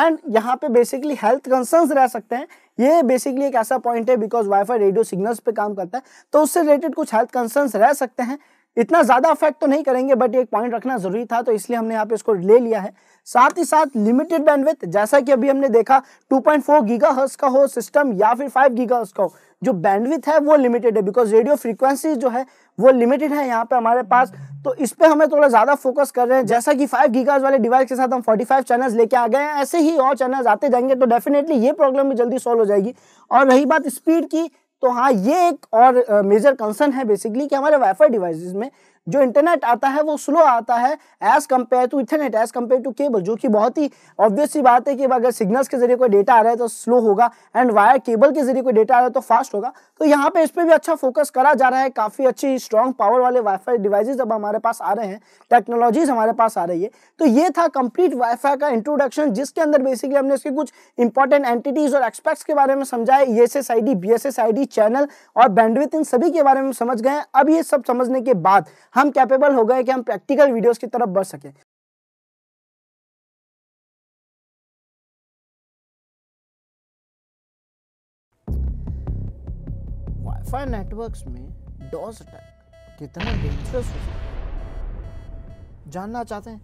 एंड यहाँ पे बेसिकली हेल्थ कंसर्न्स रह सकते हैं ये बेसिकली एक ऐसा पॉइंट है बिकॉज वाईफाई रेडियो सिग्नल्स पे काम करता है तो उससे रिलेटेड कुछ हेल्थ कंसर्न्स रह सकते हैं इतना ज़्यादा अफेक्ट तो नहीं करेंगे बट एक पॉइंट रखना जरूरी था तो इसलिए हमने यहाँ पे इसको ले लिया है साथ ही साथ लिमिटेड बैंडविथ जैसा कि अभी हमने देखा 2.4 पॉइंट का हो सिस्टम या फिर 5 गीगा का हो जो बैंडविथ है वो लिमिटेड है बिकॉज रेडियो फ्रीक्वेंसी जो है वो लिमिटेड है यहाँ पे हमारे पास तो इस पर हमें थोड़ा ज़्यादा फोकस कर रहे हैं जैसा कि फाइव गीगाज वाले डिवाइस के साथ हम फाइव चैनल्स लेके आ गए हैं ऐसे ही और चैनल्स आते जाएंगे तो डेफिनेटली ये प्रॉब्लम भी जल्दी सॉल्व हो जाएगी और रही बात स्पीड की तो हाँ ये एक और मेजर कंसर्न है बेसिकली कि हमारे वाईफाई डिवाइसेस में जो इंटरनेट आता है वो स्लो आता है as compare to ethernet as compare to cable जो कि बहुत ही ऑब्वियस सी बात है कि अगर सिग्नल्स के जरिए कोई डेटा आ रहा है तो स्लो होगा एंड वायर केबल के जरिए कोई डेटा आ रहा है तो फास्ट होगा तो यहाँ पे इस पर भी अच्छा फोकस करा जा रहा है काफ़ी अच्छी स्ट्रॉन्ग पावर वाले वाईफाई डिवाइसेज अब हमारे पास आ रहे हैं टेक्नोलॉजीज हमारे पास आ रही है तो ये था कंप्लीट वाईफाई का इंट्रोडक्शन जिसके अंदर बेसिकली हमने इसके कुछ इंपॉर्टेंट एंटिटीज और एक्सपेक्ट्स के बारे में समझाए E S S I D B S S I D channel और बैंडविथ इन सभी के बारे में समझ गए अब ये सब समझने के बाद हम कैपेबल हो गए कि हम प्रैक्टिकल वीडियोस की तरफ बढ़ सके वाईफाई नेटवर्क्स में डॉस अटैक कितना डेंजरस हो है जानना चाहते हैं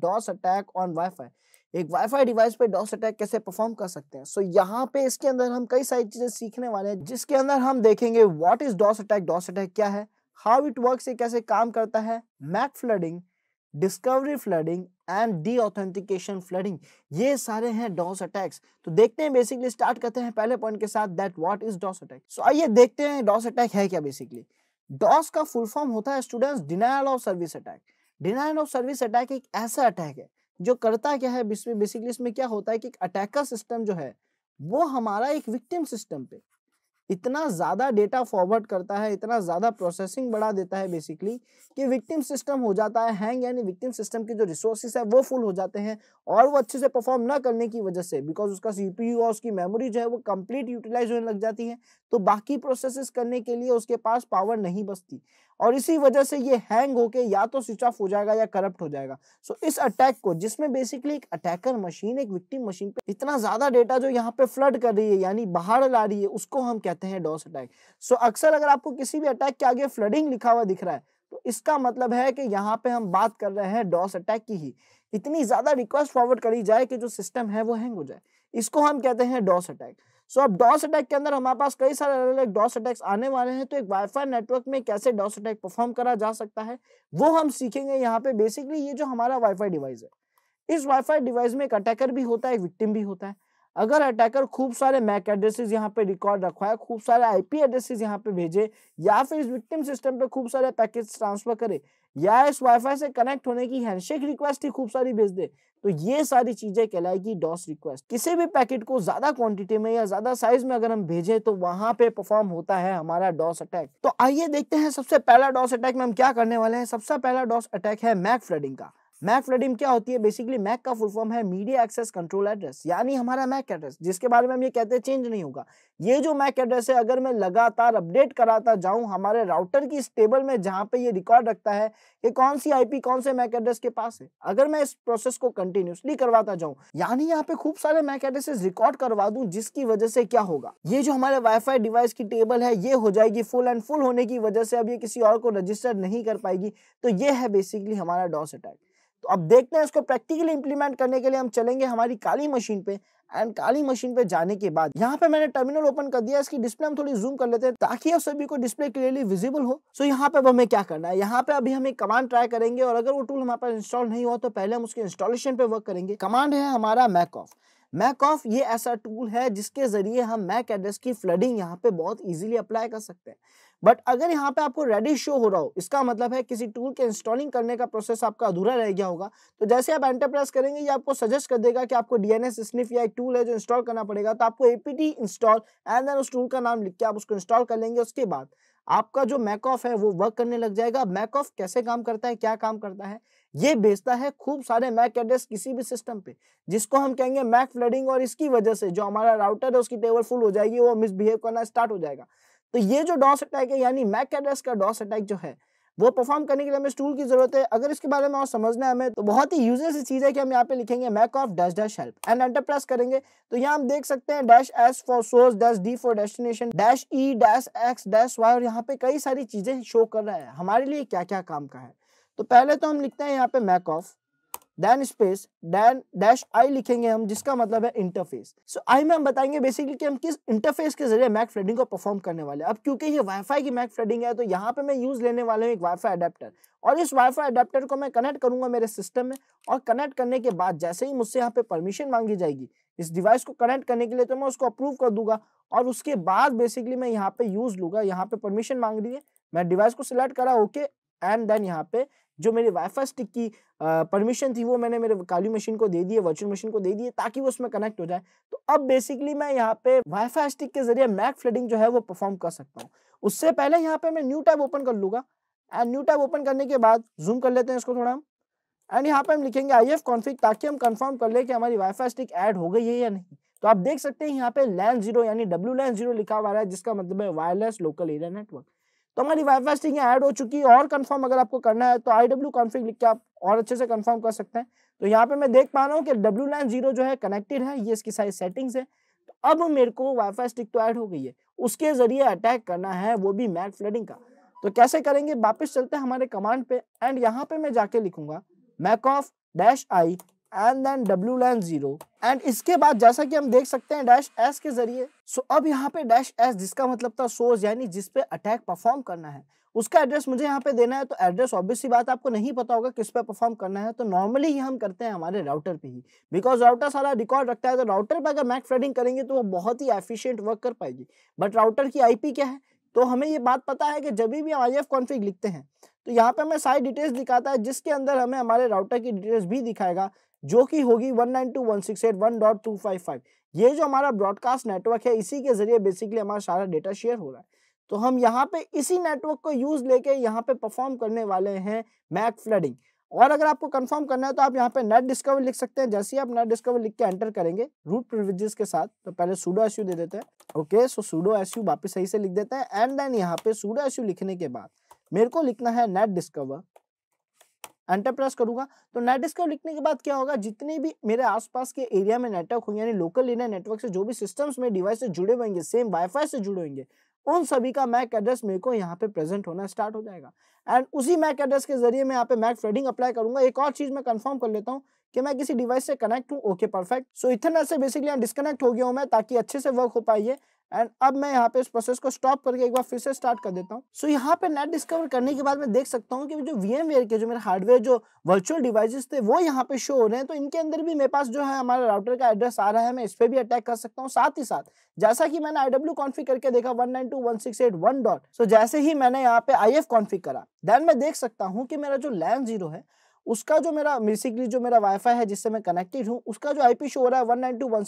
डॉस अटैक ऑन वाईफाई एक वाईफाई डिवाइस पे डॉस अटैक कैसे परफॉर्म कर सकते हैं सो so, यहाँ पे इसके अंदर हम कई सारी चीज़ें सीखने वाले हैं जिसके अंदर हम देखेंगे what is DoS attack DoS attack क्या है हाउ इट वर्क ये कैसे काम करता है MAC flooding discovery flooding and deauthentication flooding ये सारे हैं डॉस अटैक्स तो देखते हैं बेसिकली स्टार्ट करते हैं पहले पॉइंट के साथ that what is DoS attack so आइए देखते हैं डॉस अटैक है क्या बेसिकली डॉस का फुल फॉर्म होता है students denial of service attack denial of service attack एक ऐसा अटैक है जो करता क्या है बेसिकली इसमें क्या होता है कि अटैकर सिस्टम जो है वो हमारा एक विक्टिम सिस्टम पे इतना ज़्यादा डेटा फॉरवर्ड करता है इतना ज़्यादा प्रोसेसिंग बढ़ा देता है बेसिकली कि विक्टिम सिस्टम हो जाता है हैंग यानी विक्टिम सिस्टम के जो रिसोर्सेस है वो फुल हो जाते हैं और वो अच्छे से परफॉर्म ना करने की वजह से बिकॉज उसका सीपीयू और उसकी मेमोरी जो है वो कंप्लीट यूटिलाइज होने लग जाती है तो बाकी प्रोसेसेस करने के लिए उसके पास पावर नहीं बचती और इसी वजह से ये हैंग होके या तो स्विच ऑफ हो जाएगा या करप्ट हो जाएगा सो so, इस अटैक को जिसमें बेसिकली एक अटैकर मशीन एक विक्टिम मशीन पे इतना ज्यादा डेटा जो यहाँ पे फ्लड कर रही है यानी बाहर ला रही है उसको हम कहते हैं डॉस अटैक सो so, अक्सर अगर आपको किसी भी अटैक के आगे फ्लडिंग लिखा हुआ दिख रहा है तो इसका मतलब है कि यहाँ पे हम बात कर रहे हैं डॉस अटैक की ही इतनी ज्यादा रिक्वेस्ट फॉरवर्ड करी जाए कि जो सिस्टम है वो हैंग हो जाए इसको हम कहते हैं डॉस अटैक सो अब डॉस अटैक के अंदर हमारे पास कई सारे अलग अलग डॉस अटैक्स आने वाले हैं तो एक वाईफाई नेटवर्क में कैसे डॉस अटैक परफॉर्म करा जा सकता है वो हम सीखेंगे यहाँ पे बेसिकली ये जो हमारा वाईफाई डिवाइस है इस वाईफाई डिवाइस में एक अटैकर भी होता है एक विक्टिम भी होता है अगर अटैकर खूब सारे मैक एड्रेसेस यहाँ पे रिकॉर्ड रखवाए खूब सारे आईपी एड्रेसेस यहाँ पे भेजे या फिर इस विक्टिम सिस्टम पे खूब सारे पैकेज ट्रांसफर करे या इस वाईफाई से कनेक्ट होने की हैंडशेक रिक्वेस्ट ही खूब सारी भेज दे तो ये सारी चीजें कहलाएगी डॉस रिक्वेस्ट किसी भी पैकेट को ज्यादा क्वांटिटी में या ज्यादा साइज में अगर हम भेजें तो वहां पे परफॉर्म होता है हमारा डॉस अटैक तो आइए देखते हैं सबसे पहला डॉस अटैक में हम क्या करने वाले हैं सबसे पहला डॉस अटैक है मैक फ्लडिंग का मैक फ्लडिम क्या होती है बेसिकली मैक का फुल फॉर्म है मीडिया एक्सेस कंट्रोल एड्रेस यानी हमारा मैक एड्रेस जिसके बारे में हम ये कहते हैं चेंज नहीं होगा ये जो मैक एड्रेस है अगर मैं लगातार अपडेट कराता जाऊं हमारे राउटर की इस टेबल में जहां पे ये रिकॉर्ड रखता है कि कौन सी आईपी कौन से मैक एड्रेस के पास है अगर मैं इस प्रोसेस को कंटिन्यूसली करवाता जाऊं यानी यहाँ पे खूब सारे मैक एड्रेसेस रिकॉर्ड करवा दूं जिसकी वजह से क्या होगा ये जो हमारे वाईफाई डिवाइस की टेबल है ये हो जाएगी फुल एंड फुल होने की वजह से अब ये किसी और को रजिस्टर नहीं कर पाएगी तो ये है बेसिकली हमारा डॉस अटैक तो अब देखते हैं इसको प्रैक्टिकली इंप्लीमेंट करने के लिए हम चलेंगे हमारी काली मशीन पे एंड काली मशीन पे जाने के बाद यहाँ पे मैंने टर्मिनल ओपन कर दिया इसकी डिस्प्ले हम थोड़ी जूम कर लेते हैं ताकि अब सभी को डिस्प्ले क्लियरली विजिबल हो सो so, यहाँ पे अब हमें क्या करना है यहाँ पे अभी हम एक कमांड ट्राई करेंगे और अगर वो टूल हमारे पास इंस्टॉल नहीं हुआ तो पहले हम उसके इंस्टॉलेशन पे वर्क करेंगे कमांड है हमारा मैक ऑफ मैक ऑफ ये ऐसा टूल है जिसके जरिए हम मैक एड्रेस की फ्लडिंग यहाँ पे बहुत ईजिली अप्लाई कर सकते हैं बट अगर यहाँ पे आपको रेडी शो हो रहा हो इसका मतलब है किसी टूल के इंस्टॉलिंग करने का प्रोसेस आपका अधूरा रह गया होगा तो जैसे आप एंटरप्रेस करेंगे ये आपको सजेस्ट कर देगा कि आपको डीएनएस स्निफ या एक टूल है जो इंस्टॉल करना पड़ेगा तो आपको एपीटी इंस्टॉल एंड देन उस टूल का नाम लिख के आप उसको इंस्टॉल कर लेंगे उसके बाद आपका जो मैक ऑफ है वो वर्क करने लग जाएगा मैक ऑफ कैसे काम करता है क्या काम करता है ये बेचता है खूब सारे मैक एड्रेस किसी भी सिस्टम पे जिसको हम कहेंगे मैक फ्लडिंग और इसकी वजह से जो हमारा राउटर है उसकी टेबल फुल हो जाएगी वो मिसबिहेव करना स्टार्ट हो जाएगा तो ये जो डॉस अटैक है यानी मैक एड्रेस का डॉस अटैक जो है वो परफॉर्म करने के लिए हमें स्टूल की जरूरत है अगर इसके बारे में और समझना है हमें तो बहुत ही यूजर सी चीज है कि हम यहाँ पे लिखेंगे macof dash dash help and enter press करेंगे तो यहाँ हम देख सकते हैं dash S for source dash D for destination dash E dash X dash Y और यहाँ पे कई सारी चीजें शो कर रहा है हमारे लिए क्या क्या काम का है तो पहले तो हम लिखते हैं यहाँ पे macof then space then dash I लिखेंगे हम जिसका मतलब है इंटरफेस सो आई में हम बताएंगे बेसिकली कि हम किस इंटरफेस के जरिए मैक फ्लडिंग को परफॉर्म करने वाले अब क्योंकि ये वाईफाई की मैक फ्लडिंग है तो यहाँ पे मैं यूज लेने वाला हूँ एक वाईफाई अडेप्टर और इस वाईफाई अडेप्टर को मैं कनेक्ट करूंगा मेरे सिस्टम में और कनेक्ट करने के बाद जैसे ही मुझसे यहाँ पे परमिशन मांगी जाएगी इस डिवाइस को कनेक्ट करने के लिए तो मैं उसको अप्रूव कर दूंगा और उसके बाद बेसिकली मैं यहाँ पे यूज लूंगा यहाँ पे परमिशन मांग रही है मैं डिवाइस को सिलेक्ट करा ओके एंड देन यहाँ पे जो मेरी वाईफाई स्टिक की परमिशन थी वो मैंने मेरे काली मशीन को दे दिए वर्चुअल मशीन को दे दिए ताकि वो उसमें कनेक्ट हो जाए तो अब बेसिकली मैं यहाँ पे वाईफाई स्टिक के जरिए मैक फ्लडिंग जो है वो परफॉर्म कर सकता हूँ उससे पहले यहाँ पे मैं न्यू टैब ओपन कर लूंगा एंड न्यू टैब ओपन करने के बाद जूम कर लेते हैं इसको थोड़ा हम एंड यहाँ पे हम लिखेंगे आई एफ कॉन्फिक ताकि हम कन्फर्म कर ले कि हमारी वाईफाई स्टिक एड हो गई है या नहीं तो आप देख सकते हैं यहाँ पे लैन जीरो यानी डब्ल्यू लैंड जीरो लिखा हुआ है जिसका मतलब है वायरलेस लोकल एरिया नेटवर्क तो हमारी वाई फास्टिंग ऐड हो चुकी है और कंफर्म अगर आपको करना है तो आई डब्ल्यू कॉन्फिग लिख के आप और अच्छे से कंफर्म कर सकते हैं तो यहाँ पे मैं देख पा रहा हूँ कि डब्ल्यू लाइन जीरो जो है कनेक्टेड है ये इसकी सारी सेटिंग्स है तो अब मेरे को वाई फाई स्टिक तो ऐड हो गई है उसके जरिए अटैक करना है वो भी मैट फ्लडिंग का तो कैसे करेंगे वापस चलते हैं हमारे कमांड पे एंड यहाँ पे मैं जाके लिखूंगा macof dash I and then W line zero and इसके बाद जैसा कि हम देख सकते हैं डैश एस के जरिए सो so, अब यहाँ पे डैश एस जिसका मतलब था सोर्स यानी जिस पे अटैक परफॉर्म करना है उसका एड्रेस मुझे यहाँ पे देना है तो एड्रेस ऑब्वियसली बात आपको नहीं पता होगा किस पे परफॉर्म करना है तो नॉर्मली ही हम करते हैं हमारे राउटर पे ही बिकॉज राउटर सारा रिकॉर्ड रखता है तो राउटर पे अगर मैक फ्रेडिंग करेंगे तो वो बहुत ही एफिशिएंट वर्क कर पाएगी बट राउटर की आईपी क्या है तो हमें ये बात पता है कि जब भी हम आई एफ कॉन्फिग लिखते हैं तो यहाँ पे हमें सारी डिटेल्स दिखाता है जिसके अंदर हमें हमारे राउटर की डिटेल्स भी दिखाएगा जो कि होगी 192.168.1.255 ये जो हमारा ब्रॉडकास्ट नेटवर्क है इसी के जरिए बेसिकली हमारा सारा डेटा शेयर हो रहा है तो हम यहाँ पे इसी नेटवर्क को यूज लेके यहाँ पे परफॉर्म करने वाले हैं मैक फ्लडिंग और अगर आपको कंफर्म करना है तो आप यहाँ पे नेट डिस्कवर लिख सकते हैं जैसे ही आप नेट डिस्कवर लिख के एंटर करेंगे रूट प्रिविजेस के साथ तो पहले सूडो एस दे देते हैं ओके सो सूडो एस वापस सही से लिख देते हैं एंड देन यहाँ पे सूडो एस लिखने के बाद मेरे को लिखना है नेट डिस्कवर एंटर प्रेस करूंगा तो नेट स्कोर लिखने के बाद क्या होगा जितने भी मेरे आसपास के एरिया में नेटवर्क होंगे यानी लोकल एरिया नेटवर्क से जो भी सिस्टम्स में डिवाइस से जुड़े हुएंगे सेम वाईफाई से जुड़े हुएंगे उन सभी का मैक एड्रेस मेरे को यहाँ पे प्रेजेंट होना स्टार्ट हो जाएगा एंड उसी मैक एड्रेस के जरिए मैं यहाँ पे मैक थ्रेडिंग अप्लाई करूंगा एक और चीज मैं कंफर्म कर लेता हूँ कि मैं किसी डिवाइस से कनेक्ट हूँ ओके परफेक्ट सो इथरनेट से बेसिकली डिस्कनेक्ट हो गया हूँ मैं ताकि अच्छे से वर्क हो पाइए एंड अब मैं यहाँ पे इस प्रोसेस को स्टॉप करके एक बार फिर से स्टार्ट कर देता हूँ सो so, यहाँ पे नेट डिस्कवर करने के बाद मैं देख सकता हूँ कि जो वी एम के जो मेरे हार्डवेयर जो वर्चुअल डिवाइसेस थे वो यहाँ पे शो हो रहे हैं तो इनके अंदर भी मेरे पास जो है हमारा राउटर का एड्रेस आ रहा है मैं इस पर भी अटैक कर सकता हूँ साथ ही साथ जैसा कि मैंने आई कॉन्फिक करके देखा वन डॉट सो जैसे ही मैंने यहाँ पे आई एफ कॉन्फिक करा देन मैं देख सकता हूँ कि मेरा जो लैन जीरो है उसका जो मेरा बेसिकली जो मेरा वाईफाई है जिससे मैं कनेक्टेड हूँ उसका जो आईपी शो हो रहा है वन नाइन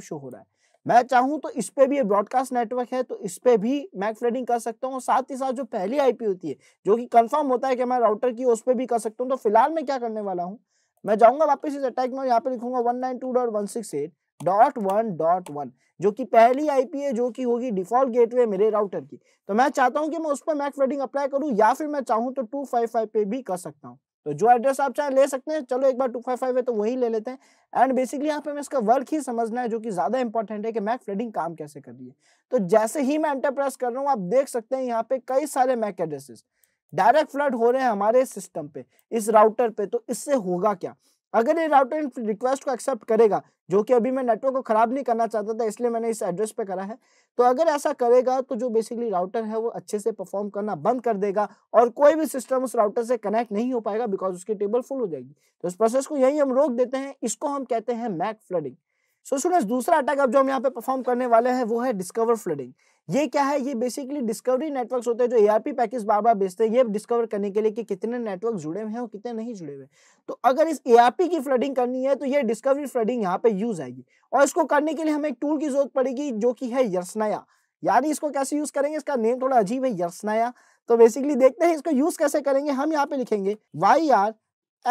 शो हो रहा है मैं चाहूं तो इस पे भी ब्रॉडकास्ट नेटवर्क है तो इस पे भी मैक फ्रेडिंग कर सकता हूँ साथ ही साथ जो पहली आईपी होती है जो कि कंफर्म होता है कि मैं राउटर की उस पर भी कर सकता हूँ तो फिलहाल मैं क्या करने वाला हूँ मैं जाऊंगा वापस इस अटैक में यहाँ पे लिखूंगा one nine two dot one six eight dot one dot one जो कि पहली आईपी है जो कि होगी डिफॉल्ट गेटवे मेरे राउटर की तो मैं चाहता हूँ कि मैं उस पर मैक फ्रेडिंग अप्लाई करूँ या फिर मैं चाहूँ तो टू फाइव फाइव पे भी कर सकता हूँ तो जो एड्रेस आप चाहे ले सकते हैं चलो एक बार टू फाइव फाइव है तो वही ले लेते हैं एंड बेसिकली यहाँ पे हमें इसका वर्क ही समझना है जो कि ज्यादा इंपॉर्टेंट है कि मैक फ्लडिंग काम कैसे कर रही है तो जैसे ही मैं एंटरप्रेस कर रहा हूँ आप देख सकते हैं यहाँ पे कई सारे मैक एड्रेसेस डायरेक्ट फ्लड हो रहे हैं हमारे सिस्टम पे इस राउटर पे तो इससे होगा क्या अगर ये राउटर इन रिक्वेस्ट को एक्सेप्ट करेगा जो कि अभी मैं नेटवर्क को ख़राब नहीं करना चाहता था इसलिए मैंने इस एड्रेस पे करा है तो अगर ऐसा करेगा तो जो बेसिकली राउटर है वो अच्छे से परफॉर्म करना बंद कर देगा और कोई भी सिस्टम उस राउटर से कनेक्ट नहीं हो पाएगा बिकॉज उसकी टेबल फुल हो जाएगी तो इस प्रोसेस को यही हम रोक देते हैं इसको हम कहते हैं मैक फ्लडिंग सो स्टूडेंट्स दूसरा अटैक अब जो हम यहाँ पे परफॉर्म करने वाले हैं वो है डिस्कवर फ्लडिंग ये क्या है ये बेसिकली डिस्कवरी नेटवर्क्स होते हैं जो एआरपी पैकेज बार बार बेचते हैं ये डिस्कवर करने के लिए कि कितने नेटवर्क जुड़े हुए हैं और कितने नहीं जुड़े हुए तो अगर इस एआरपी की फ्लडिंग करनी है तो ये डिस्कवरी फ्लडिंग यहाँ पे यूज आएगी और इसको करने के लिए हमें एक टूल की जरूरत पड़ेगी जो की है यर्सनाया यानी इसको कैसे यूज करेंगे इसका नेम थोड़ा अजीब है यर्सनाया तो बेसिकली देखते हैं इसको यूज कैसे करेंगे हम यहाँ पे लिखेंगे Y R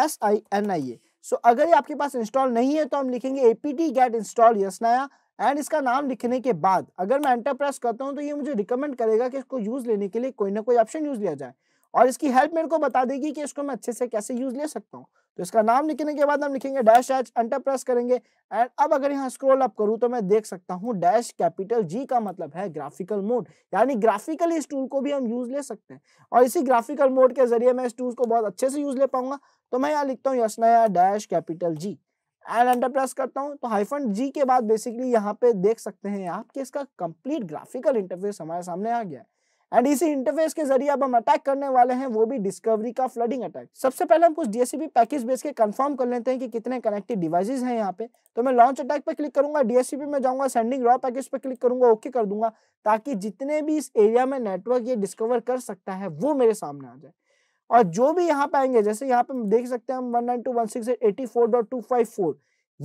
S I N I A so so, अगर ये आपके पास इंस्टॉल नहीं है तो हम लिखेंगे APT get install yersinia and इसका नाम लिखने के बाद अगर मैं एंटर प्रेस करता हूँ तो ये मुझे रिकमेंड करेगा कि इसको यूज लेने के लिए कोई ना कोई ऑप्शन यूज लिया जाए और इसकी हेल्प मेरे को बता देगी कि इसको मैं अच्छे से कैसे यूज ले सकता हूँ तो इसका नाम लिखने के बाद हम लिखेंगे डैश एच एंटर प्रेस करेंगे एंड अब अगर यहाँ स्क्रॉल अप करूँ तो मैं देख सकता हूँ डैश कैपिटल जी का मतलब है ग्राफिकल मोड यानी ग्राफिकल इस टूल को भी हम यूज ले सकते हैं और इसी ग्राफिकल मोड के जरिए मैं इस टूल को बहुत अच्छे से यूज ले पाऊंगा तो मैं यहाँ लिखता हूँ yersinia dash capital G and enter press करता हूँ तो हाईफन जी के बाद बेसिकली यहाँ पे देख सकते हैं आप कि इसका कंप्लीट ग्राफिकल इंटरफेस हमारे सामने आ गया है एंड इसी इंटरफेस के जरिए अब हम अटैक करने वाले हैं वो भी डिस्कवरी का फ्लडिंग अटैक सबसे पहले हम कुछ डीएससीबी पैकेज बेस के कंफर्म कर लेते हैं कि कितने कनेक्टेड डिवाइसेस हैं यहाँ पे तो मैं लॉन्च अटैक पे क्लिक करूंगा डीएससीबी में जाऊंगा सेंडिंग रॉ पैकेज पे क्लिक करूंगा ओके कर दूंगा ताकि जितने भी इस एरिया में नेटवर्क ये डिस्कवर कर सकता है वो मेरे सामने आ जाए और जो भी यहाँ पे आएंगे जैसे यहाँ पे देख सकते हैं हम one nine two one six eighty four dot two five four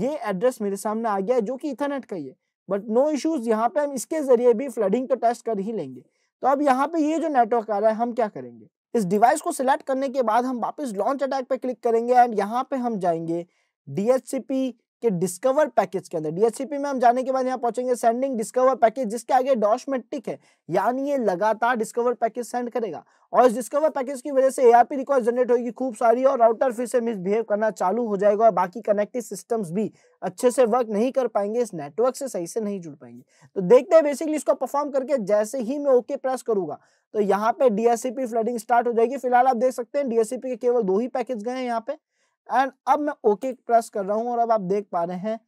ये एड्रेस मेरे सामने आ गया है जो कि इथरनेट का ही है बट नो इश्यूज यहाँ पे हम इसके जरिए भी फ्लडिंग तो टेस्ट कर ही लेंगे तो अब यहाँ पे ये जो नेटवर्क आ रहा है हम क्या करेंगे इस डिवाइस को सिलेक्ट करने के बाद हम वापस लॉन्च अटैक पे क्लिक करेंगे एंड यहाँ पे हम जाएंगे डीएचसीपी कि डिस्कवर पैकेज के अंदर डीएचसीपी में हम जाने के बाद यहाँ पहुंचेंगे सेंडिंग डिस्कवर पैकेज जिसके आगे डॉश मेट्रिक है यानी ये लगातार डिस्कवर पैकेज सेंड करेगा और इस डिस्कवर पैकेज की वजह से एआरपी रिक्वेस्ट जनरेट होगी खूब सारी और राउटर फिर से मिसबिहेव करना चालू हो जाएगा और बाकी कनेक्टिव सिस्टम्स भी अच्छे से वर्क नहीं कर पाएंगे इस नेटवर्क से सही से नहीं जुड़ पाएंगे तो देखते हैं बेसिकली इसको परफॉर्म करके जैसे ही मैं ओके प्रेस करूंगा तो यहाँ पे डीएससीपी फ्लडिंग स्टार्ट हो जाएगी फिलहाल आप देख सकते हैं डीएससीपी के केवल दो ही पैकेज गए हैं यहाँ पे एंड अब मैं ओके okay प्रेस कर रहा हूँ और अब आप देख पा रहे हैं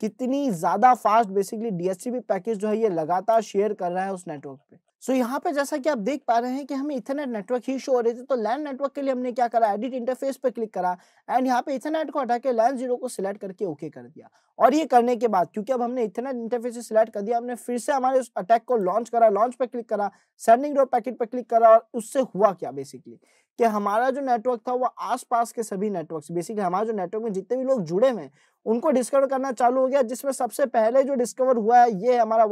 कितनी ज्यादा फास्ट बेसिकली डीएससीबी पैकेज जो है ये लगातार शेयर कर रहा है उस नेटवर्क पे सो so, यहाँ पे जैसा कि आप देख पा रहे हैं कि हमें इथरनेट नेटवर्क ही शो हो रहे थे तो लैंड नेटवर्क के लिए हमने क्या करा एडिट इंटरफेस पे क्लिक करा एंड यहाँ पे इथरनेट को हटा के लैंड जीरो को सिलेक्ट करके ओके okay कर दिया और ये करने के बाद क्योंकि अब हमने इथरनेट इंटरफेस से सिलेक्ट कर दिया हमने फिर से हमारे उस अटैक को लॉन्च करा लॉन्च पे क्लिक करा सेंडिंग रो पैकेट पे क्लिक करा और उससे हुआ क्या बेसिकली कि हमारा जो नेटवर्क था वो आसपास के सभी नेटवर्क्स बेसिकली हमारा जो नेटवर्क में जितने भी लोग जुड़े हुए हैं उनको डिस्कवर करना चालू हो गया जिसमें सबसे पहले जो डिस्कवर हुआ है ये है हमारा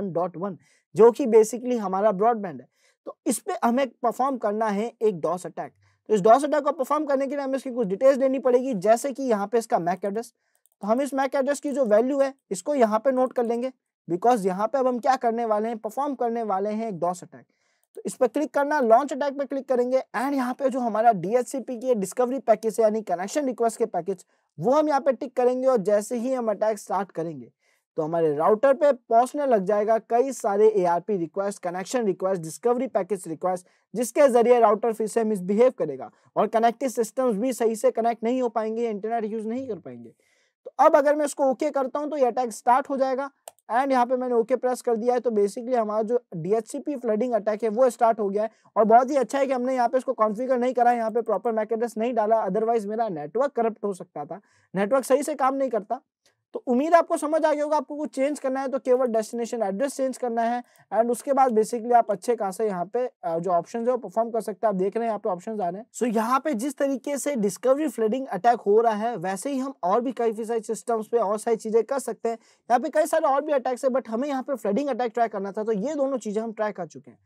वन जो कि बेसिकली हमारा ब्रॉडबैंड है तो इस पर हमें परफॉर्म करना है एक डॉस अटैक तो इस डॉस अटैक को परफॉर्म करने के लिए हमें इसकी कुछ डिटेल्स देनी पड़ेगी जैसे कि यहाँ पे इसका मैक एड्रेस तो हम इस मैक एड्रेस की जो वैल्यू है इसको यहाँ पे नोट कर लेंगे बिकॉज यहाँ पे अब हम क्या करने वाले हैं परफॉर्म करने वाले हैं एक डॉस अटैक तो इस पर क्लिक करना लॉन्च अटैक पर क्लिक करेंगे एंड यहाँ पे जो हमारा डीएससीपी की डिस्कवरी पैकेज यानी कनेक्शन रिक्वेस्ट के पैकेज वो हम यहाँ पे टिक करेंगे और जैसे ही हम अटैक स्टार्ट करेंगे तो हमारे राउटर पे पहुंचने लग जाएगा कई सारे ARP request connection request discovery package request जिसके जरिए राउटर फिर से मिसबिहेव करेगा और कनेक्टिव सिस्टम्स भी सही से कनेक्ट नहीं हो पाएंगे इंटरनेट यूज नहीं कर पाएंगे तो अब अगर मैं इसको ओके okay करता हूँ तो ये अटैक स्टार्ट हो जाएगा एंड यहाँ पे मैंने ओके okay प्रेस कर दिया है तो बेसिकली हमारा जो डीएचसीपी फ्लडिंग अटैक है वो स्टार्ट हो गया है और बहुत ही अच्छा है कि हमने यहाँ पे इसको कॉन्फ़िगर नहीं करा यहाँ पे प्रॉपर मैकेनिस नहीं डाला अदरवाइज मेरा नेटवर्क करप्ट हो सकता था नेटवर्क सही से काम नहीं करता तो उम्मीद आपको समझ आ गया होगा आपको कुछ चेंज करना है तो केवल डेस्टिनेशन एड्रेस चेंज करना है एंड उसके बाद बेसिकली आप अच्छे खासे यहाँ पे जो ऑप्शन है वो परफॉर्म कर सकते हैं आप देख रहे हैं यहाँ पे ऑप्शन आ रहे हैं सो so, यहाँ पे जिस तरीके से डिस्कवरी फ्लडिंग अटैक हो रहा है वैसे ही हम और भी कई सारी सिस्टम पे और सारी चीजें कर सकते हैं यहाँ पे कई सारे और भी अटैक्स है बट हमें यहाँ पे फ्लडिंग अटैक ट्राई करना था तो ये दोनों चीजें हम ट्राई कर चुके हैं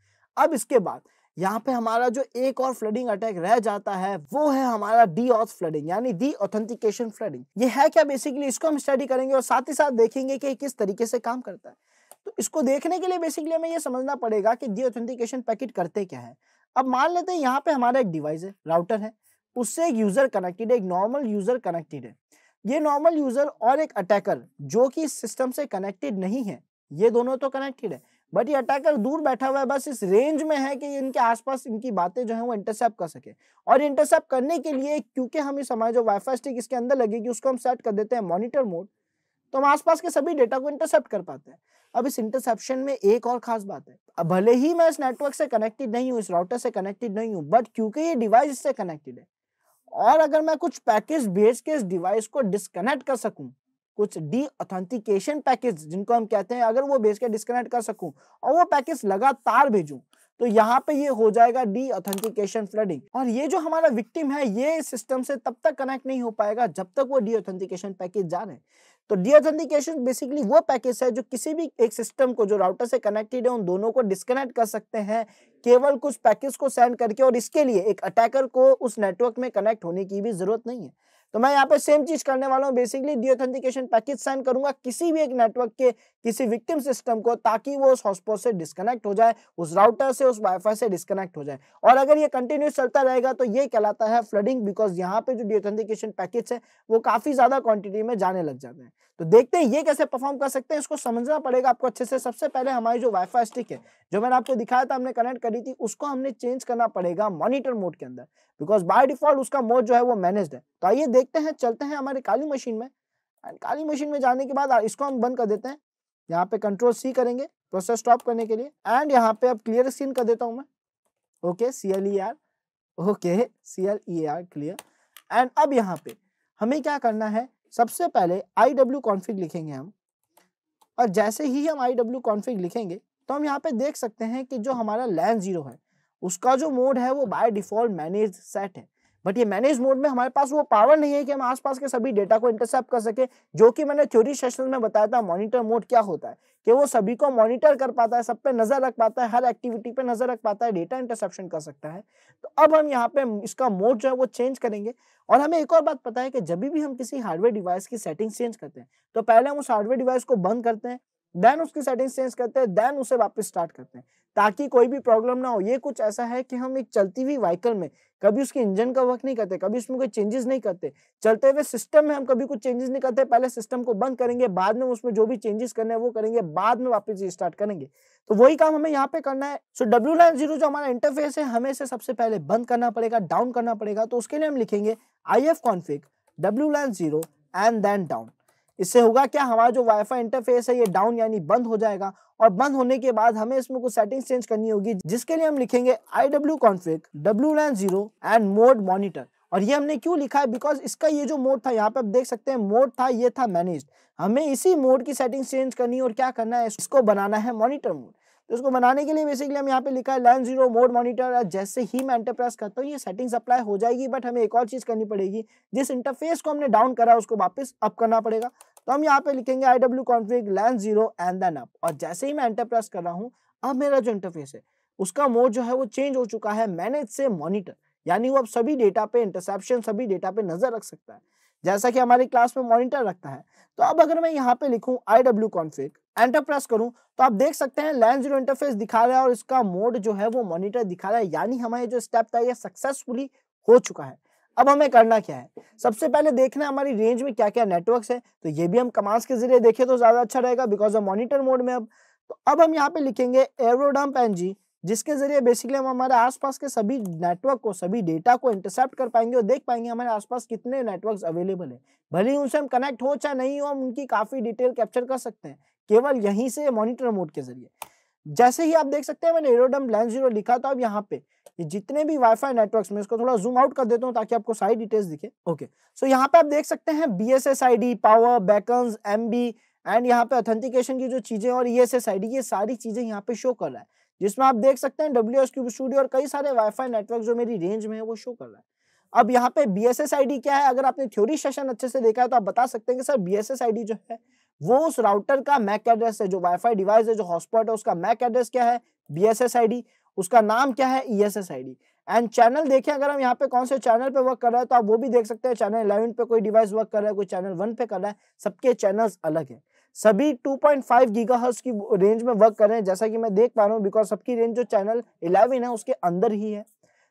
अब इसके बाद यहाँ पे हमारा जो एक और फ्लडिंग अटैक रह जाता है वो है हमारा डी ऑथ फ्लडिंग यानी डी ऑथेंटिकेशन फ्लडिंग ये है क्या बेसिकली इसको हम स्टडी करेंगे और साथ ही साथ देखेंगे कि किस तरीके से काम करता है तो इसको देखने के लिए बेसिकली हमें ये समझना पड़ेगा कि डी ऑथेंटिकेशन पैकेट करते क्या है अब मान लेते हैं यहाँ पे हमारा एक डिवाइस है राउटर है उससे एक यूजर कनेक्टेड एक नॉर्मल यूजर कनेक्टेड है ये नॉर्मल यूजर और एक अटैकर जो कि इस सिस्टम से कनेक्टेड नहीं है ये दोनों तो कनेक्टेड है बट ये अटैकर दूर बैठा हुआ है बस इस रेंज में है कि इनके आसपास इनकी बातें जो है वो इंटरसेप्ट कर सके और इंटरसेप्ट करने के लिए क्योंकि हम इस हमारे जो वाईफाई स्टिक इसके अंदर लगेगी उसको हम सेट कर देते हैं मॉनिटर मोड तो हम आसपास के सभी डेटा को इंटरसेप्ट कर पाते हैं अब इस इंटरसेप्शन में एक और खास बात है अब भले ही मैं इस नेटवर्क से कनेक्टेड नहीं हूँ इस राउटर से कनेक्टेड नहीं हूँ बट क्योंकि ये डिवाइस इससे कनेक्टेड है और अगर मैं कुछ पैकेज भेज के इस डिवाइस को डिसकनेक्ट कर सकूँ कुछ डी ऑथेंटिकेशन पैकेज जिनको हम कहते हैं अगर वो भेज के डिस्कनेक्ट कर सकूं और वो पैकेज लगातार भेजूं तो यहाँ पे ये हो जाएगा डी ऑथेंटिकेशन फ्लडिंग और ये जो हमारा विक्टिम है ये सिस्टम से तब तक कनेक्ट नहीं हो पाएगा जब तक वो डी ऑथेंटिकेशन पैकेज जा रहे तो डी ऑथेंटिकेशन बेसिकली वो पैकेज है जो किसी भी एक सिस्टम को जो राउटर से कनेक्टेड है उन दोनों को डिस्कनेक्ट कर सकते हैं केवल कुछ पैकेज को सेंड करके और इसके लिए एक अटैकर को उस नेटवर्क में कनेक्ट होने की भी जरूरत नहीं है तो मैं यहाँ पे सेम चीज करने वाला हूँ बेसिकली ऑथेंटिकेशन पैकेज साइन करूंगा किसी भी एक नेटवर्क के किसी विक्टिम सिस्टम को ताकि वो उस हॉस्पोर्ट से डिस्कनेक्ट हो जाए उस राउटर से उस वाईफाई से डिस्कनेक्ट हो जाए और अगर ये कंटिन्यूस चलता रहेगा तो ये कहलाता है फ्लडिंग बिकॉज यहाँ पे जो ऑथेंटिकेशन पैकेज है वो काफी ज्यादा क्वान्टिटी में जाने लग जाते हैं तो देखते हैं ये कैसे परफॉर्म कर सकते हैं इसको समझना पड़ेगा आपको अच्छे से सबसे पहले हमारी जो वाईफाई स्टिक है जो मैंने आपको दिखाया था हमने कनेक्ट करी थी उसको हमने चेंज करना पड़ेगा मॉनिटर मोड के अंदर बिकॉज बाय डिफॉल्ट उसका मोड जो है वो मैनेज है तो आइए देखते हैं चलते हैं हमारे काली मशीन में एंड काली मशीन में जाने के बाद इसको हम बंद कर देते हैं यहाँ पे कंट्रोल सी करेंगे प्रोसेस स्टॉप करने के लिए एंड यहाँ पे अब क्लियर स्क्रीन कर देता हूँ मैं okay C L E R okay C L E R clear and अब यहाँ पे हमें क्या करना है सबसे पहले आई डब्ल्यू कॉन्फिग लिखेंगे हम और जैसे ही हम आई डब्ल्यू कॉन्फिग लिखेंगे तो हम यहाँ पे देख सकते हैं कि जो हमारा लैन जीरो है उसका जो मोड है वो बाय डिफॉल्ट मैनेज सेट है बट ये मैनेज मोड में हमारे पास वो पावर नहीं है कि हम आसपास के सभी डेटा को इंटरसेप्ट कर सके जो कि मैंने थ्योरी सेशन में बताया था मॉनिटर मोड क्या होता है कि वो सभी को मॉनिटर कर पाता है सब पे नजर रख पाता है हर एक्टिविटी पे नजर रख पाता है डेटा इंटरसेप्शन कर सकता है तो अब हम यहाँ पे इसका मोड जो है वो चेंज करेंगे और हमें एक और बात पता है कि जब भी हम किसी हार्डवेयर डिवाइस की सेटिंग चेंज करते हैं तो पहले हम उस हार्डवेयर डिवाइस को बंद करते हैं देन उसकी सेटिंग्स चेंज करते हैं देन उसे वापस स्टार्ट करते हैं ताकि कोई भी प्रॉब्लम ना हो ये कुछ ऐसा है कि हम एक चलती हुई व्हीकल में कभी उसके इंजन का वर्क नहीं करते कभी उसमें कोई चेंजेस नहीं करते चलते हुए सिस्टम में हम कभी कुछ चेंजेस नहीं करते पहले सिस्टम को बंद करेंगे बाद में उसमें जो भी चेंजेस करने हैं वो करेंगे बाद में वापस स्टार्ट करेंगे तो वही काम हमें यहाँ पे करना है सो डब्ल्यू लाइन जीरो जो हमारा इंटरफेस है हमें इसे सबसे पहले बंद करना पड़ेगा डाउन करना पड़ेगा तो उसके लिए हम लिखेंगे I F config W line zero and then down इससे होगा क्या हमारा जो वाईफाई इंटरफेस है ये डाउन यानी बंद हो जाएगा और बंद होने के बाद हमें इसमें कुछ सेटिंग्स चेंज करनी होगी जिसके लिए हम लिखेंगे I W config W LAN zero and mode monitor और ये हमने क्यों लिखा है बिकॉज इसका ये जो मोड था यहाँ पे आप देख सकते हैं मोड था ये था मैनेज हमें इसी मोड की सेटिंग चेंज करनी और क्या करना है इसको बनाना है मॉनिटर मोड तो इसको बनाने के लिए बेसिकली हम यहाँ पे लिखा है लैन जीरो मोड मॉनिटर जैसे ही मैं इंटरप्रेस करता हूँ ये सेटिंग्स अप्लाई हो जाएगी बट हमें एक और चीज़ करनी पड़ेगी जिस इंटरफेस को हमने डाउन करा उसको वापस अप करना पड़ेगा तो हम यहाँ पे लिखेंगे I W config LAN zero and then up और जैसे ही मैं एंटर प्रेस कर रहा हूँ अब मेरा जो इंटरफेस है उसका मोड जो है वो चेंज हो चुका है मैनेज से मॉनिटर यानी वो अब सभी डेटा पे इंटरसेप्शन सभी डेटा पे नजर रख सकता है जैसा कि हमारी क्लास में मॉनिटर रखता है तो अब अगर मैं यहाँ पे लिखूं I W config enter press करूं तो आप देख सकते हैं लैन जीरो इंटरफेस दिखा रहा है और इसका मोड जो है वो मॉनिटर दिखा रहा है यानी हमारे जो स्टेप था ये सक्सेसफुली हो चुका है अब हमें करना क्या है सबसे पहले देखना हमारी रेंज में क्या क्या नेटवर्क्स है तो ये भी हम कमांड्स के जरिए देखें तो ज्यादा अच्छा रहेगा बिकॉज ऑफ मॉनिटर मोड में अब तो अब हम यहाँ पे लिखेंगे एरोडम्प एन जी जिसके जरिए बेसिकली हम हमारे आसपास के सभी नेटवर्क को सभी डेटा को इंटरसेप्ट कर पाएंगे और देख पाएंगे हमारे आसपास कितने नेटवर्क्स अवेलेबल है भले ही उनसे हम कनेक्ट हो चाहे नहीं हो हम उनकी काफ़ी डिटेल कैप्चर कर सकते हैं केवल यहीं से मॉनिटर मोड के जरिए जैसे ही आप देख सकते हैं मैंने एरोडम लैंड जीरो लिखा था अब यहाँ पे ये जितने भी वाईफाई नेटवर्क्स में इसको थोड़ा जूम आउट कर देता हूँ ताकि आपको सारी डिटेल्स दिखे ओके सो यहाँ पे आप देख सकते हैं B S S I D power beacons M B and यहाँ पे ऑथेंटिकेशन की जो चीजें और E S S I D ये सारी चीजें यहाँ पे शो कर रहा है जिसमें आप देख सकते हैं डब्ल्यू एस क्यूब स्टूडियो और कई सारे वाईफाई नेटवर्क जो मेरी रेंज में है वो शो कर रहा है अब यहाँ पे B S S I D क्या है अगर आपने थ्योरी सेशन अच्छे से देखा है तो आप बता सकते हैं कि sir B S S I D जो है वो उस राउटर का मैक एड्रेस है जो वाईफाई डिवाइस है जो हॉटस्पॉट है उसका मैक एड्रेस क्या है B S S I D उसका नाम क्या है E S S I D and channel देखें अगर हम यहाँ पे कौन से चैनल पे वर्क कर रहा है तो आप वो भी देख सकते हैं चैनल इलेवन पे कोई डिवाइस वर्क कर रहा है कोई चैनल वन पे कर रहा है सबके चैनल्स अलग है सभी 2.5 गीगाहर्ट्ज की रेंज में वर्क कर रहे हैं जैसा कि मैं देख पा रहा हूँ बिकॉज सबकी रेंज जो चैनल इलेवन है उसके अंदर ही है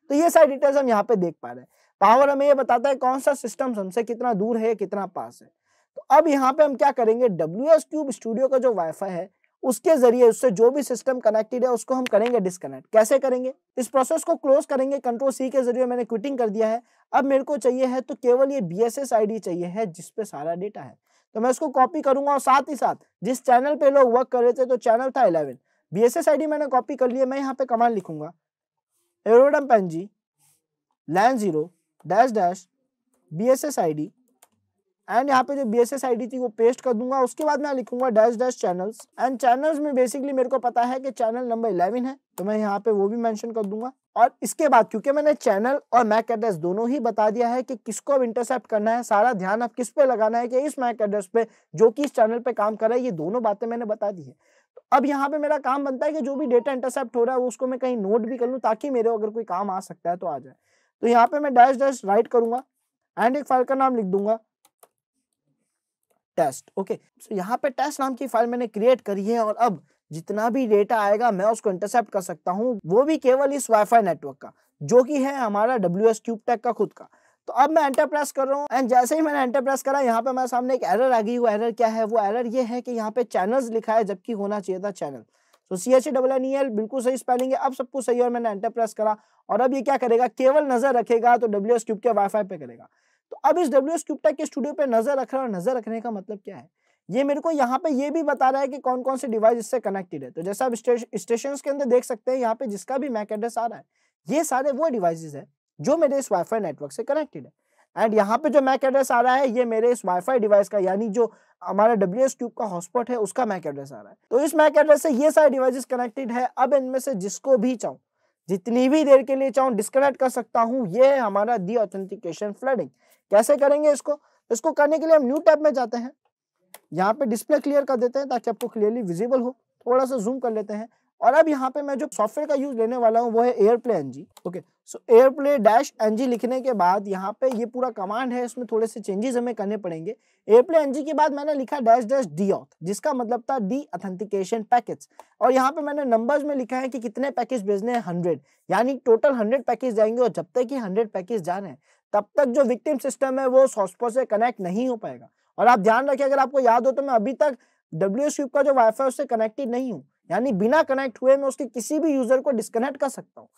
तो ये सारी डिटेल्स हम यहाँ पे देख पा रहे हैं पावर हमें ये बताता है कौन सा सिस्टम हमसे कितना दूर है कितना पास है तो अब यहाँ पे हम क्या करेंगे डब्ल्यू एस ट्यूब स्टूडियो का जो फाई है उसके जरिए उससे जो भी सिस्टम कनेक्टेड है उसको हम करेंगे डिसकनेक्ट कैसे करेंगे इस प्रोसेस को क्लोज करेंगे कंट्रोल सी के जरिए मैंने क्विटिंग कर दिया है अब मेरे को चाहिए है तो केवल ये B S S I D चाहिए है जिसपे सारा डेटा है तो मैं उसको कॉपी करूंगा और साथ ही साथ जिस चैनल पे लोग वर्क कर रहे थे तो चैनल था eleven B S S I D मैंने कॉपी कर लिया मैं यहाँ पे कमांड लिखूंगा airodump N G LAN zero dash dash B S S I D and यहाँ पे जो B S S I D थी वो पेस्ट कर दूंगा उसके बाद मैं लिखूंगा dash dash channels and channels में बेसिकली मेरे को पता है कि चैनल नंबर इलेवन है तो मैं यहाँ पे वो भी मैंशन कर दूंगा और इसके बाद क्योंकि मैंने चैनल और मैक एड्रेस दोनों ही बता दिया है कि किसको अब इंटरसेप्ट करना है सारा ध्यान अब किस पे लगाना है कि इस मैक एड्रेस पे जो कि इस चैनल पे काम कर रहा है ये दोनों बातें मैंने बता दी है तो अब यहाँ पे मेरा काम बनता है कि जो भी डेटा इंटरसेप्ट हो रहा है उसको मैं कहीं नोट भी कर लूँ ताकि मेरे अगर कोई काम आ सकता है तो आ जाए तो यहाँ पे मैं डैश डैश राइट करूंगा एंड एक फाइल का नाम लिख दूंगा टेस्ट ओके सो यहाँ पे टेस्ट नाम की फाइल मैंने क्रिएट करी है और अब जितना भी डेटा आएगा मैं उसको इंटरसेप्ट कर सकता हूँ वो भी केवल इस वाईफाई नेटवर्क का जो कि है हमारा डब्ल्यू एस क्यूब टेक का खुद का तो अब मैं एंटर प्रेस कर रहा हूँ एंड जैसे ही मैंने एंटर प्रेस करा यहाँ पे मेरे सामने एक एरर आ गई वो एरर क्या है वो एरर ये है कि यहाँ पे चैनल लिखा है जबकि होना चाहिए था चैनल तो C H double N E L बिल्कुल सही स्पेलिंग है अब सब कुछ सही और मैंने एंटर प्रेस करा और अब ये क्या करेगा केवल नजर रखेगा तो डब्ल्यू एस क्यूब के वाईफाई पे करेगा तो अब इस डब्ल्यू एस क्यूबटा के स्टूडियो पे नजर रख रहा है नजर रखने का मतलब क्या है ये मेरे को यहाँ पे ये भी बता रहा है कि कौन कौन से डिवाइस इससे कनेक्टेड है तो जैसा आप स्टेशन के अंदर देख सकते हैं यहाँ पे जिसका भी मैक एड्रेस आ रहा है ये सारे वो डिवाइसेस है जो मेरे इस वाईफाई नेटवर्क से कनेक्टेड है एंड यहाँ पे जो मैक एड्रेस आ रहा है ये मेरे इस वाईफाई डिवाइस का यानी जो हमारा डब्ल्यू एस क्यूब का हॉटस्पॉट है उसका मैक एड्रेस आ रहा है तो इस मैक एड्रेस से ये सारे डिवाइस कनेक्टेड है अब इनमें से जिसको भी चाहूँ जितनी भी देर के लिए चाहूं डिस्कनेक्ट कर सकता हूँ ये है हमारा दी ऑथेंटिकेशन फ्लडिंग कैसे करेंगे इसको इसको करने के लिए हम न्यू टैब में जाते हैं यहाँ पे डिस्प्ले क्लियर कर देते हैं ताकि आपको क्लियरली विजिबल हो थोड़ा सा जूम कर लेते हैं और अब यहाँ पे मैं जो सॉफ्टवेयर का यूज लेने वाला हूँ वो है aireplay N G okay so aireplay dash N G लिखने के बाद यहाँ पे ये पूरा कमांड है इसमें थोड़े से चेंजेस हमें करने पड़ेंगे एयरप्ले एनजी के बाद मैंने लिखा डैश डैश डी ऑथ जिसका मतलब था डी अथेंटिकेशन पैकेज और यहाँ पे मैंने नंबर्स में लिखा है कि कितने पैकेज भेजने हैं हंड्रेड यानी टोटल हंड्रेड पैकेज जाएंगे और जब तक ही हंड्रेड पैकेज जा रहे हैं तब तक जो विक्टिम सिस्टम है वो सॉफ्टवेयर से कनेक्ट नहीं हो पाएगा और आप ध्यान रखें अगर आपको याद हो तो मैं अभी तक डब्ल्यू का जो वाईफाई उससे कनेक्टेड नहीं हूँ यानी बिना कनेक्ट हुए मैं उसके किसी भी यूजर को डिस्कनेक्ट कर सकता हूँ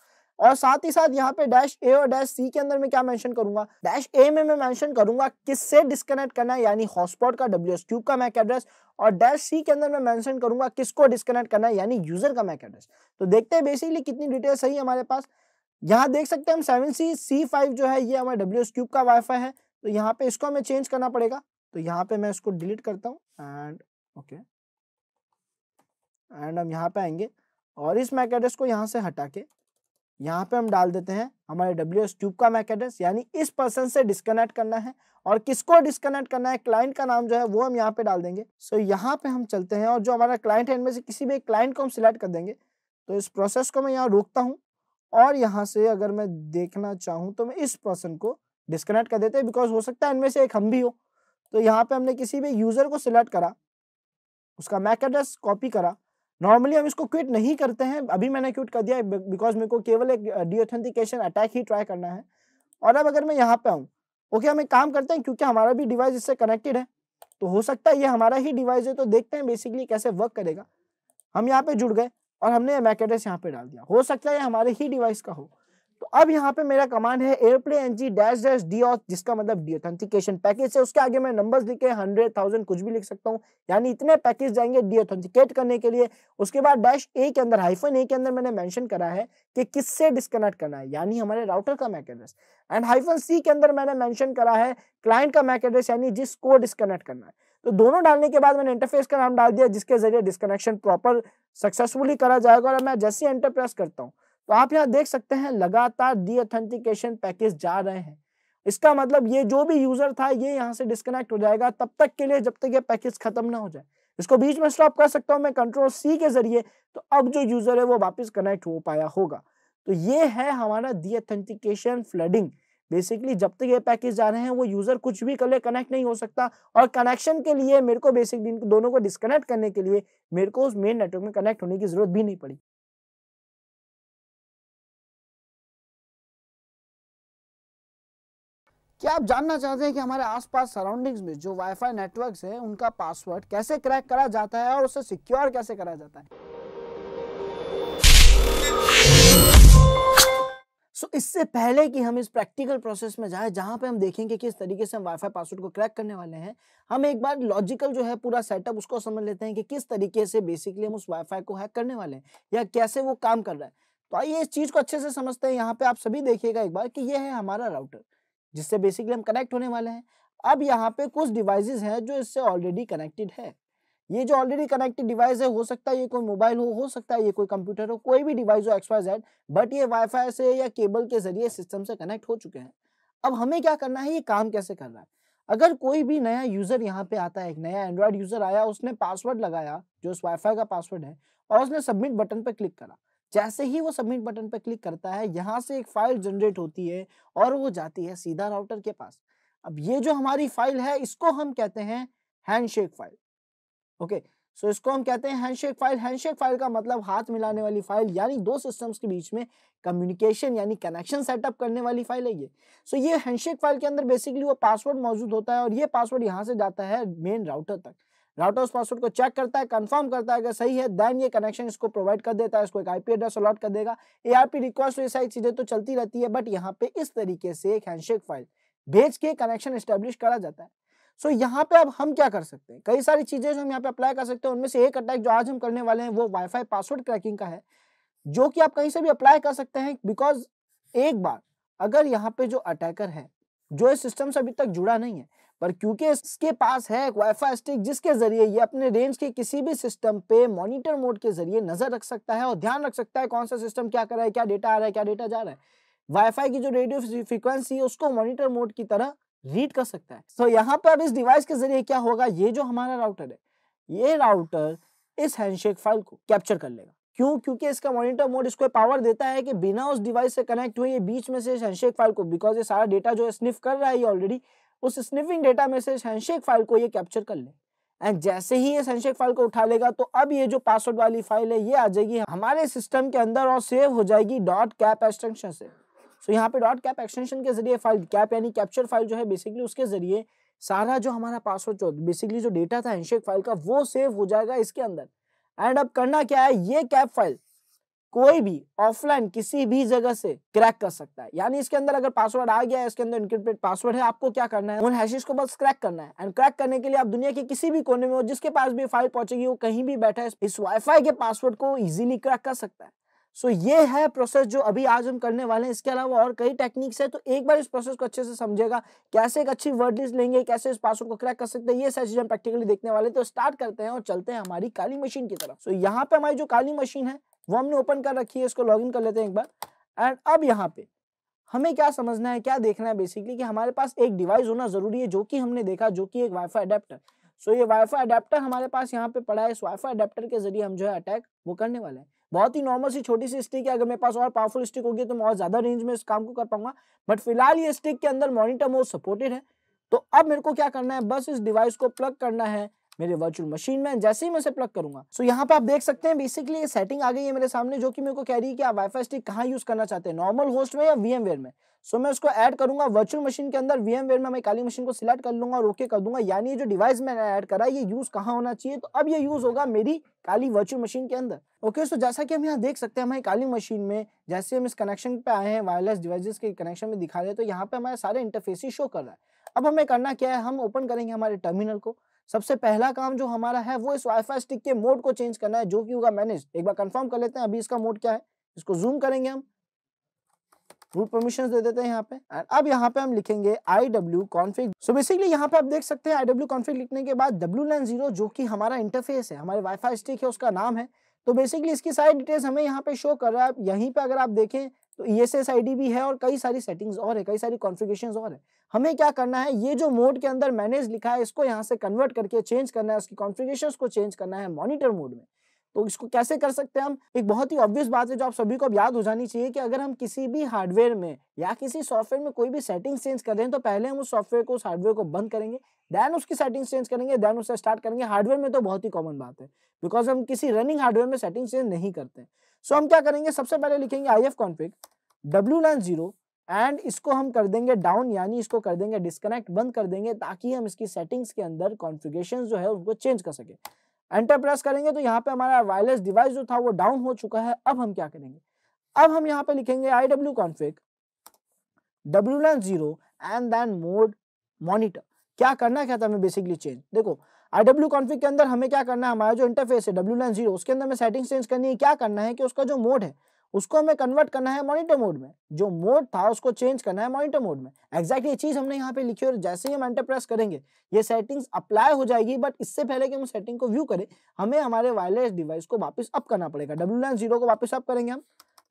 और साथ ही साथ यहाँ पे डैश ए और डैश सी के अंदर मैं क्या मेंशन करूंगा डैश ए में मैं मेंशन करूंगा किससे डिस्कनेक्ट करना है यानी हॉटस्पॉट का डब्ल्यू एस क्यूब का मैक एड्रेस और डैश सी के अंदर मैं मेंशन करूंगा किसको डिस्कनेक्ट करना है यानी यूजर का मैक एड्रेस तो देखते हैं बेसिकली कितनी डिटेल सही है हमारे पास यहाँ देख सकते हैं हम सेवन सी सी फाइव जो है ये हमारे डब्ल्यू एस क्यूब का वाईफाई है तो यहाँ पे इसको हमें चेंज करना पड़ेगा तो यहाँ पे मैं इसको डिलीट करता हूँ एंड ओके okay. एंड हम यहाँ पे आएंगे और इस मैक एड्रेस को यहाँ से हटा के यहाँ पे हम डाल देते हैं हमारे डब्ल्यू एस ट्यूब का मैक एड्रेस यानी इस पर्सन से डिस्कनेक्ट करना है और किसको डिस्कनेक्ट करना है क्लाइंट का नाम जो है वो हम यहाँ पे डाल देंगे सो so, यहाँ पे हम चलते हैं और जो हमारा क्लाइंट है इनमें से किसी भी क्लाइंट को हम सिलेक्ट कर देंगे तो इस प्रोसेस को मैं यहाँ रोकता हूँ और यहाँ से अगर मैं देखना चाहूँ तो मैं इस पर्सन को डिस्कनेक्ट कर देते हैं बिकॉज हो सकता है इनमें से एक हम भी हो तो यहाँ पे हमने किसी भी यूजर को सिलेक्ट करा उसका मैक एड्रेस कॉपी करा नॉर्मली हम इसको क्विट नहीं करते हैं अभी मैंने क्विट कर दिया बिकॉज मेरे को केवल एक डीऑथेंटिकेशन अटैक ही ट्राई करना है और अब अगर मैं यहाँ पे आऊँ ओके हम एक काम करते हैं क्योंकि हमारा भी डिवाइस इससे कनेक्टेड है तो हो सकता है ये हमारा ही डिवाइस है तो देखते हैं बेसिकली कैसे वर्क करेगा हम यहाँ पे जुड़ गए और हमने मैकेडेस यहाँ पे डाल दिया हो सकता है हमारे ही डिवाइस का हो तो अब यहाँ पे मेरा कमांड है aireplay N G dash dash deauth जिसका मतलब डी ऑथेंटिकेशन पैकेज है उसके आगे मैं नंबर्स लिखे हंड्रेड थाउजेंड कुछ भी लिख सकता हूँ यानी इतने पैकेज जाएंगे डी ऑथेंटिकेट करने के लिए उसके बाद डैश ए के अंदर हाइफन ए के अंदर मैंने मैंशन करा है कि किससे डिस्कनेक्ट करना है यानी हमारे राउटर का MAC address and hyphen C के अंदर मैंने मैंशन करा है क्लाइंट का मैक एड्रेस यानी जिसको डिस्कनेक्ट करना है तो दोनों डालने के बाद मैंने इंटरफेस का नाम डाल दिया जिसके जरिए डिस्कनेक्शन प्रॉपर सक्सेसफुली करा जाएगा और मैं जैसे एंटर प्रेस करता हूँ तो आप यहाँ देख सकते हैं लगातार डी ऑथेंटिकेशन पैकेज जा रहे हैं इसका मतलब ये जो भी यूजर था ये यहाँ से डिस्कनेक्ट हो जाएगा तब तक के लिए जब तक ये पैकेज खत्म ना हो जाए इसको बीच में स्टॉप कर सकता हूँ मैं कंट्रोल सी के जरिए तो अब जो यूजर है वो वापस कनेक्ट हो पाया होगा तो ये है हमारा डी ऑथेंटिकेशन फ्लडिंग बेसिकली जब तक ये पैकेज जा रहे हैं वो यूजर कुछ भी कर कनेक्ट नहीं हो सकता और कनेक्शन के लिए मेरे को बेसिकली दोनों को डिस्कनेक्ट करने के लिए मेरे को उस मेन नेटवर्क में कनेक्ट होने की जरूरत भी नहीं पड़ी क्या आप जानना चाहते हैं कि हमारे आसपास सराउंडिंग्स में जो वाईफाई नेटवर्क्स हैं उनका पासवर्ड कैसे क्रैक करा जाता है और उसे सिक्योर कैसे करा जाता है सो so, इससे पहले कि हम इस प्रैक्टिकल प्रोसेस में जाए जहां पे हम देखेंगे कि इस तरीके से हम वाईफाई पासवर्ड को क्रैक करने वाले हैं हम एक बार लॉजिकल जो है पूरा सेटअप उसको समझ लेते हैं कि किस तरीके से बेसिकली हम उस वाईफाई को हैक करने वाले हैं या कैसे वो काम कर रहा है तो आइए इस चीज़ को अच्छे से समझते हैं यहाँ पे आप सभी देखिएगा एक बार कि ये है हमारा राउटर जिससे बेसिकली हम कनेक्ट होने वाले हैं अब यहाँ पे कुछ डिवाइसेस हैं जो इससे ऑलरेडी कनेक्टेड है ये जो ऑलरेडी कनेक्टेड डिवाइस है हो सकता है ये कोई मोबाइल हो हो सकता है ये कोई कंप्यूटर हो कोई भी डिवाइस हो एक्सपायर जेड बट ये वाईफाई से या केबल के जरिए सिस्टम से कनेक्ट हो चुके हैं अब हमें क्या करना है ये काम कैसे कर रहा है अगर कोई भी नया यूजर यहाँ पे आता है एक नया एंड्रॉयड यूजर आया उसने पासवर्ड लगाया जो उस वाईफाई का पासवर्ड है और उसने सबमिट बटन पर क्लिक करा जैसे ही वो सबमिट बटन पर क्लिक करता है यहाँ से एक फाइल जनरेट होती है और वो जाती है सीधा राउटर के पास अब ये जो हमारी फाइल है इसको हम कहते हैं हैंडशेक फाइल ओके सो इसको हम कहते हैं हैंडशेक फाइल हैंडशेक फाइल का मतलब हाथ मिलाने वाली फाइल यानी दो सिस्टम्स के बीच में कम्युनिकेशन यानी कनेक्शन सेटअप करने वाली फाइल है ये सो ये हैंडशेक फाइल के अंदर बेसिकली वो पासवर्ड मौजूद होता है और ये पासवर्ड यहाँ से जाता है मेन राउटर तक उस पासवर्ड को चेक करता है कंफर्म करता है अगर सही है देन ये कनेक्शन इसको प्रोवाइड कर देता है इसको एक आईपी एड्रेस अलॉट कर देगा एआरपी रिक्वेस्ट ये सारी चीजें तो चलती रहती है बट यहाँ पे इस तरीके से एक हैंडशेक फाइल भेज के कनेक्शन स्टेब्लिश करा जाता है सो so, यहाँ पे अब हम क्या कर सकते हैं कई सारी चीजें जो हम यहाँ पे अप्लाई कर सकते हैं उनमें से एक अटैक जो आज हम करने वाले हैं वो वाईफाई पासवर्ड क्रैकिंग का है जो कि आप कहीं से भी अप्लाई कर सकते हैं बिकॉज एक बार अगर यहाँ पे जो अटैकर है जो इस सिस्टम से अभी तक जुड़ा नहीं है पर क्योंकि इसके पास है एक वाईफाई स्टिक जिसके जरिए ये अपने रेंज के किसी भी सिस्टम पे मॉनिटर मोड के जरिए नजर रख सकता है और ध्यान रख सकता है कौन सा सिस्टम क्या कर रहा है क्या डेटा आ रहा है क्या डेटा जा रहा है वाईफाई की जो रेडियो फ्रिक्वेंसी है उसको मॉनिटर मोड की तरह रीड कर सकता है तो यहाँ पर अब इस डिवाइस के जरिए क्या होगा ये जो हमारा राउटर है ये राउटर इस हैंडशेक फाइल को कैप्चर कर लेगा क्यों क्योंकि इसका मॉनिटर मोड इसको पावर देता है कि बिना उस डिवाइस से कनेक्ट हुए ये बीच में से हैंडशेक फाइल को बिकॉज ये सारा डेटा जो है स्निफ कर रहा है ये ऑलरेडी उस स्निफिंग डेटा में से हैंडशेक फाइल को ये कैप्चर कर ले एंड जैसे ही ये हैंडशेक फाइल को उठा लेगा तो अब ये जो पासवर्ड वाली फाइल है ये आ जाएगी हमारे सिस्टम के अंदर और सेव हो जाएगी डॉट कैप एक्सटेंशन से सो so, यहाँ पे डॉट कैप एक्सटेंशन के जरिए फाइल कैप यानी कैप्चर फाइल जो है बेसिकली उसके जरिए सारा जो हमारा पासवर्ड जो बेसिकली जो डेटा था हैंडशेक फाइल का वो सेव हो जाएगा इसके अंदर एंड अब करना क्या है ये कैप फाइल कोई भी ऑफलाइन किसी भी जगह से क्रैक कर सकता है यानी इसके अंदर अगर पासवर्ड आ गया है इसके अंदर इनक्रिप्टेड पासवर्ड है आपको क्या करना है उन हैशेस को बस क्रैक करना है एंड क्रैक करने के लिए आप दुनिया के किसी भी कोने में हो जिसके पास भी फाइल पहुंचेगी वो कहीं भी बैठा है इस वाईफाई के पासवर्ड को इजिली क्रैक कर सकता है सो so, ये है प्रोसेस जो अभी आज हम करने वाले हैं इसके अलावा और कई टेक्निक्स है तो एक बार इस प्रोसेस को अच्छे से समझेगा कैसे एक अच्छी वर्ड लिस्ट लेंगे कैसे इस पासवर्ड को क्रैक कर सकते हैं ये सारी चीजें प्रैक्टिकली देखने वाले तो स्टार्ट करते हैं और चलते हैं हमारी काली मशीन की तरफ सो so, यहाँ पे हमारी जो काली मशीन है वो हमने ओपन कर रखी है इसको लॉगिन कर लेते हैं एक बार एंड अब यहाँ पे हमें क्या समझना है क्या देखना है बेसिकली कि हमारे पास एक डिवाइस होना जरूरी है जो कि हमने देखा जो कि एक वाईफाई अडेप्टर सो ये ये वाईफाई अडेप्टर हमारे पास यहाँ पे पड़ा है इस वाईफाई अडेप्टर के जरिए हम जो है अटैक वो करने वाले हैं बहुत ही नॉर्मल सी छोटी सी स्टिक है अगर मेरे पास और पावरफुल स्टिक होगी तो मैं और ज्यादा रेंज में इस काम को कर पाऊंगा बट फिलहाल ये स्टिक के अंदर मॉनिटर मोड सपोर्टेड है तो अब मेरे को क्या करना है बस इस डिवाइस को प्लग करना है मेरे वर्चुअल मशीन में जैसे ही मैं उसे प्लग करूंगा सो so, यहाँ पे आप देख सकते हैं बेसिकली ये सेटिंग आ गई है मेरे सामने जो कि मेरे को कह रही है कि आप वाईफाई स्टिक कहाँ यूज करना चाहते हैं नॉर्मल होस्ट में या वीएमवेयर में सो so, मैं उसको ऐड करूंगा वर्चुअल मशीन के अंदर वीएमवेयर में मैं काली मशीन को सिलेक्ट कर लूंगा और ओके कर दूंगा यानी जो डिवाइस मैंने ऐड करा ये यूज कहाँ होना चाहिए तो अब ये यूज होगा मेरी काली वर्चुअल मशीन के अंदर ओके okay, सो so जैसा कि हम यहाँ देख सकते हैं हमारी काली मशीन में जैसे हम इस कनेक्शन पे आए हैं वायरलेस डिवाइसेस के कनेक्शन में दिखा रहे हैं तो यहाँ पे हमारे सारे इंटरफेस ही शो कर रहा है अब हमें करना क्या है हम ओपन करेंगे हमारे टर्मिनल को सबसे पहला काम जो हमारा है वो इस वाईफाई स्टिक के मोड को चेंज करना है जो कि होगा मैनेज एक बार कंफर्म कर लेते हैं अभी इसका मोड क्या है इसको जूम करेंगे हम रूट परमिशन दे देते हैं यहाँ पे एंड अब यहाँ पे हम लिखेंगे I W config so basically यहाँ पे आप देख सकते हैं आई डब्ल्यू कॉन्फिक लिखने के बाद डब्ल्यू नाइन जीरो जो कि हमारा इंटरफेस है हमारे वाईफाई स्टिक है उसका नाम है तो बेसिकली इसकी सारी डिटेल्स हमें यहाँ पे शो कर रहा है यहीं पे अगर आप देखें तो ई e एस भी है और कई सारी सेटिंग्स और है कई सारी कॉन्फ़िगरेशंस और है हमें क्या करना है ये जो मोड के अंदर मैनेज लिखा है इसको यहाँ से कन्वर्ट करके चेंज करना है उसकी कॉन्फ़िगरेशंस को चेंज करना है मॉनिटर मोड में तो इसको कैसे कर सकते हैं हम एक बहुत ही ऑब्वियस बात है जो आप सभी को अब याद हो जानी चाहिए कि अगर हम किसी भी हार्डवेयर में या किसी सॉफ्टवेयर में कोई भी सेटिंग चेंज कर रहे हैं तो पहले हम उस सॉफ्टवेयर को उस हार्डवेयर को बंद करेंगे देन उसकी सेटिंग चेंज करेंगे देन उसे स्टार्ट करेंगे हार्डवेयर में तो बहुत ही कॉमन बात है बिकॉज हम किसी रनिंग हार्डवेयर में सेटिंग चेंज नहीं करते सो हम क्या करेंगे सबसे पहले लिखेंगे I F config W and इसको हम कर देंगे डाउन यानी इसको कर देंगे डिस्कनेक्ट बंद कर देंगे ताकि हम इसकी सेटिंग्स के अंदर कॉन्फ़िगरेशन जो है उनको चेंज कर सके एंटर प्रेस करेंगे तो यहाँ पे हमारा वायरलेस डिवाइस जो था वो डाउन हो चुका है अब हम क्या करेंगे अब हम यहाँ पे लिखेंगे I W config W LAN zero and then mode monitor क्या करना क्या था हमें बेसिकली चेंज देखो आई डब्ल्यू कॉन्फिक के अंदर हमें क्या करना है हमारा जो इंटरफेस है डब्ल्यू लैन जीरो उसके अंदर हमें सेटिंग चेंज करनी है क्या करना है कि उसका जो मोड है उसको हमें कन्वर्ट करना है मॉनिटर मोड में जो मोड था उसको चेंज करना है मॉनिटर मोड में एक्जैक्ट ये चीज हमने यहाँ पे लिखी और जैसे ही हम एंटर प्रेस करेंगे ये सेटिंग्स अप्लाई हो जाएगी बट इससे पहले कि हम सेटिंग को व्यू करें हमें हमारे वायरलेस डिवाइस को वापस अप करना पड़ेगा डब्ल्यू लाइन जीरो को वापस अप करेंगे हम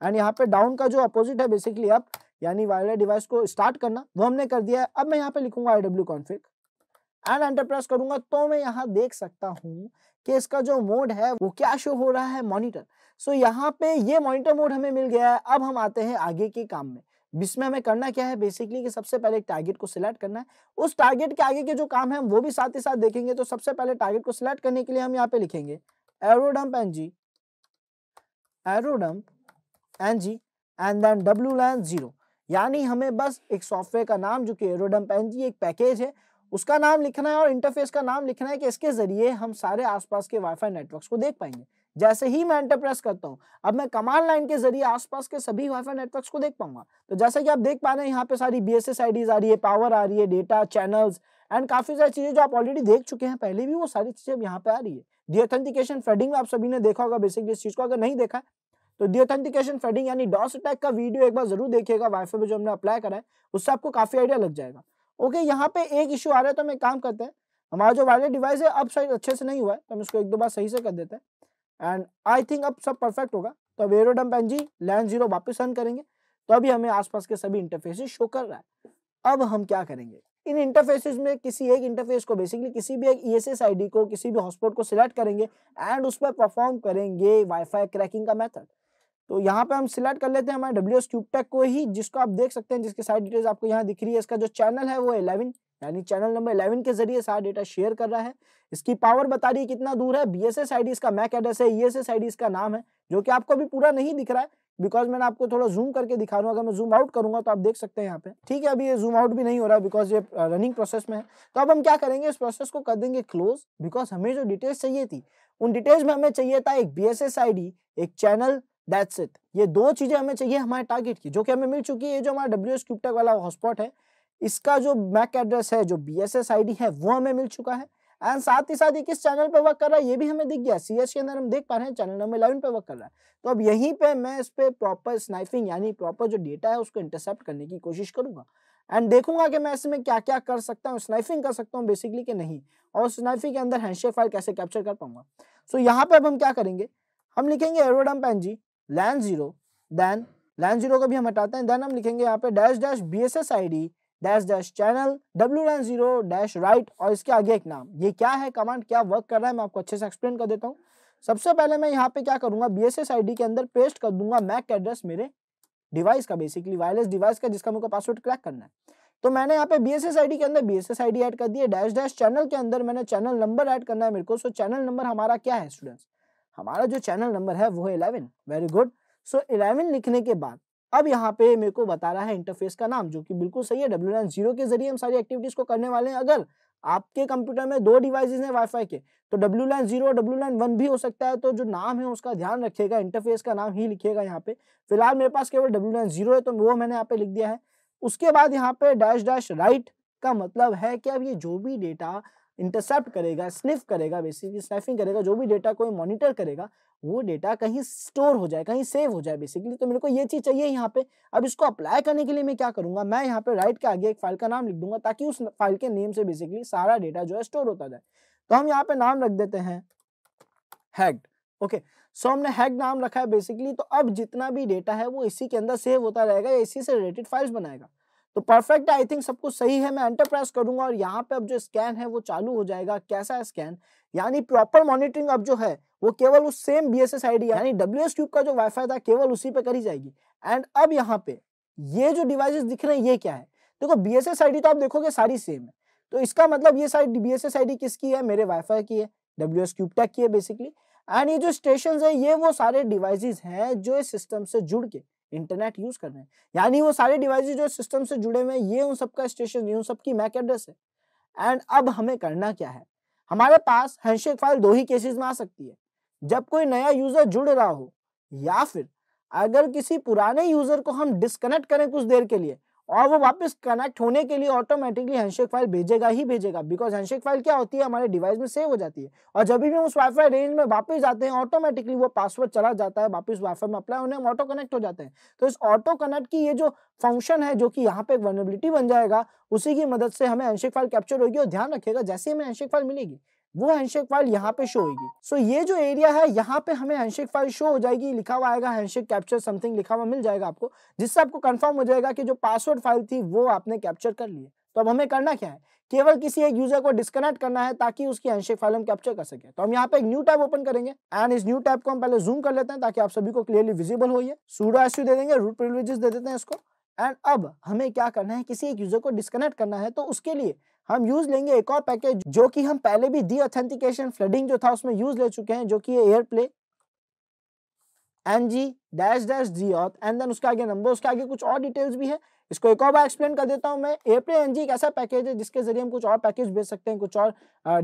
एंड यहाँ पे डाउन का जो अपोजिट है बेसिकली अप यानी वायरलेस डिवाइस को स्टार्ट करना वो हमने कर दिया है अब मैं यहाँ पे लिखूंगा I W config and enter press करूंगा तो मैं यहाँ देख सकता हूँ कि इसका जो मोड है वो क्या शो हो रहा है मॉनिटर सो यहाँ पे ये मॉनिटर मोड हमें मिल गया है अब हम आते हैं आगे के काम में जिसमें हमें करना क्या है बेसिकली कि सबसे पहले एक टारगेट को सिलेक्ट करना है उस टारगेट के आगे के जो काम है वो भी साथ ही साथ देखेंगे तो सबसे पहले टारगेट को सिलेक्ट करने के लिए हम यहाँ पे लिखेंगे airodump N G airodump N G and then W LAN zero यानी हमें बस एक सॉफ्टवेयर का नाम जो कि एरोडम्प एन जी एक पैकेज है उसका नाम लिखना है और इंटरफेस का नाम लिखना है कि इसके जरिए हम सारे आसपास के वाईफाई नेटवर्क्स को देख पाएंगे जैसे ही मैं एंटर प्रेस करता हूँ अब मैं कमांड लाइन के जरिए आसपास के सभी वाईफाई नेटवर्क्स को देख पाऊंगा तो जैसे कि आप देख पा रहे हैं यहाँ पे सारी बी एस आई डीज आ रही है पावर आ रही है डेटा चैनल्स एंड काफी सारी चीजें जो आप ऑलरेडी देख चुके हैं पहले भी वो सारी चीजें अब यहाँ पे आ रही है डिओथेंटिकेशन फ्रेडिंग में आप सभी ने देखा होगा बेसिकली इस चीज को अगर नहीं देखा तो डिओथेंटिकेशन फ्रेडिंग यानी डॉस अटैक का वीडियो एक बार जरूर देखिएगा वाईफाई पर जो हमने अप्लाई करा है उससे आपको काफी आइडिया लग जाएगा ओके यहाँ पे एक इश्यू आ रहा है तो हम एक काम करते हैं हमारा जो वायरलेस डिवाइस है अब शायद अच्छे से नहीं हुआ है तो हम इसको एक दो बार सही से कर देते हैं एंड आई थिंक अब सब परफेक्ट होगा तो अब airodump dump N G LAN zero वापस रन करेंगे तो अभी हमें आसपास के सभी इंटरफेसेस शो कर रहा है अब हम क्या करेंगे इन इंटरफेसेस में किसी एक इंटरफेस को बेसिकली किसी भी एक आई e आईडी को किसी भी हॉटस्पॉट को सिलेक्ट करेंगे एंड उस पर परफॉर्म करेंगे वाईफाई क्रैकिंग का मेथड तो यहाँ पे हम सिलेक्ट कर लेते हैं हमारे डब्ल्यू एस क्यूबटेक को ही जिसको आप देख सकते हैं जिसके सारी डिटेल्स आपको यहाँ दिख रही है इसका जो चैनल है वो इलेवन यानी चैनल नंबर इलेवन के जरिए सारा डेटा शेयर कर रहा है इसकी पावर बता रही है कितना दूर है B S S I D इसका मैक एड्रेस है E S S I D इसका नाम है जो कि आपको अभी पूरा नहीं दिख रहा है बिकॉज मैंने आपको थोड़ा जूम करके दिखा रहा हूँ अगर मैं जूम आउट करूंगा तो आप देख सकते हैं यहाँ पे ठीक है अभी ये जूम आउट भी नहीं हो रहा है बिकॉज ये रनिंग प्रोसेस में है तो अब हम क्या करेंगे इस प्रोसेस को कर देंगे क्लोज बिकॉज हमें जो डिटेल्स चाहिए थी उन डिटेल्स में हमें चाहिए था एक B S S I D एक चैनल दैट्स इट ये दो चीजें हमें चाहिए हमारे टारगेट की जो कि हमें मिल चुकी है जो हमारा डब्ल्यू एस क्यूबटेक वाला हॉटस्पॉट है इसका जो मैक एड्रेस है जो B S S I D है वो हमें मिल चुका है एंड साथ ही साथ ये किस चैनल पे वर्क कर रहा है ये भी हमें दिख गया सी के अंदर हम देख पा रहे हैं चैनल नंबर इलेवन पे वर्क कर रहा है तो अब यहीं पे मैं इस पर प्रॉपर स्नाइफिंग यानी प्रॉपर जो डेटा है उसको इंटरसेप्ट करने की कोशिश करूंगा एंड देखूंगा कि मैं इसमें क्या क्या कर सकता हूँ स्नाइफिंग कर सकता हूँ बेसिकली कि नहीं और स्नाइफिंग के अंदर हैंडशेक फाइल कैसे कैप्चर कर पाऊंगा सो so, यहाँ पे अब हम क्या करेंगे हम लिखेंगे airodump N G LAN zero then LAN zero को भी हम हटाते हैं देन हम लिखेंगे यहाँ पे dash dash B S S I D dash dash channel W LAN zero dash write और इसके आगे एक नाम ये क्या है कमांड क्या वर्क कर रहा है मैं आपको अच्छे से एक्सप्लेन कर देता हूँ सबसे पहले मैं यहाँ पे क्या करूंगा B S S I D के अंदर पेस्ट कर दूंगा मैक एड्रेस मेरे डिवाइस का बेसिकली वायरलेस डिवाइस का जिसका मुझे पासवर्ड क्रैक करना है तो मैंने यहाँ पे B S S I D के अंदर B S S I D add कर दिया डैश डैश चैनल के अंदर मैंने चैनल नंबर एड करना है मेरे को सो चैनल नंबर हमारा क्या है स्टूडेंट्स हमारा जो चैनल नंबर है वो है eleven very good so eleven लिखने के बाद अब यहाँ पे मेरे को बता रहा है इंटरफेस का नाम जो कि बिल्कुल सही है डब्ल्यू नाइन जीरो के जरिए हम सारी एक्टिविटीज को करने वाले हैं अगर आपके कंप्यूटर में दो डिवाइसेस हैं वाईफाई के तो डब्ल्यू लाइन जीरो और डब्ल्यू लाइन वन भी हो सकता है तो जो नाम है उसका ध्यान रखिएगा इंटरफेस का नाम ही लिखिएगा यहाँ पे फिलहाल मेरे पास केवल डब्ल्यू लाइन जीरो है तो वो मैंने यहाँ पे लिख दिया है उसके बाद यहाँ पे डैश डैश राइट का मतलब है कि अब ये जो भी डेटा इंटरसेप्ट करेगा स्निफ करेगा बेसिकली स्नैफिंग करेगा जो भी डेटा कोई मॉनिटर करेगा वो डेटा कहीं स्टोर हो जाए कहीं सेव हो जाए बेसिकली तो मेरे को ये चीज़ चाहिए यहाँ पे अब इसको अप्लाई करने के लिए मैं क्या करूँगा मैं यहाँ पे राइट के आगे एक फाइल का नाम लिख दूंगा ताकि उस फाइल के नेम से बेसिकली सारा डेटा जो है स्टोर होता जाए तो हम यहाँ पे नाम रख देते हैं हैक्ड ओके सो हमने हैग नाम रखा है बेसिकली तो अब जितना भी डेटा है वो इसी के अंदर सेव होता रहेगा या इसी से रिलेटेड फाइल्स बनाएगा तो परफेक्ट आई थिंक सब कुछ सही है मैं एंटर प्रेस करूंगा और यहाँ पे अब जो स्कैन है वो चालू हो जाएगा कैसा है स्कैन यानी प्रॉपर मॉनिटरिंग अब जो है वो केवल उस same B S S I D यानी डब्ल्यू एस का जो वाईफाई था केवल उसी पे करी जाएगी एंड अब यहाँ पे ये जो डिवाइसेस दिख रहे हैं ये क्या है देखो B S S I D तो आप देखोगे सारी सेम है तो इसका मतलब ये सारी B S S I D किसकी है मेरे वाईफाई की है डब्ल्यू एस क्यूब टैक की है बेसिकली एंड ये जो स्टेशन है ये वो सारे डिवाइसेज हैं जो इस सिस्टम से जुड़ के इंटरनेट यूज कर रहे हैं यानी वो सारे डिवाइसेस जो सिस्टम से जुड़े हुए हैं ये उन सबका स्टेशन ये उन सबकी मैक एड्रेस है एंड अब हमें करना क्या है हमारे पास हैंडशेक फाइल दो ही केसेस में आ सकती है जब कोई नया यूजर जुड़ रहा हो या फिर अगर किसी पुराने यूजर को हम डिस्कनेक्ट करें कुछ देर के लिए और वो वापस कनेक्ट होने के लिए ऑटोमेटिकली हैंडशेक फाइल भेजेगा ही भेजेगा बिकॉज हैंडशेक फाइल क्या होती है हमारे डिवाइस में सेव हो जाती है और जब भी हम उस वाईफाई रेंज में वापस जाते हैं ऑटोमेटिकली वो पासवर्ड चला जाता है वापस वाईफाई में अप्लाई होने हम ऑटो कनेक्ट हो जाते हैं तो इस ऑटो कनेक्ट की ये जो फंक्शन है जो कि यहाँ पे एक वर्नेबिलिटी बन जाएगा उसी की मदद से हमें हैंडशेक फाइल कैप्चर होगी और ध्यान रखेगा जैसे हमें हैंडशेक फाइल मिलेगी वो हैंडशेक फाइल यहाँ पे शो होगी सो so, ये जो एरिया है यहाँ पे हमें हैंडशेक फाइल शो हो जाएगी लिखा हुआ आएगा हैंडशेक कैप्चर समथिंग लिखा हुआ मिल जाएगा आपको जिससे आपको कंफर्म हो जाएगा कि जो पासवर्ड फाइल थी वो आपने कैप्चर कर ली तो अब हमें करना क्या है केवल किसी एक यूजर को डिस्कनेक्ट करना है ताकि उसकी हैंडशेक फाइल हम कैप्चर कर सके तो हम यहाँ पे एक न्यू टैब ओपन करेंगे एंड इस न्यू टैब को हम पहले जूम कर लेते हैं ताकि आप सभी को क्लियरली विजिबल हो सूडो एस दे देंगे रूट प्रिविजेस दे देते हैं इसको एंड अब हमें क्या करना है किसी एक यूजर को डिस्कनेक्ट करना है तो उसके लिए हम यूज लेंगे एक और पैकेज जो कि हम पहले भी दी ऑथेंटिकेशन फ्लडिंग जो था उसमें यूज ले चुके हैं जो कि air aireplay N G dash dash G auth and then उसके आगे नंबर उसके आगे कुछ और डिटेल्स भी है इसको एक और बार एक्सप्लेन कर देता हूँ मैं एयरप्लेन एन एक ऐसा पैकेज है जिसके जरिए हम कुछ और पैकेज भेज सकते हैं कुछ और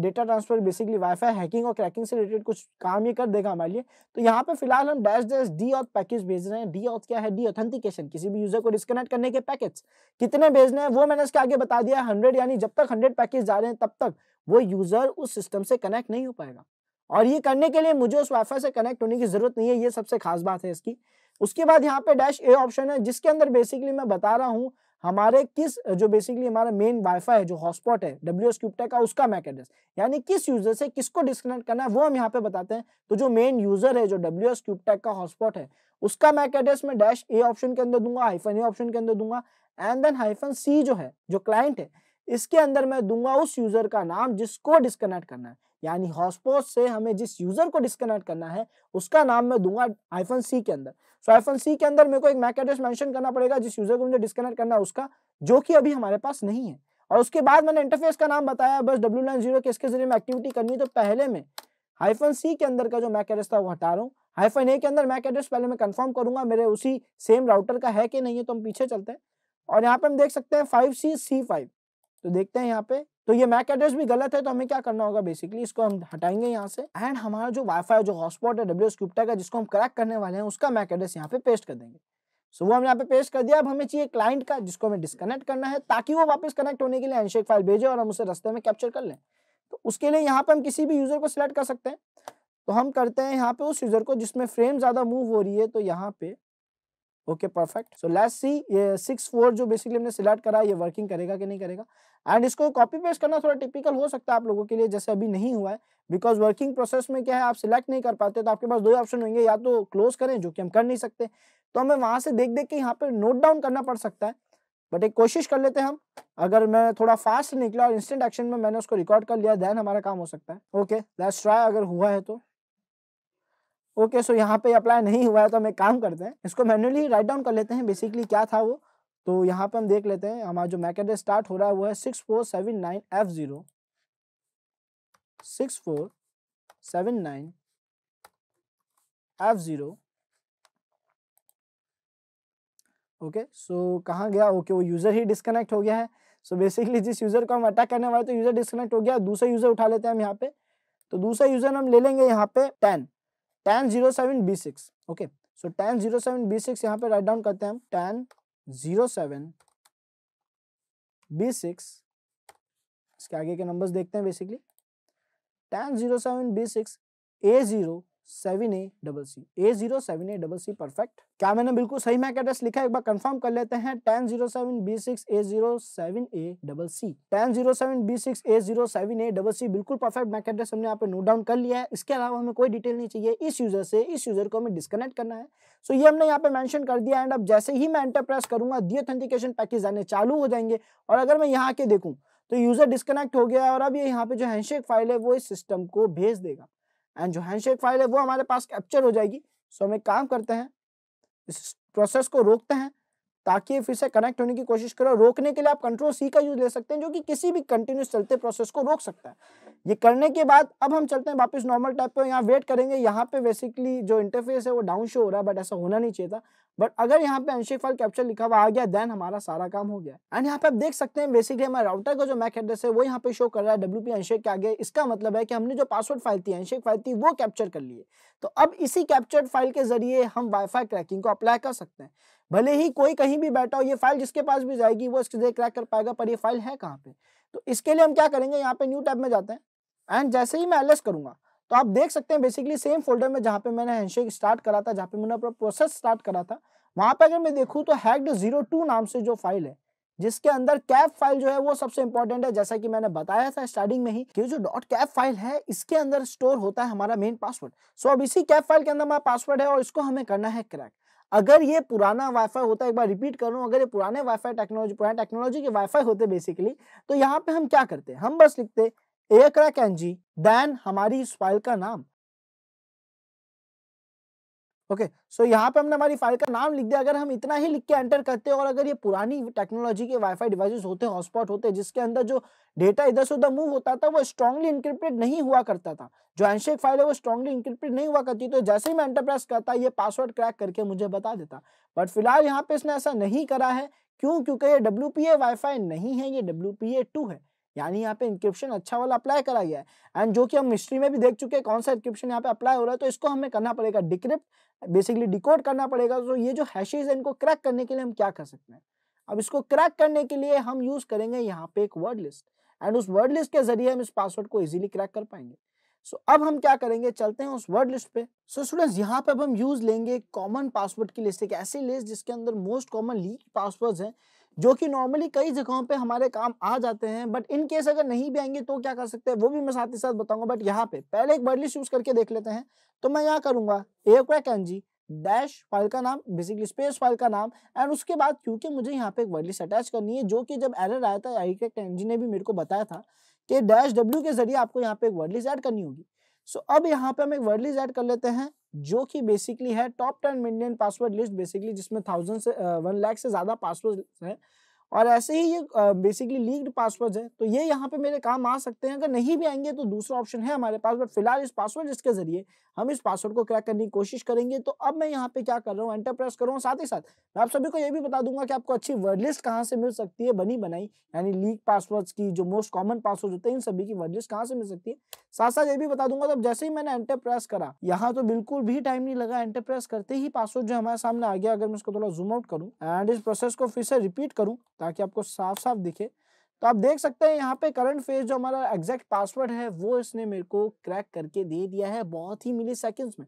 data transfer basically wifi hacking और क्रैकिंग से रिलेटेड कुछ काम ये कर देगा हमारे लिए तो यहाँ पे फिलहाल हम dash dash deauth package भेज रहे हैं डी ऑथ क्या है डी ऑथेंटिकेशन किसी भी यूजर को डिस्कनेक्ट करने के पैकेज कितने भेजने हैं वो मैंने इसके आगे बता दिया हंड्रेड यानी जब तक हंड्रेड पैकेज जा रहे हैं तब तक वो यूजर उस सिस्टम से कनेक्ट नहीं हो पाएगा और ये करने के लिए मुझे उस वाईफाई से कनेक्ट होने की जरूरत नहीं है ये सबसे खास बात है इसकी उसके बाद यहाँ पे डैश ए ऑप्शन है जिसके अंदर बेसिकली मैं बता रहा हूँ हमारे किस जो बेसिकली हमारा मेन वाईफाई है जो हॉटस्पॉट है डब्ल्यू एस का उसका मैक एड्रेस यानी किस यूजर से किसको डिस्कनेक्ट करना है वो हम यहाँ पे बताते हैं तो जो मेन यूजर है जो डब्ल्यू एस का हॉटस्पॉट है उसका मैक एड्रेस मैं डैश ए ऑप्शन के अंदर दूंगा हाइफन ए ऑप्शन के अंदर दूंगा एंड देन हाइफन सी जो है जो क्लाइंट है इसके अंदर मैं दूंगा उस यूजर का नाम जिसको डिस्कनेक्ट करना है यानी हॉटस्पॉट से हमें जिस यूजर को डिस्कनेक्ट करना है उसका नाम मैं दूंगा आईफोन सी के अंदर सो आईफोन सी के अंदर मेरे को एक मैक एड्रेस मेंशन करना पड़ेगा जिस यूजर को मुझे डिस्कनेक्ट करना है उसका जो कि अभी हमारे पास नहीं है और उसके बाद मैंने इंटरफेस का नाम बताया बस डब्ल्यू नाइन जीरो के इसके जरिए मैं एक्टिविटी करनी है तो पहले में हाइफन सी के अंदर का जो मैक एड्रेस था वो हटा रहा हूँ हाइफन ए के अंदर मैक एड्रेस पहले मैं कंफर्म करूंगा मेरे उसी सेम राउटर का है कि नहीं है तो हम पीछे चलते हैं और यहाँ पे हम देख सकते हैं फाइव सी सी फाइव तो देखते हैं यहाँ पे तो ये मैक एड्रेस भी गलत है तो हमें क्या करना होगा बेसिकली इसको हम हटाएंगे यहाँ से एंड हमारा जो वाईफाई जो हॉटस्पॉट है डब्ल्यू स्क्रिप्टा का जिसको हम क्रैक करने वाले हैं उसका मैक एड्रेस यहाँ पे पेस्ट कर देंगे सो so, वो हमने यहाँ पे पेस्ट कर दिया अब हमें चाहिए क्लाइंट का जिसको हमें डिस्कनेक्ट करना है ताकि वो वापस कनेक्ट होने के लिए एनशेक फाइल भेजे और हम उसे रस्ते में कैप्चर कर लें तो उसके लिए यहाँ पे हम किसी भी यूजर को सिलेक्ट कर सकते हैं तो हम करते हैं यहाँ पे उस यूजर को जिसमें फ्रेम ज्यादा मूव हो रही है तो यहाँ पे okay perfect so let's see ये सिक्स फोर जो बेसिकली हमने सिलेक्ट करा ये वर्किंग करेगा कि नहीं करेगा एंड इसको कॉपी पेस्ट करना थोड़ा टिपिकल हो सकता है आप लोगों के लिए जैसे अभी नहीं हुआ है बिकॉज वर्किंग प्रोसेस में क्या है आप सिलेक्ट नहीं कर पाते तो आपके पास दो ऑप्शन होंगे या तो क्लोज करें जो कि हम कर नहीं सकते तो हमें वहां से देख देख के यहाँ पर नोट डाउन करना पड़ सकता है बट एक कोशिश कर लेते हैं हम अगर मैं थोड़ा फास्ट निकला और इंस्टेंट एक्शन में मैंने उसको रिकॉर्ड कर लिया देन हमारा काम हो सकता है ओके लेट्स ट्राई अगर हुआ है तो ओके सो यहाँ पे अप्लाई नहीं हुआ है तो हम एक काम करते हैं इसको मैनुअली राइट डाउन कर लेते हैं बेसिकली क्या था वो तो यहाँ पे हम देख लेते हैं हमारा जो मैक एड्रेस स्टार्ट हो रहा है वो है six four seven nine F zero six four seven nine F zero okay so कहाँ गया ओके okay, वो यूज़र ही डिस्कनेक्ट हो गया है सो so बेसिकली जिस यूज़र को हम अटैक करने वाले तो यूज़र डिस्कनेक्ट हो गया दूसरा यूज़र उठा लेते हैं हम यहाँ पे तो दूसरा यूज़र हम ले लेंगे यहाँ पे ten ten zero seven B six okay so ten zero seven B six यहाँ पे राइट डाउन करते हैं हम ten zero seven B six इसके आगे के नंबर्स देखते हैं basically ten zero seven B six A zero seven A double C A zero seven A double C perfect क्या मैंने बिल्कुल सही मैक एड्रेस लिखा है एक बार कंफर्म कर लेते हैं ten zero seven B six A zero seven A double C ten zero seven B six A zero seven A double C बिल्कुल परफेक्ट मैक एड्रेस हमने यहाँ पे नोट डाउन कर लिया है इसके अलावा हमें कोई डिटेल नहीं चाहिए इस यूजर से इस यूजर को हमें डिस्कनेक्ट करना है सो so, ये हमने यहाँ पे मेंशन कर दिया एंड अब जैसे ही मैं एंटर प्रेस करूंगा दी ऑथेंटिकेशन पैकेज आने चालू हो जाएंगे और अगर मैं यहाँ आके देखूँ तो यूजर डिस्कनेक्ट हो गया है और अब ये यहाँ पे जो हैंडशेक फाइल है वो इस सिस्टम को भेज देगा एंड जो हैंडशेक फाइल है वो हमारे पास कैप्चर हो जाएगी सो हम एक काम करते हैं इस प्रोसेस को रोकते हैं ताकि फिर से कनेक्ट होने की कोशिश करो रोकने के लिए आप कंट्रोल सी का यूज ले सकते हैं जो कि किसी भी कंटिन्यूस चलते प्रोसेस को रोक सकता है ये करने के बाद अब हम चलते हैं वापस नॉर्मल टाइप पर यहाँ वेट करेंगे यहाँ पे बेसिकली जो इंटरफेस है वो डाउन शो हो रहा है बट ऐसा होना नहीं चाहिए था बट अगर यहाँ पे अंशिक फाइल कैप्चर लिखा हुआ आ गया देन हमारा सारा काम हो गया एंड यहाँ पे आप देख सकते हैं बेसिकली हमारे राउटर का जो मैक एड्रेस है वो यहाँ पे शो कर रहा है डब्ल्यू पी अंशिक के आगे इसका मतलब है कि हमने जो पासवर्ड फाइल थी अंशेक फाइल थी वो कैप्चर कर लिए तो अब इसी कैप्चर्ड फाइल के जरिए हम वाईफाई क्रैकिंग को अप्लाई कर सकते हैं भले ही कोई कहीं भी बैठा हो ये फाइल जिसके पास भी जाएगी वो इसके क्रैक कर पाएगा पर ये फाइल है कहाँ पे तो इसके लिए हम क्या करेंगे यहाँ पे न्यू टैब में जाते हैं एंड जैसे ही मैं एलएस करूंगा तो आप देख सकते हैं बेसिकली सेम फोल्डर में जहाँ पे मैंने हैंडशेक स्टार्ट करा था जहाँ पे मैंने अपना प्रोसेस स्टार्ट करा था वहां पे अगर मैं देखूँ तो हैक्ड जीरो टू नाम से जो फाइल है जिसके अंदर कैप फाइल जो है वो सबसे इंपॉर्टेंट है जैसा कि मैंने बताया था स्टार्टिंग में ही कि जो डॉट कैप फाइल है इसके अंदर स्टोर होता है हमारा मेन पासवर्ड सो अब इसी कैप फाइल के अंदर हमारा पासवर्ड है और इसको हमें करना है क्रैक अगर ये पुराना वाईफाई होता है एक बार रिपीट करूँ अगर ये पुराने वाईफाई टेक्नोलॉजी पुराने टेक्नोलॉजी के वाईफाई होते बेसिकली तो यहाँ पे हम क्या करते हैं हम बस लिखते एकरा कैन जी देन हमारी इस फाइल का नाम ओके okay, सो so यहाँ पे हमने हमारी फाइल का नाम लिख दिया अगर हम इतना ही लिख के एंटर करते हैं और अगर ये पुरानी टेक्नोलॉजी के वाईफाई डिवाइसेस होते हैं हॉटस्पॉट होते हैं जिसके अंदर जो डेटा इधर से उधर मूव होता था वो स्ट्रॉन्गली इंक्रिप्टेड नहीं हुआ करता था जो एनशेक फाइल है वो स्ट्रॉन्गली इंक्रिप्टेड नहीं हुआ करती तो जैसे ही मैं एंटर प्रेस करता ये पासवर्ड क्रैक करके मुझे बता देता बट फिलहाल यहाँ पे इसने ऐसा नहीं करा है क्यों क्योंकि ये डब्ल्यू पी नहीं है ये डब्ल्यू पी है यानी यहाँ पे इंक्रिप्शन अच्छा वाला अप्लाई करा गया है एंड जो कि हम हिस्ट्री में भी देख चुके हैं कौन सा इंक्रिप्शन यहाँ पे अप्लाई हो रहा है तो इसको हमें करना पड़ेगा डिक्रिप्ट बेसिकली डिकोड करना पड़ेगा तो ये जो हैशेज है इनको क्रैक करने के लिए हम क्या कर सकते हैं अब इसको क्रैक करने के लिए हम यूज करेंगे यहाँ पे एक वर्ड लिस्ट एंड उस वर्ड लिस्ट के जरिए हम इस पासवर्ड को इजिली क्रैक कर पाएंगे सो so, अब हम क्या करेंगे चलते हैं उस वर्ड लिस्ट पे सो स्टूडेंट्स यहाँ पे अब हम यूज लेंगे कॉमन पासवर्ड की लिस्ट एक ऐसी लिस्ट जिसके अंदर मोस्ट कॉमन लीक पासवर्ड्स हैं जो कि नॉर्मली कई जगहों पे हमारे काम आ जाते हैं बट इन केस अगर नहीं भी आएंगे तो क्या कर सकते हैं वो भी मैं साथ ही साथ बताऊंगा बट यहाँ पे पहले एक वर्ड लिस्ट यूज करके देख लेते हैं तो मैं यहाँ करूंगा एन जी डैश फाइल का नाम बेसिकली स्पेस फाइल का नाम एंड उसके बाद क्योंकि मुझे यहाँ पे एक वर्ड लिस्ट अटैच करनी है जो कि जब एरर आया था एन जी ने भी मेरे को बताया था कि डैश डब्ल्यू के जरिए आपको यहाँ पे एक वर्ड लिस्ट ऐड करनी होगी सो अब यहाँ पे हम एक वर्ड लिस्ट ऐड कर लेते हैं जो कि बेसिकली है top ten million password list basically जिसमें थाउजेंड से वन लाख से ज़्यादा पासवर्ड हैं और ऐसे ही ये बेसिकली लीक्ड पासवर्ड है तो ये यहाँ पे मेरे काम आ सकते हैं अगर नहीं भी आएंगे तो दूसरा ऑप्शन है हमारे पास बट फिलहाल इस पासवर्ड इसके जरिए हम इस पासवर्ड को क्रैक करने की कोशिश करेंगे तो अब मैं यहाँ पे क्या कर रहा हूँ एंटर प्रेस कर रहा हूँ साथ ही साथ मैं आप सभी को ये भी बता दूंगा कि आपको अच्छी वर्ड लिस्ट कहाँ से मिल सकती है बनी बनाई यानी लीक पासवर्ड्स की जो मोस्ट कॉमन पासवर्ड होते हैं इन सभी की वर्ड लिस्ट कहाँ से मिल सकती है साथ साथ ये भी बता दूंगा तो जैसे ही मैंने एंटर प्रेस करा यहाँ तो बिल्कुल भी टाइम नहीं लगा एंटर प्रेस करते ही पासवर्ड जो हमारे सामने आ गया अगर मैं उसको थोड़ा जूम आउट करूँ एंड इस प्रोसेस को फिर से रिपीट करूँ ताकि आपको साफ साफ दिखे तो आप देख सकते हैं यहाँ पे करंट फेज जो हमारा एग्जैक्ट पासवर्ड है वो इसने मेरे को क्रैक करके दे दिया है बहुत ही मिली सेकेंड्स में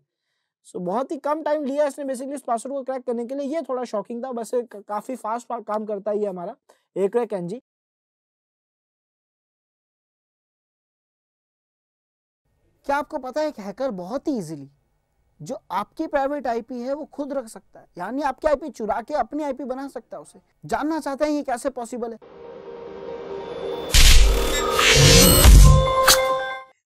सो so, बहुत ही कम टाइम लिया इसने बेसिकली इस पासवर्ड को क्रैक करने के लिए ये थोड़ा शॉकिंग था बस काफ़ी फास्ट काम करता है ये हमारा एक क्रैक एनजी क्या आपको पता है एक हैकर बहुत ही इजीली जो आपकी प्राइवेट आईपी है वो खुद रख सकता है यानी आपकी आईपी चुरा के अपनी आईपी बना सकता है उसे जानना चाहते हैं ये कैसे पॉसिबल है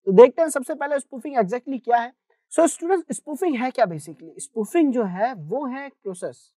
तो देखते हैं सबसे पहले स्पूफिंग एग्जैक्टली क्या है सो स्टूडेंट स्पूफिंग है क्या बेसिकली स्पूफिंग जो है वो है प्रोसेस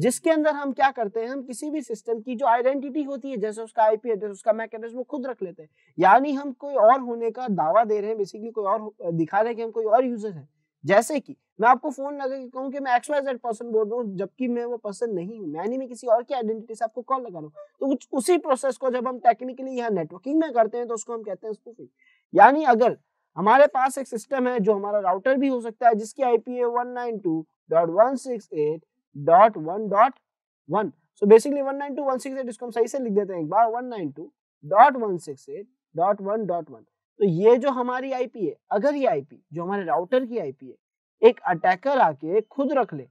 जिसके अंदर हम क्या करते हैं हम किसी भी सिस्टम की जो आइडेंटिटी होती है जैसे उसका आईपी एड्रेस उसका मैकेनिज्म खुद रख लेते हैं यानी हम कोई और होने का दावा दे रहे हैं बेसिकली कोई और दिखा रहे हैं कि हम कोई और यूजर है जैसे कि मैं आपको फोन लगा के कहूँ कि मैं एक्स वाई जेड पर्सन बोल रहा हूँ जबकि मैं वो पर्सन नहीं हूँ यानी मैं किसी और की आइडेंटिटी से आपको कॉल लगा रहा हूँ तो कुछ उसी प्रोसेस को जब हम टेक्निकली यहाँ नेटवर्किंग में करते हैं तो उसको हम कहते हैं स्पूफिंग यानी अगर हमारे पास एक सिस्टम है जो हमारा राउटर भी हो सकता है जिसकी I P A one nine two dot one six eight dot one dot one so basically one nine two one six eight इसको हम सही से लिख देते हैं एक बार one nine two dot one six eight dot one dot one तो ये जो हमारी आईपी है अगर ये आईपी जो हमारे राउटर की आईपी है एक अटैकर आके खुद रख ले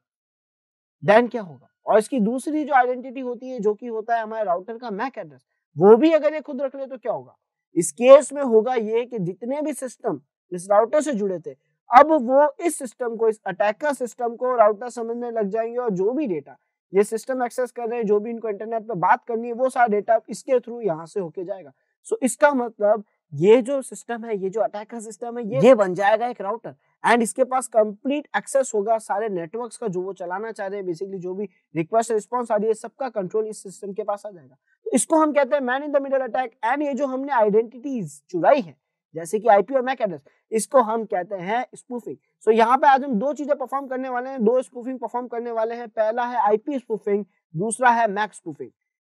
देन क्या होगा और इसकी दूसरी जो आइडेंटिटी होती है जो कि होता है हमारे राउटर का मैक एड्रेस वो भी अगर ये खुद रख ले तो क्या होगा इस केस में होगा ये कि जितने भी सिस्टम इस राउटर से जुड़े थे अब वो इस सिस्टम को इस अटैकर सिस्टम को राउटर समझने लग जाएंगे और जो भी डेटा ये सिस्टम एक्सेस कर रहे हैं जो भी इनको इंटरनेट पर बात करनी है वो सारा डेटा इसके थ्रू यहाँ से होके जाएगा सो so, इसका मतलब ये जो सिस्टम है ये जो अटैकर सिस्टम है ये ये बन जाएगा एक राउटर एंड इसके पास कंप्लीट एक्सेस होगा सारे नेटवर्क्स का जो वो चलाना चाह रहे हैं बेसिकली जो भी रिक्वेस्ट रिस्पॉन्स आ रही है सबका कंट्रोल इस सिस्टम के पास आ जाएगा तो इसको हम कहते हैं man in the middle attack and ये जो हमने आइडेंटिटीज चुराई है जैसे कि आईपी और मैक एड्रेस इसको हम कहते हैं स्पूफिंग सो यहाँ पे आज हम दो चीजें परफॉर्म करने वाले हैं दो स्पूफिंग परफॉर्म करने वाले हैं पहला है आईपी स्पूफिंग दूसरा है मैक स्पूफिंग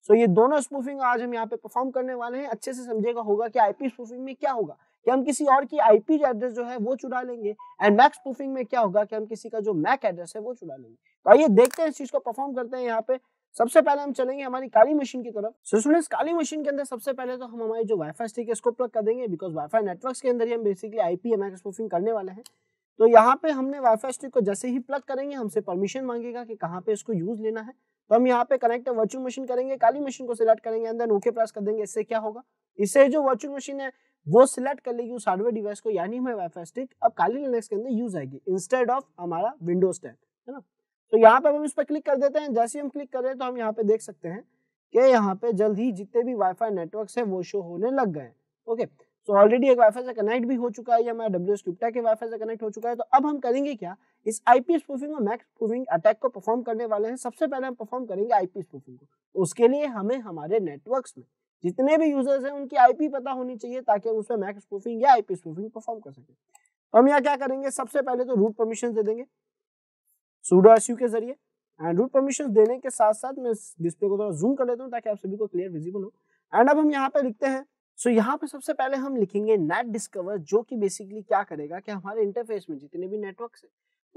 सो ये दोनों स्पूफिंग आज हम यहाँ पे परफॉर्म करने वाले हैं अच्छे से समझेगा होगा कि आईपी स्पूफिंग में क्या होगा कि हम किसी और की आईपी एड्रेस जो है वो चुरा लेंगे एंड मैक स्पूफिंग में क्या होगा कि हम किसी का जो मैक एड्रेस है वो चुरा लेंगे तो आइए देखते हैं इस चीज को परफॉर्म करते हैं यहाँ पे सबसे पहले हम चलेंगे हमारी काली मशीन की तरफ सो स्टूडेंट्स काली मशीन के अंदर सबसे पहले तो हम हमारी जो वाईफाई स्टिक है इसको प्लग कर देंगे बिकॉज वाईफाई नेटवर्क्स के अंदर ही हम बेसिकली आईपी एमएक्सपोफिंग करने वाले हैं तो यहाँ पे हमने वाईफाई स्टिक को जैसे ही प्लग करेंगे हमसे परमिशन मांगेगा कि कहाँ पे इसको यूज लेना है तो हम यहाँ पे कनेक्ट वर्चुअल मशीन करेंगे काली मशीन को सिलेक्ट करेंगे अंदर ओके प्लस कर देंगे इससे क्या होगा इससे जो वर्चुअल मशीन है वो सिलेक्ट कर लेगी उस हार्डवेयर डिवाइस को यानी हमारे वाईफाई स्टिक अब काली लिनक्स के अंदर यूज आएगी इंस्टेड ऑफ हमारा विंडोज टेन है ना तो यहाँ पे हम इस पर क्लिक कर देते हैं जैसे हम क्लिक कर रहे हैं तो हम यहाँ पे देख सकते हैं कि यहाँ पे जल्द ही जितने भी वाईफाई नेटवर्क है वो शो होने लग गए ओके सो ऑलरेडी एक वाईफाई से कनेक्ट भी हो चुका है या हमारा डब्ल्यू क्रिप्टा के वाईफाई से कनेक्ट हो चुका है तो अब हम करेंगे क्या इस आईपीएस प्रूफिंग और मैक्स प्रूफिंग अटैक को परफॉर्म करने वाले हैं सबसे पहले हम परफॉर्म करेंगे आईपीएस प्रूफिंग को तो उसके लिए हमें हमारे नेटवर्क्स में जितने भी यूजर्स हैं उनकी आईपी पता होनी चाहिए ताकि उसमें मैक्स प्रूफिंग या आईपीएस प्रूफिंग परफॉर्म कर सके तो हम यहाँ क्या करेंगे सबसे पहले तो रूट परमिशन दे देंगे सूडो एस के जरिए एंड रूट परमिशन देने के साथ साथ मैं डिस्प्ले को थोड़ा जूम कर लेता हूँ ताकि आप सभी को क्लियर विजिबल हो एंड अब हम यहाँ पे लिखते हैं सो so, यहाँ पे सबसे पहले हम लिखेंगे नेट डिस्कवर जो कि बेसिकली क्या करेगा कि हमारे इंटरफेस में जितने भी नेटवर्क है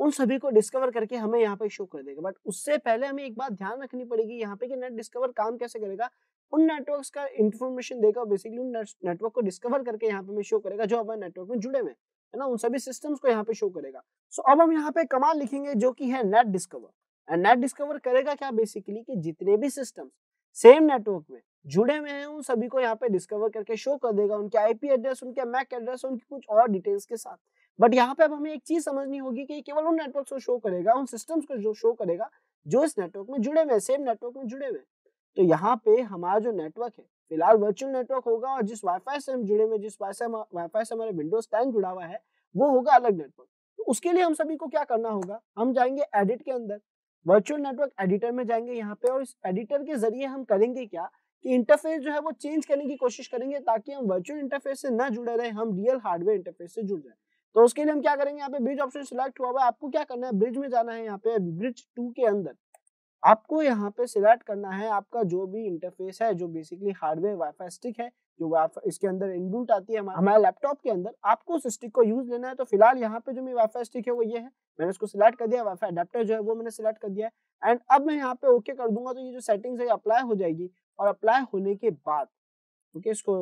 उन सभी को डिस्कवर करके हमें यहाँ पे शो कर देगा बट उससे पहले हमें एक बात ध्यान रखनी पड़ेगी यहाँ पे कि नेट डिस्कवर काम कैसे करेगा उन नेटवर्क का इन्फॉर्मेशन देगा बेसिकली उन नेटवर्क को डिस्कवर करके यहाँ पे हमें शो करेगा जो हमारे नेटवर्क में जुड़े हुए है ना उन सभी सिस्टम्स को यहाँ पे शो करेगा सो so, अब हम यहाँ पे कमांड लिखेंगे जो कि है net discover and net discover करेगा क्या बेसिकली कि जितने भी सिस्टम सेम नेटवर्क में जुड़े हुए हैं उन सभी को यहाँ पे डिस्कवर करके शो कर देगा उनके आईपी एड्रेस उनके मैक एड्रेस उनकी कुछ और डिटेल्स के साथ बट यहाँ पे अब हमें एक चीज समझनी होगी कि केवल उन नेटवर्क को शो करेगा उन सिस्टम्स को जो शो करेगा जो इस नेटवर्क में जुड़े हुए सेम नेटवर्क में जुड़े हुए तो यहाँ पे हमारा जो नेटवर्क है फिलहाल वर्चुअल नेटवर्क होगा और जिस वाईफाई से हम जुड़े हुए जिस वाईफाई से हमारे विंडोज टेन जुड़ा हुआ है वो होगा अलग नेटवर्क तो उसके लिए हम सभी को क्या करना होगा हम जाएंगे एडिट के अंदर वर्चुअल नेटवर्क एडिटर में जाएंगे यहाँ पे और इस एडिटर के जरिए हम करेंगे क्या कि इंटरफेस जो है वो चेंज करने की कोशिश करेंगे ताकि हम वर्चुअल इंटरफेस से ना जुड़े रहे हम रियल हार्डवेयर इंटरफेस से जुड़ जाए तो उसके लिए हम क्या करेंगे यहाँ पे ब्रिज ऑप्शन सिलेक्ट हुआ हुआ है आपको क्या करना है ब्रिज में जाना है यहाँ पे ब्रिज टू के अंदर आपको यहाँ पे सिलेक्ट करना है आपका जो भी इंटरफेस है जो बेसिकली हार्डवेयर वाईफाई स्टिक है जो इसके अंदर इनबुल्ट आती है हमारे लैपटॉप के अंदर आपको उस स्टिक को यूज लेना है तो फिलहाल यहाँ पे जो मेरी वाईफाई स्टिक है वो ये है मैंने उसको सिलेक्ट कर दिया वाईफाई अडेप्टर जो है वो मैंने सिलेक्ट कर दिया एंड अब मैं यहाँ पे ओके कर दूंगा तो ये जो सेटिंग्स है अप्लाई हो जाएगी और अप्लाई होने के बाद ओके इसको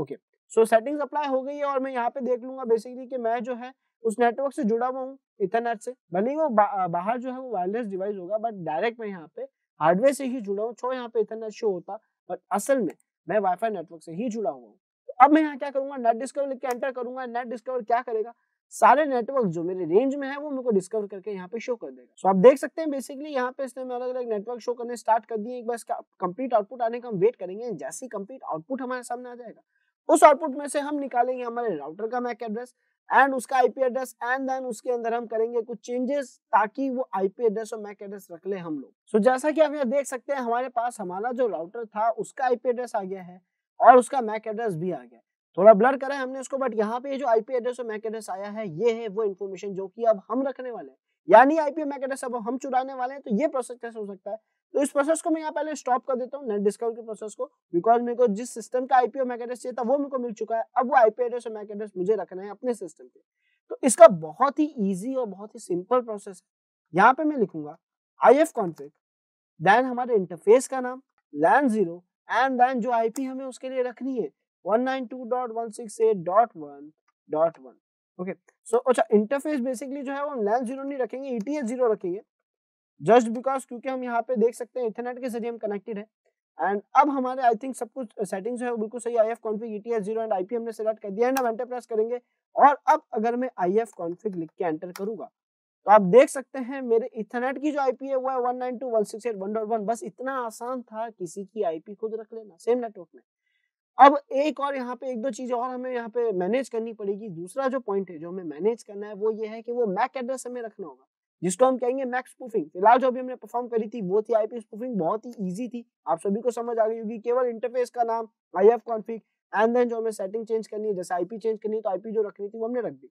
ओके सो सेटिंग्स अप्लाई हो गई है और मैं यहाँ पे देख लूंगा बेसिकली कि मैं जो है उस नेटवर्क से जुड़ा हुआ हूँ इथरनेट से भले वो बा, बाहर जो है वो वायरलेस डिवाइस होगा बट डायरेक्ट मैं यहाँ पे हार्डवेयर से ही जुड़ा हूँ छो यहाँ पे इथरनेट शो होता बट असल में मैं वाईफाई नेटवर्क से ही जुड़ा हुआ हूँ तो अब मैं यहाँ क्या करूंगा नेट डिस्कवर लिख के एंटर करूंगा नेट डिस्कवर क्या करेगा सारे नेटवर्क जो मेरे रेंज में है वो मेरे को डिस्कवर करके यहाँ पे शो कर देगा सो so, आप देख सकते हैं बेसिकली यहाँ पे इसने अलग अलग नेटवर्क शो करने स्टार्ट कर दिए एक बार कंप्लीट आउटपुट आने का हम वेट करेंगे जैसे ही कंप्लीट आउटपुट हमारे सामने आ जाएगा उस आउटपुट में से हम निकालेंगे हमारे राउटर का मैक एड्रेस एंड उसका आईपी एड्रेस एंड देन उसके अंदर हम करेंगे कुछ चेंजेस ताकि वो आईपी एड्रेस और मैक एड्रेस रख ले हम लोग सो so, जैसा कि आप यहाँ देख सकते हैं हमारे पास हमारा जो राउटर था उसका आईपी एड्रेस आ गया है और उसका मैक एड्रेस भी आ गया थोड़ा ब्लर करा है हमने उसको बट यहाँ पे जो आईपी एड्रेस और मैक एड्रेस आया है ये है वो इन्फॉर्मेशन जो की अब हम रखने वाले हैं यानी आईपी मैक एड्रेस अब हम चुराने वाले हैं तो ये प्रोसेस कैसे हो सकता है तो इस प्रोसेस को मैं यहाँ पहले स्टॉप कर देता हूँ नेट डिस्काउंट के प्रोसेस को बिकॉज मेरे को जिस सिस्टम का आईपीओ मैक एड्रेस चाहिए था वो मेरे को मिल चुका है अब वो आईपी एड्रेस और मैक एड्रेस मुझे रखना है अपने सिस्टम पे तो इसका बहुत ही ईजी और बहुत ही सिंपल प्रोसेस है यहाँ पे मैं लिखूंगा आई एफ कॉन्फिग देन हमारे इंटरफेस का नाम लैन जीरो एंड देन जो आईपी हमें उसके लिए रखनी है वन ओके सो अच्छा इंटरफेस बेसिकली जो है वो हम लैन जीरो नहीं रखेंगे ईटीएस e जीरो रखेंगे जस्ट बिकॉज क्योंकि हम यहाँ पे देख सकते हैं इथरनेट के जरिए हम कनेक्टेड है एंड अब हमारे आई थिंक सब कुछ सेटिंग्स जो है बिल्कुल सही I F config zero and I हमने सिलेक्ट कर दिया एंड हम एंटर प्रेस करेंगे और अब अगर मैं आई एफ कॉन्फिग लिख के एंटर करूंगा तो आप देख सकते हैं मेरे इथरनेट की जो आईपी है वो है 192.168.1.1 बस इतना आसान था किसी की आईपी खुद रख लेना सेम नेटवर्क में अब एक और यहाँ पे एक दो चीजें और हमें यहाँ पे मैनेज करनी पड़ेगी दूसरा जो पॉइंट है जो हमें मैनेज करना है वो ये है कि वो मैक एड्रेस हमें रखना होगा जिसको हम कहेंगे मैक्स प्रूफिंग फिलहाल जो भी हमने परफॉर्म करी थी वो थी आईपी प्रूफिंग बहुत ही इजी थी आप सभी को समझ आ गई होगी केवल इंटरफेस का नाम I F config and then जो हमें सेटिंग चेंज करनी है जैसे आईपी चेंज करनी है तो आईपी जो रखनी थी वो हमने रख दी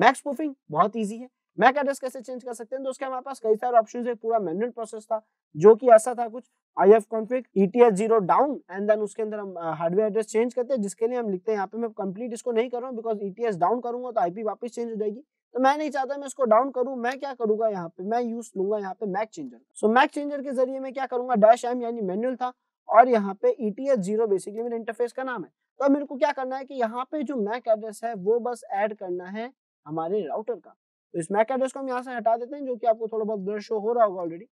मैक्स प्रूफिंग बहुत ईजी है मैक एड्रेस कैसे चेंज कर सकते हैं तो उसके हमारे पास कई सारे ऑप्शन है पूरा मैनुअल प्रोसेस था जो कि ऐसा था कुछ I F config ETS zero down and then उसके अंदर हम हार्डवेयर एड्रेस चेंज करते हैं जिसके लिए हम लिखते हैं यहाँ पे मैं कंप्लीट इसको नहीं कर रहा हूँ बिकॉज ईटीएस डाउन करूंगा तो आईपी वापस चेंज हो जाएगी तो मैं नहीं चाहता मैं इसको डाउन करूं मैं क्या करूंगा यहाँ पे मैं यूज लूंगा यहाँ पे MAC changer so MAC changer के जरिए मैं क्या करूंगा डैश एम यानी मैनुअल था और यहाँ पे ईटीएस जीरो बेसिकली मेरे इंटरफेस का नाम है तो मेरे को क्या करना है कि यहाँ पे जो मैक एड्रेस है वो बस एड करना है हमारे राउटर का तो इस मैक एड्रेस को हम यहाँ से हटा देते हैं जो कि आपको थोड़ा बहुत ब्रश हो रहा होगा ऑलरेडी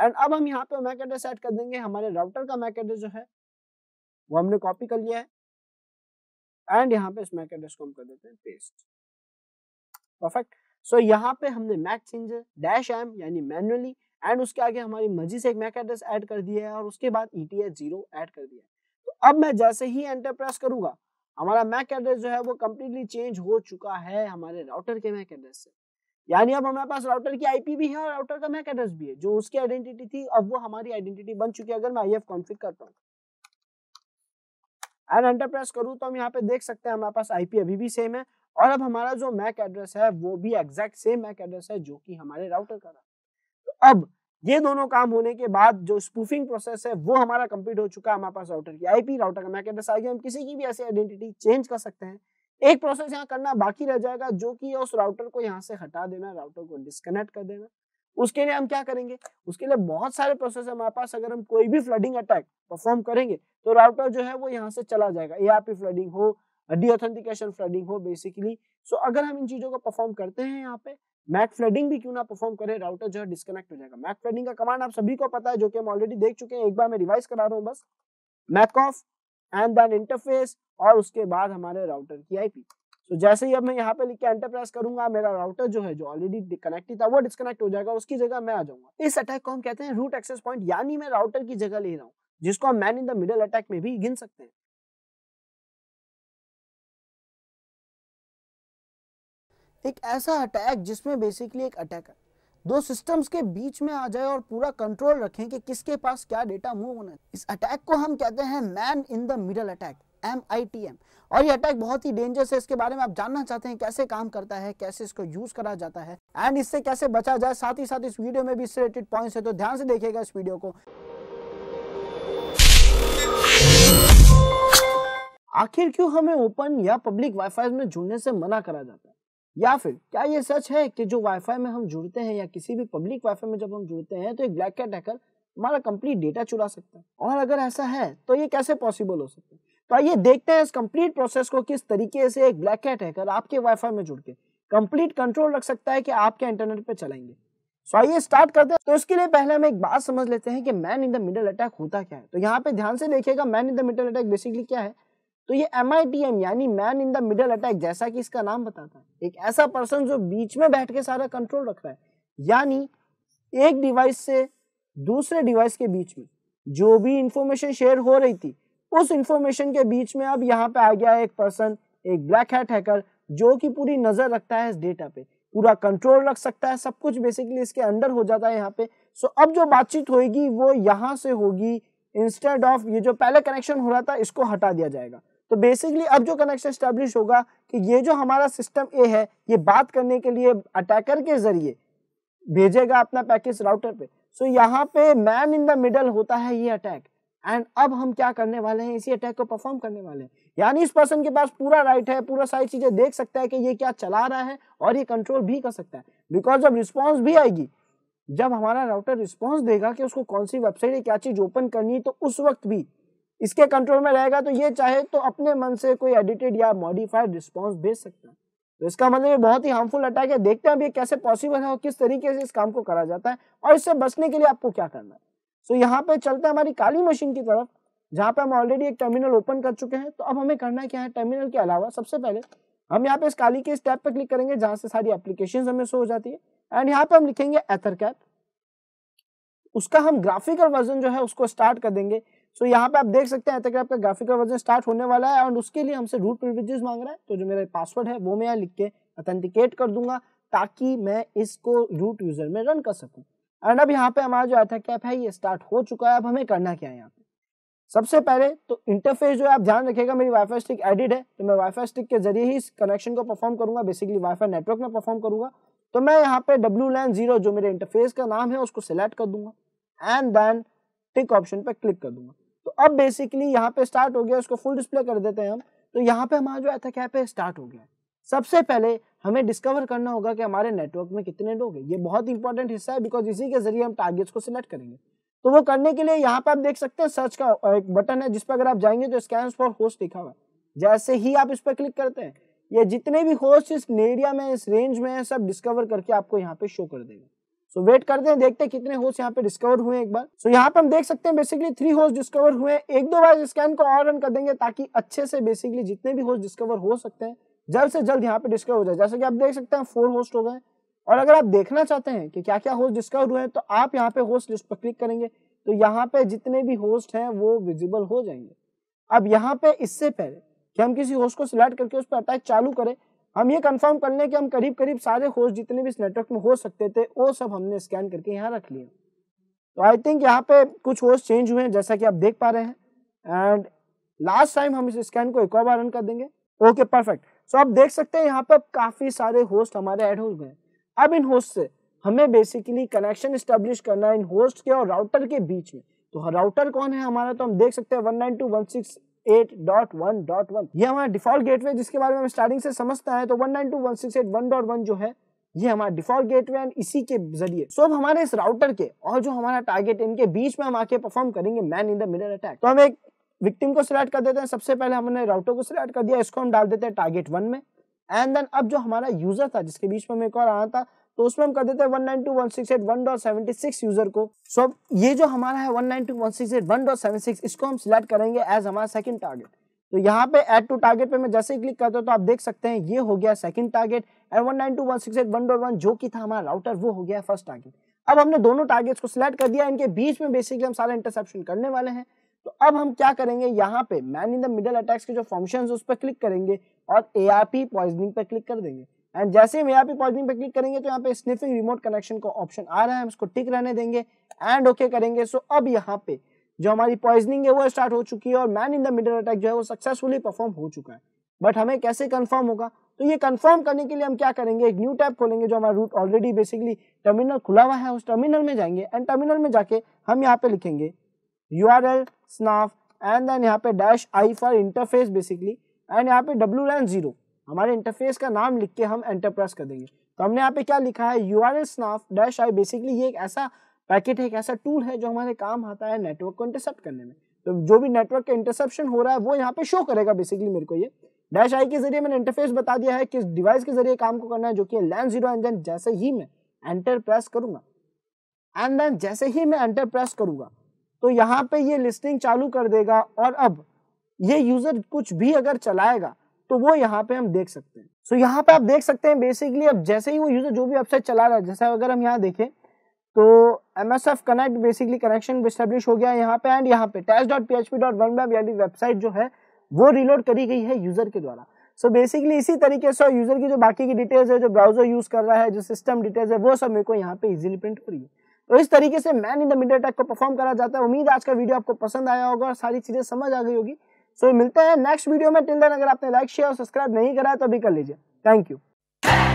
एंड अब हम यहाँ पे मैक एड्रेस एड कर देंगे हमारे राउटर का मैक एड्रेस जो है वो हमने कॉपी कर लिया है एंड यहाँ पे इस मैक एड्रेस को हम कर देते हैं पेस्ट परफेक्ट सो यहाँ पे हमने मैक चेंजर डैश एम यानी मैनुअली एंड उसके आगे हमारी मर्जी से एक मैक एड्रेस ऐड कर दिया है और उसके बाद E T S zero add कर दिया है तो अब मैं जैसे ही एंटर प्रेस करूंगा हमारा मैक एड्रेस जो है वो कम्प्लीटली चेंज हो चुका है हमारे राउटर के मैक एड्रेस से यानी अब हमारे पास राउटर की आईपी भी है और राउटर का मैक एड्रेस भी है जो उसकी आइडेंटिटी थी अब वो हमारी आइडेंटिटी बन चुकी है अगर मैं आईएफ कॉन्फिग करता हूँ एंड एंटर प्रेस करूँ तो हम यहाँ पे देख सकते हैं हमारे पास आईपी अभी भी सेम है और अब हमारा जो मैक एड्रेस है वो भी एग्जैक्ट सेम मैक एड्रेस है जो कि हमारे राउटर का था तो अब ये दोनों काम होने के बाद जो स्पूफिंग प्रोसेस है वो हमारा कंप्लीट हो चुका है हमारे पास राउटर की आईपी राउटर का मैक एड्रेस आ गया हम किसी की भी ऐसी आइडेंटिटी चेंज कर सकते हैं एक प्रोसेस यहाँ करना बाकी रह जाएगा जो कि उस राउटर को यहाँ से हटा देना राउटर को डिस्कनेक्ट कर देना उसके लिए हम क्या करेंगे उसके लिए बहुत सारे प्रोसेस है हमारे पास अगर हम कोई भी फ्लडिंग अटैक परफॉर्म करेंगे तो राउटर जो है वो यहाँ से चला जाएगा ए फ्लडिंग हो डीऑथेंटिकेशन फ्लडिंग हो बेसिकली सो अगर हम इन चीजों को परफॉर्म करते हैं यहाँ पे मैक फ्लडिंग भी क्यों ना परफॉर्म करें राउटर जो है डिस्कनेक्ट हो जाएगा मैक फ्लडिंग का कमांड आप सभी को पता है जो कि हम ऑलरेडी देख चुके हैं एक बार मैं रिवाइज करा रहा हूँ बस MAC off and then interface और उसके बाद हमारे राउटर की आईपी तो जैसे ही अब मैं यहाँ पे लिख के एंटर प्रेस करूंगा मेरा राउटर जो है जो ऑलरेडी कनेक्ट था वो डिस्कनेक्ट हो जाएगा उसकी जगह मैं आ जाऊंगा इस अटैक को हम कहते हैं रूट एक्सेस पॉइंट यानी मैं राउटर की जगह ले रहा हूँ जिसको हम man in the middle attack में भी गिन सकते हैं एक ऐसा अटैक जिसमें बेसिकली एक अटैकर दो सिस्टम्स के बीच में आ जाए और पूरा कंट्रोल रखें कि किसके पास क्या डेटा मूव होना है इस अटैक को हम कहते हैं man in the middle attack M I T M और ये अटैक बहुत ही डेंजरस है इसके बारे में आप जानना चाहते हैं कैसे काम करता है कैसे इसको यूज करा जाता है एंड इससे कैसे बचा जाए साथ ही साथ इस वीडियो में भी इससे रिलेटेड पॉइंट्स है तो ध्यान से देखिएगा इस वीडियो को आखिर क्यों हमें ओपन या पब्लिक वाईफाई में जुड़ने से मना करा जाता है या फिर क्या ये सच है कि जो वाईफाई में हम जुड़ते हैं या किसी भी पब्लिक वाईफाई में जब हम जुड़ते हैं तो एक ब्लैक कैट हैकर हमारा कंप्लीट डेटा चुरा सकता है और अगर ऐसा है तो ये कैसे पॉसिबल हो सकता है तो आइए देखते हैं इस कंप्लीट प्रोसेस को किस तरीके से एक ब्लैक कैट हैकर आपके वाईफाई में जुड़ के कंप्लीट कंट्रोल रख सकता है कि आपके इंटरनेट पे चलाएंगे सो आइए स्टार्ट करते हैं तो इसके लिए पहले हम एक बात समझ लेते हैं कि man in the middle attack होता क्या है तो यहाँ पे ध्यान से देखिएगा man in the middle attack basically क्या है तो ये एम यानी man in the middle attack जैसा कि इसका नाम बताता है एक ऐसा पर्सन जो बीच में बैठ के सारा कंट्रोल रख रहा है यानी एक डिवाइस से दूसरे डिवाइस के बीच में जो भी इंफॉर्मेशन शेयर हो रही थी उस इंफॉर्मेशन के बीच में अब यहाँ पे आ गया एक पर्सन एक ब्लैक हैट हैकर जो कि पूरी नजर रखता है इस डेटा पे पूरा कंट्रोल रख सकता है सब कुछ बेसिकली इसके अंडर हो जाता है यहाँ पे सो अब जो बातचीत होगी वो यहाँ से होगी इंस्टेड ऑफ ये जो पहले कनेक्शन हो रहा था इसको हटा दिया जाएगा तो बेसिकली अब जो कनेक्शन स्टैब्लिश होगा कि ये जो हमारा सिस्टम ए है ये बात करने के लिए अटैकर के जरिए भेजेगा अपना पैकेज राउटर पे सो so, यहाँ पे मैन इन द मिडल होता है ये अटैक एंड अब हम क्या करने वाले हैं इसी अटैक को परफॉर्म करने वाले हैं यानी इस पर्सन के पास पूरा राइट है पूरा सारी चीजें देख सकता है कि ये क्या चला रहा है और ये कंट्रोल भी कर सकता है बिकॉज जब रिस्पॉन्स भी आएगी जब हमारा राउटर रिस्पॉन्स देगा कि उसको कौन सी वेबसाइट क्या चीज ओपन करनी है तो उस वक्त भी इसके कंट्रोल में रहेगा तो ये चाहे तो अपने मन से कोई एडिटेड या मॉडिफाइड रिस्पॉन्स भेज सकता है तो इसका मतलब ये बहुत ही हार्मफुल अटैक है देखते हैं अब ये कैसे पॉसिबल है और किस तरीके से इस काम को करा जाता है और इससे बचने के लिए आपको क्या करना है सो so, यहाँ पे चलते हैं हमारी काली मशीन की तरफ जहाँ पे हम ऑलरेडी एक टर्मिनल ओपन कर चुके हैं तो अब हमें करना क्या है टर्मिनल के अलावा सबसे पहले हम यहाँ पे इस काली के इस टैब पे क्लिक करेंगे जहां से सारी एप्लीकेशन हमें शो हो जाती है एंड यहाँ पे हम लिखेंगे एथर उसका हम ग्राफिकल वर्जन जो है उसको स्टार्ट कर देंगे सो यहाँ पे आप देख सकते हैं तक आपका ग्राफिकल वर्जन स्टार्ट होने वाला है और उसके लिए हमसे रूट प्रिविलेजेस मांग रहा है तो जो मेरा पासवर्ड है वो मैं यहाँ लिख के अथेंटिकेट कर दूंगा ताकि मैं इसको रूट यूजर में रन कर सकूँ एंड अब यहाँ पे हमारा जो अथक कैप है ये स्टार्ट हो चुका है अब हमें करना क्या है यहाँ पे सबसे पहले तो इंटरफेस जो है आप ध्यान रखेगा मेरी वाईफाई स्टिक एडिड है तो मैं वाईफाई स्टिक के जरिए ही इस कनेक्शन को परफॉर्म करूंगा बेसिकली वाईफाई नेटवर्क में परफॉर्म करूंगा तो मैं यहाँ पे डब्ल्यू लैन जीरो जो मेरे इंटरफेस का नाम है उसको सिलेक्ट कर दूंगा एंड देन टिक ऑप्शन पे क्लिक कर दूंगा अब बेसिकली यहाँ पे स्टार्ट हो गया उसको फुल डिस्प्ले कर देते हैं हम तो यहाँ पे हमारा जो एथक यहाँ स्टार्ट हो गया सबसे पहले हमें डिस्कवर करना होगा कि हमारे नेटवर्क में कितने लोग हैं ये बहुत इंपॉर्टेंट हिस्सा है बिकॉज इसी के जरिए हम टारगेट्स को सिलेक्ट करेंगे तो वो करने के लिए यहाँ पे आप देख सकते हैं सर्च का एक बटन है जिस पर अगर आप जाएंगे तो स्कैन फॉर होस्ट लिखा हुआ जैसे ही आप इस पर क्लिक करते हैं ये जितने भी होस्ट इस एरिया में इस रेंज में है सब डिस्कवर करके आपको यहाँ पे शो कर देगा सो so, वेट करते हैं देखते हैं कितने होस यहाँ पे डिस्कवर हुए एक बार सो so, यहाँ पे हम देख सकते हैं बेसिकली थ्री होस डिस्कवर हुए एक दो बार स्कैन को और रन कर देंगे ताकि अच्छे से बेसिकली जितने भी होस डिस्कवर हो सकते हैं जल्द से जल्द यहाँ पे डिस्कवर हो जाए जैसे कि आप देख सकते हैं फोर होस्ट हो गए और अगर आप देखना चाहते हैं कि क्या क्या होस्ट डिस्कवर हुए हैं तो आप यहाँ पे होस्ट लिस्ट पर क्लिक करेंगे तो यहाँ पे जितने भी होस्ट हैं वो विजिबल हो जाएंगे अब यहाँ पे इससे पहले कि हम किसी होस्ट को सिलेक्ट करके उस पर अटैक चालू करें हम ये कंफर्म कर लें कि हम करीब करीब सारे होस्ट जितने भी इस नेटवर्क में हो सकते थे वो सब हमने स्कैन करके यहाँ रख लिया तो आई थिंक यहाँ पे कुछ होस्ट चेंज हुए हैं जैसा कि आप देख पा रहे हैं एंड लास्ट टाइम हम इस स्कैन को एक और बार रन कर देंगे ओके परफेक्ट सो आप देख सकते हैं यहाँ पर काफ़ी सारे होस्ट हमारे ऐड हो गए अब इन होस्ट से हमें बेसिकली कनेक्शन स्टेब्लिश करना है इन होस्ट के और राउटर के बीच में तो राउटर कौन है हमारा तो हम देख सकते हैं one nine two one six 192.168.1.1 ये हमारा डिफॉल्ट गेटवे जिसके बारे में हम स्टार्टिंग से समझते हैं तो 192.168.1.1 जो है ये हमारा डिफॉल्ट गेटवे एंड इसी के जरिए सो अब हमारे इस राउटर के और जो हमारा टारगेट इनके बीच में हम आके परफॉर्म करेंगे man in the middle attack तो हम एक विक्टिम को सिलेक्ट कर देते हैं सबसे पहले हमने राउटर को सिलेक्ट कर दिया इसको हम डाल देते हैं टारगेट 1 में एंड देन अब जो हमारा यूजर था जिसके बीच में हमें एक और आना था तो उसमें हम कर देते हैं 192.168.1.76 यूजर को सो so, अब ये जो हमारा है 192.168.1.76 इसको हम सिलेक्ट करेंगे एज हमारा सेकंड टारगेट तो यहाँ पे एड टू टारगेट पे मैं जैसे ही क्लिक करता हूँ तो आप देख सकते हैं ये हो गया second target and one nine two one six eight one dot one जो कि था हमारा राउटर वो हो गया फर्स्ट टारगेट अब हमने दोनों टारगेट्स को सिलेक्ट कर दिया इनके बीच में बेसिकली हम सारा इंटरसेप्शन करने वाले हैं तो अब हम क्या करेंगे यहाँ पे man in the middle attacks के जो फंक्शंस उस पर क्लिक करेंगे और ए आर पी पॉइजनिंग पर क्लिक कर देंगे एंड जैसे हम यहाँ पे पॉजिटिंग पे क्लिक करेंगे तो यहाँ पे स्निफिंग रिमोट कनेक्शन का ऑप्शन आ रहा है हम इसको टिक रहने देंगे एंड ओके okay करेंगे सो so अब यहाँ पे जो हमारी पॉइजनिंग है वो स्टार्ट हो चुकी है और man in the middle attack जो है वो सक्सेसफुली परफॉर्म हो चुका है बट हमें कैसे कंफर्म होगा तो ये कंफर्म करने के लिए हम क्या करेंगे एक न्यू टैब खोलेंगे जो हमारा रूट ऑलरेडी बेसिकली टर्मिनल खुला हुआ है उस टर्मिनल में जाएंगे एंड टर्मिनल में जाके हम यहाँ पे लिखेंगे U R L snarf and then यहाँ पे dash I for interface basically and यहाँ पे डब्ल्यू लैन जीरो हमारे इंटरफेस का नाम लिख के हम एंटर प्रेस कर देंगे तो हमने यहाँ पे क्या लिखा है U R L snarf dash I basically ये एक ऐसा पैकेट है एक ऐसा टूल है जो हमारे काम आता है नेटवर्क को इंटरसेप्ट करने में तो जो भी नेटवर्क का इंटरसेप्शन हो रहा है वो यहाँ पे शो करेगा बेसिकली मेरे को ये डैश आई के जरिए मैंने इंटरफेस बता दिया है किस डिवाइस के जरिए काम को करना है जो कि लैंड जीरो इंजन जैसे ही मैं एंटर प्रेस करूंगा एंड देन जैसे ही मैं एंटर प्रेस करूंगा तो यहाँ पे ये लिस्टिंग चालू कर देगा और अब ये यूजर कुछ भी अगर चलाएगा तो वो यहाँ पे हम देख सकते हैं सो so, यहाँ पे आप देख सकते हैं बेसिकली अब जैसे ही वो यूजर जो भी वेबसाइट चला रहा है जैसे अगर हम यहाँ देखें तो M S F connect basically connection establish हो गया यहाँ पे एंड यहाँ पे test dot P H P dot one यानी वेबसाइट जो है वो रिलोड करी गई है यूजर के द्वारा सो so बेसिकली इसी तरीके से यूजर की जो बाकी की डिटेल्स है जो ब्राउजर यूज कर रहा है जो सिस्टम डिटेल्स है वो सब मेरे को यहाँ पे इजिली प्रिंट हो रही है तो इस तरीके से man in the middle attack को परफॉर्म करा जाता है उम्मीद आज का वीडियो आपको पसंद आया होगा और सारी चीजें समझ आ गई होगी सो मिलते हैं नेक्स्ट वीडियो में टिल देन अगर आपने लाइक शेयर और सब्सक्राइब नहीं करा है तो अभी कर लीजिए थैंक यू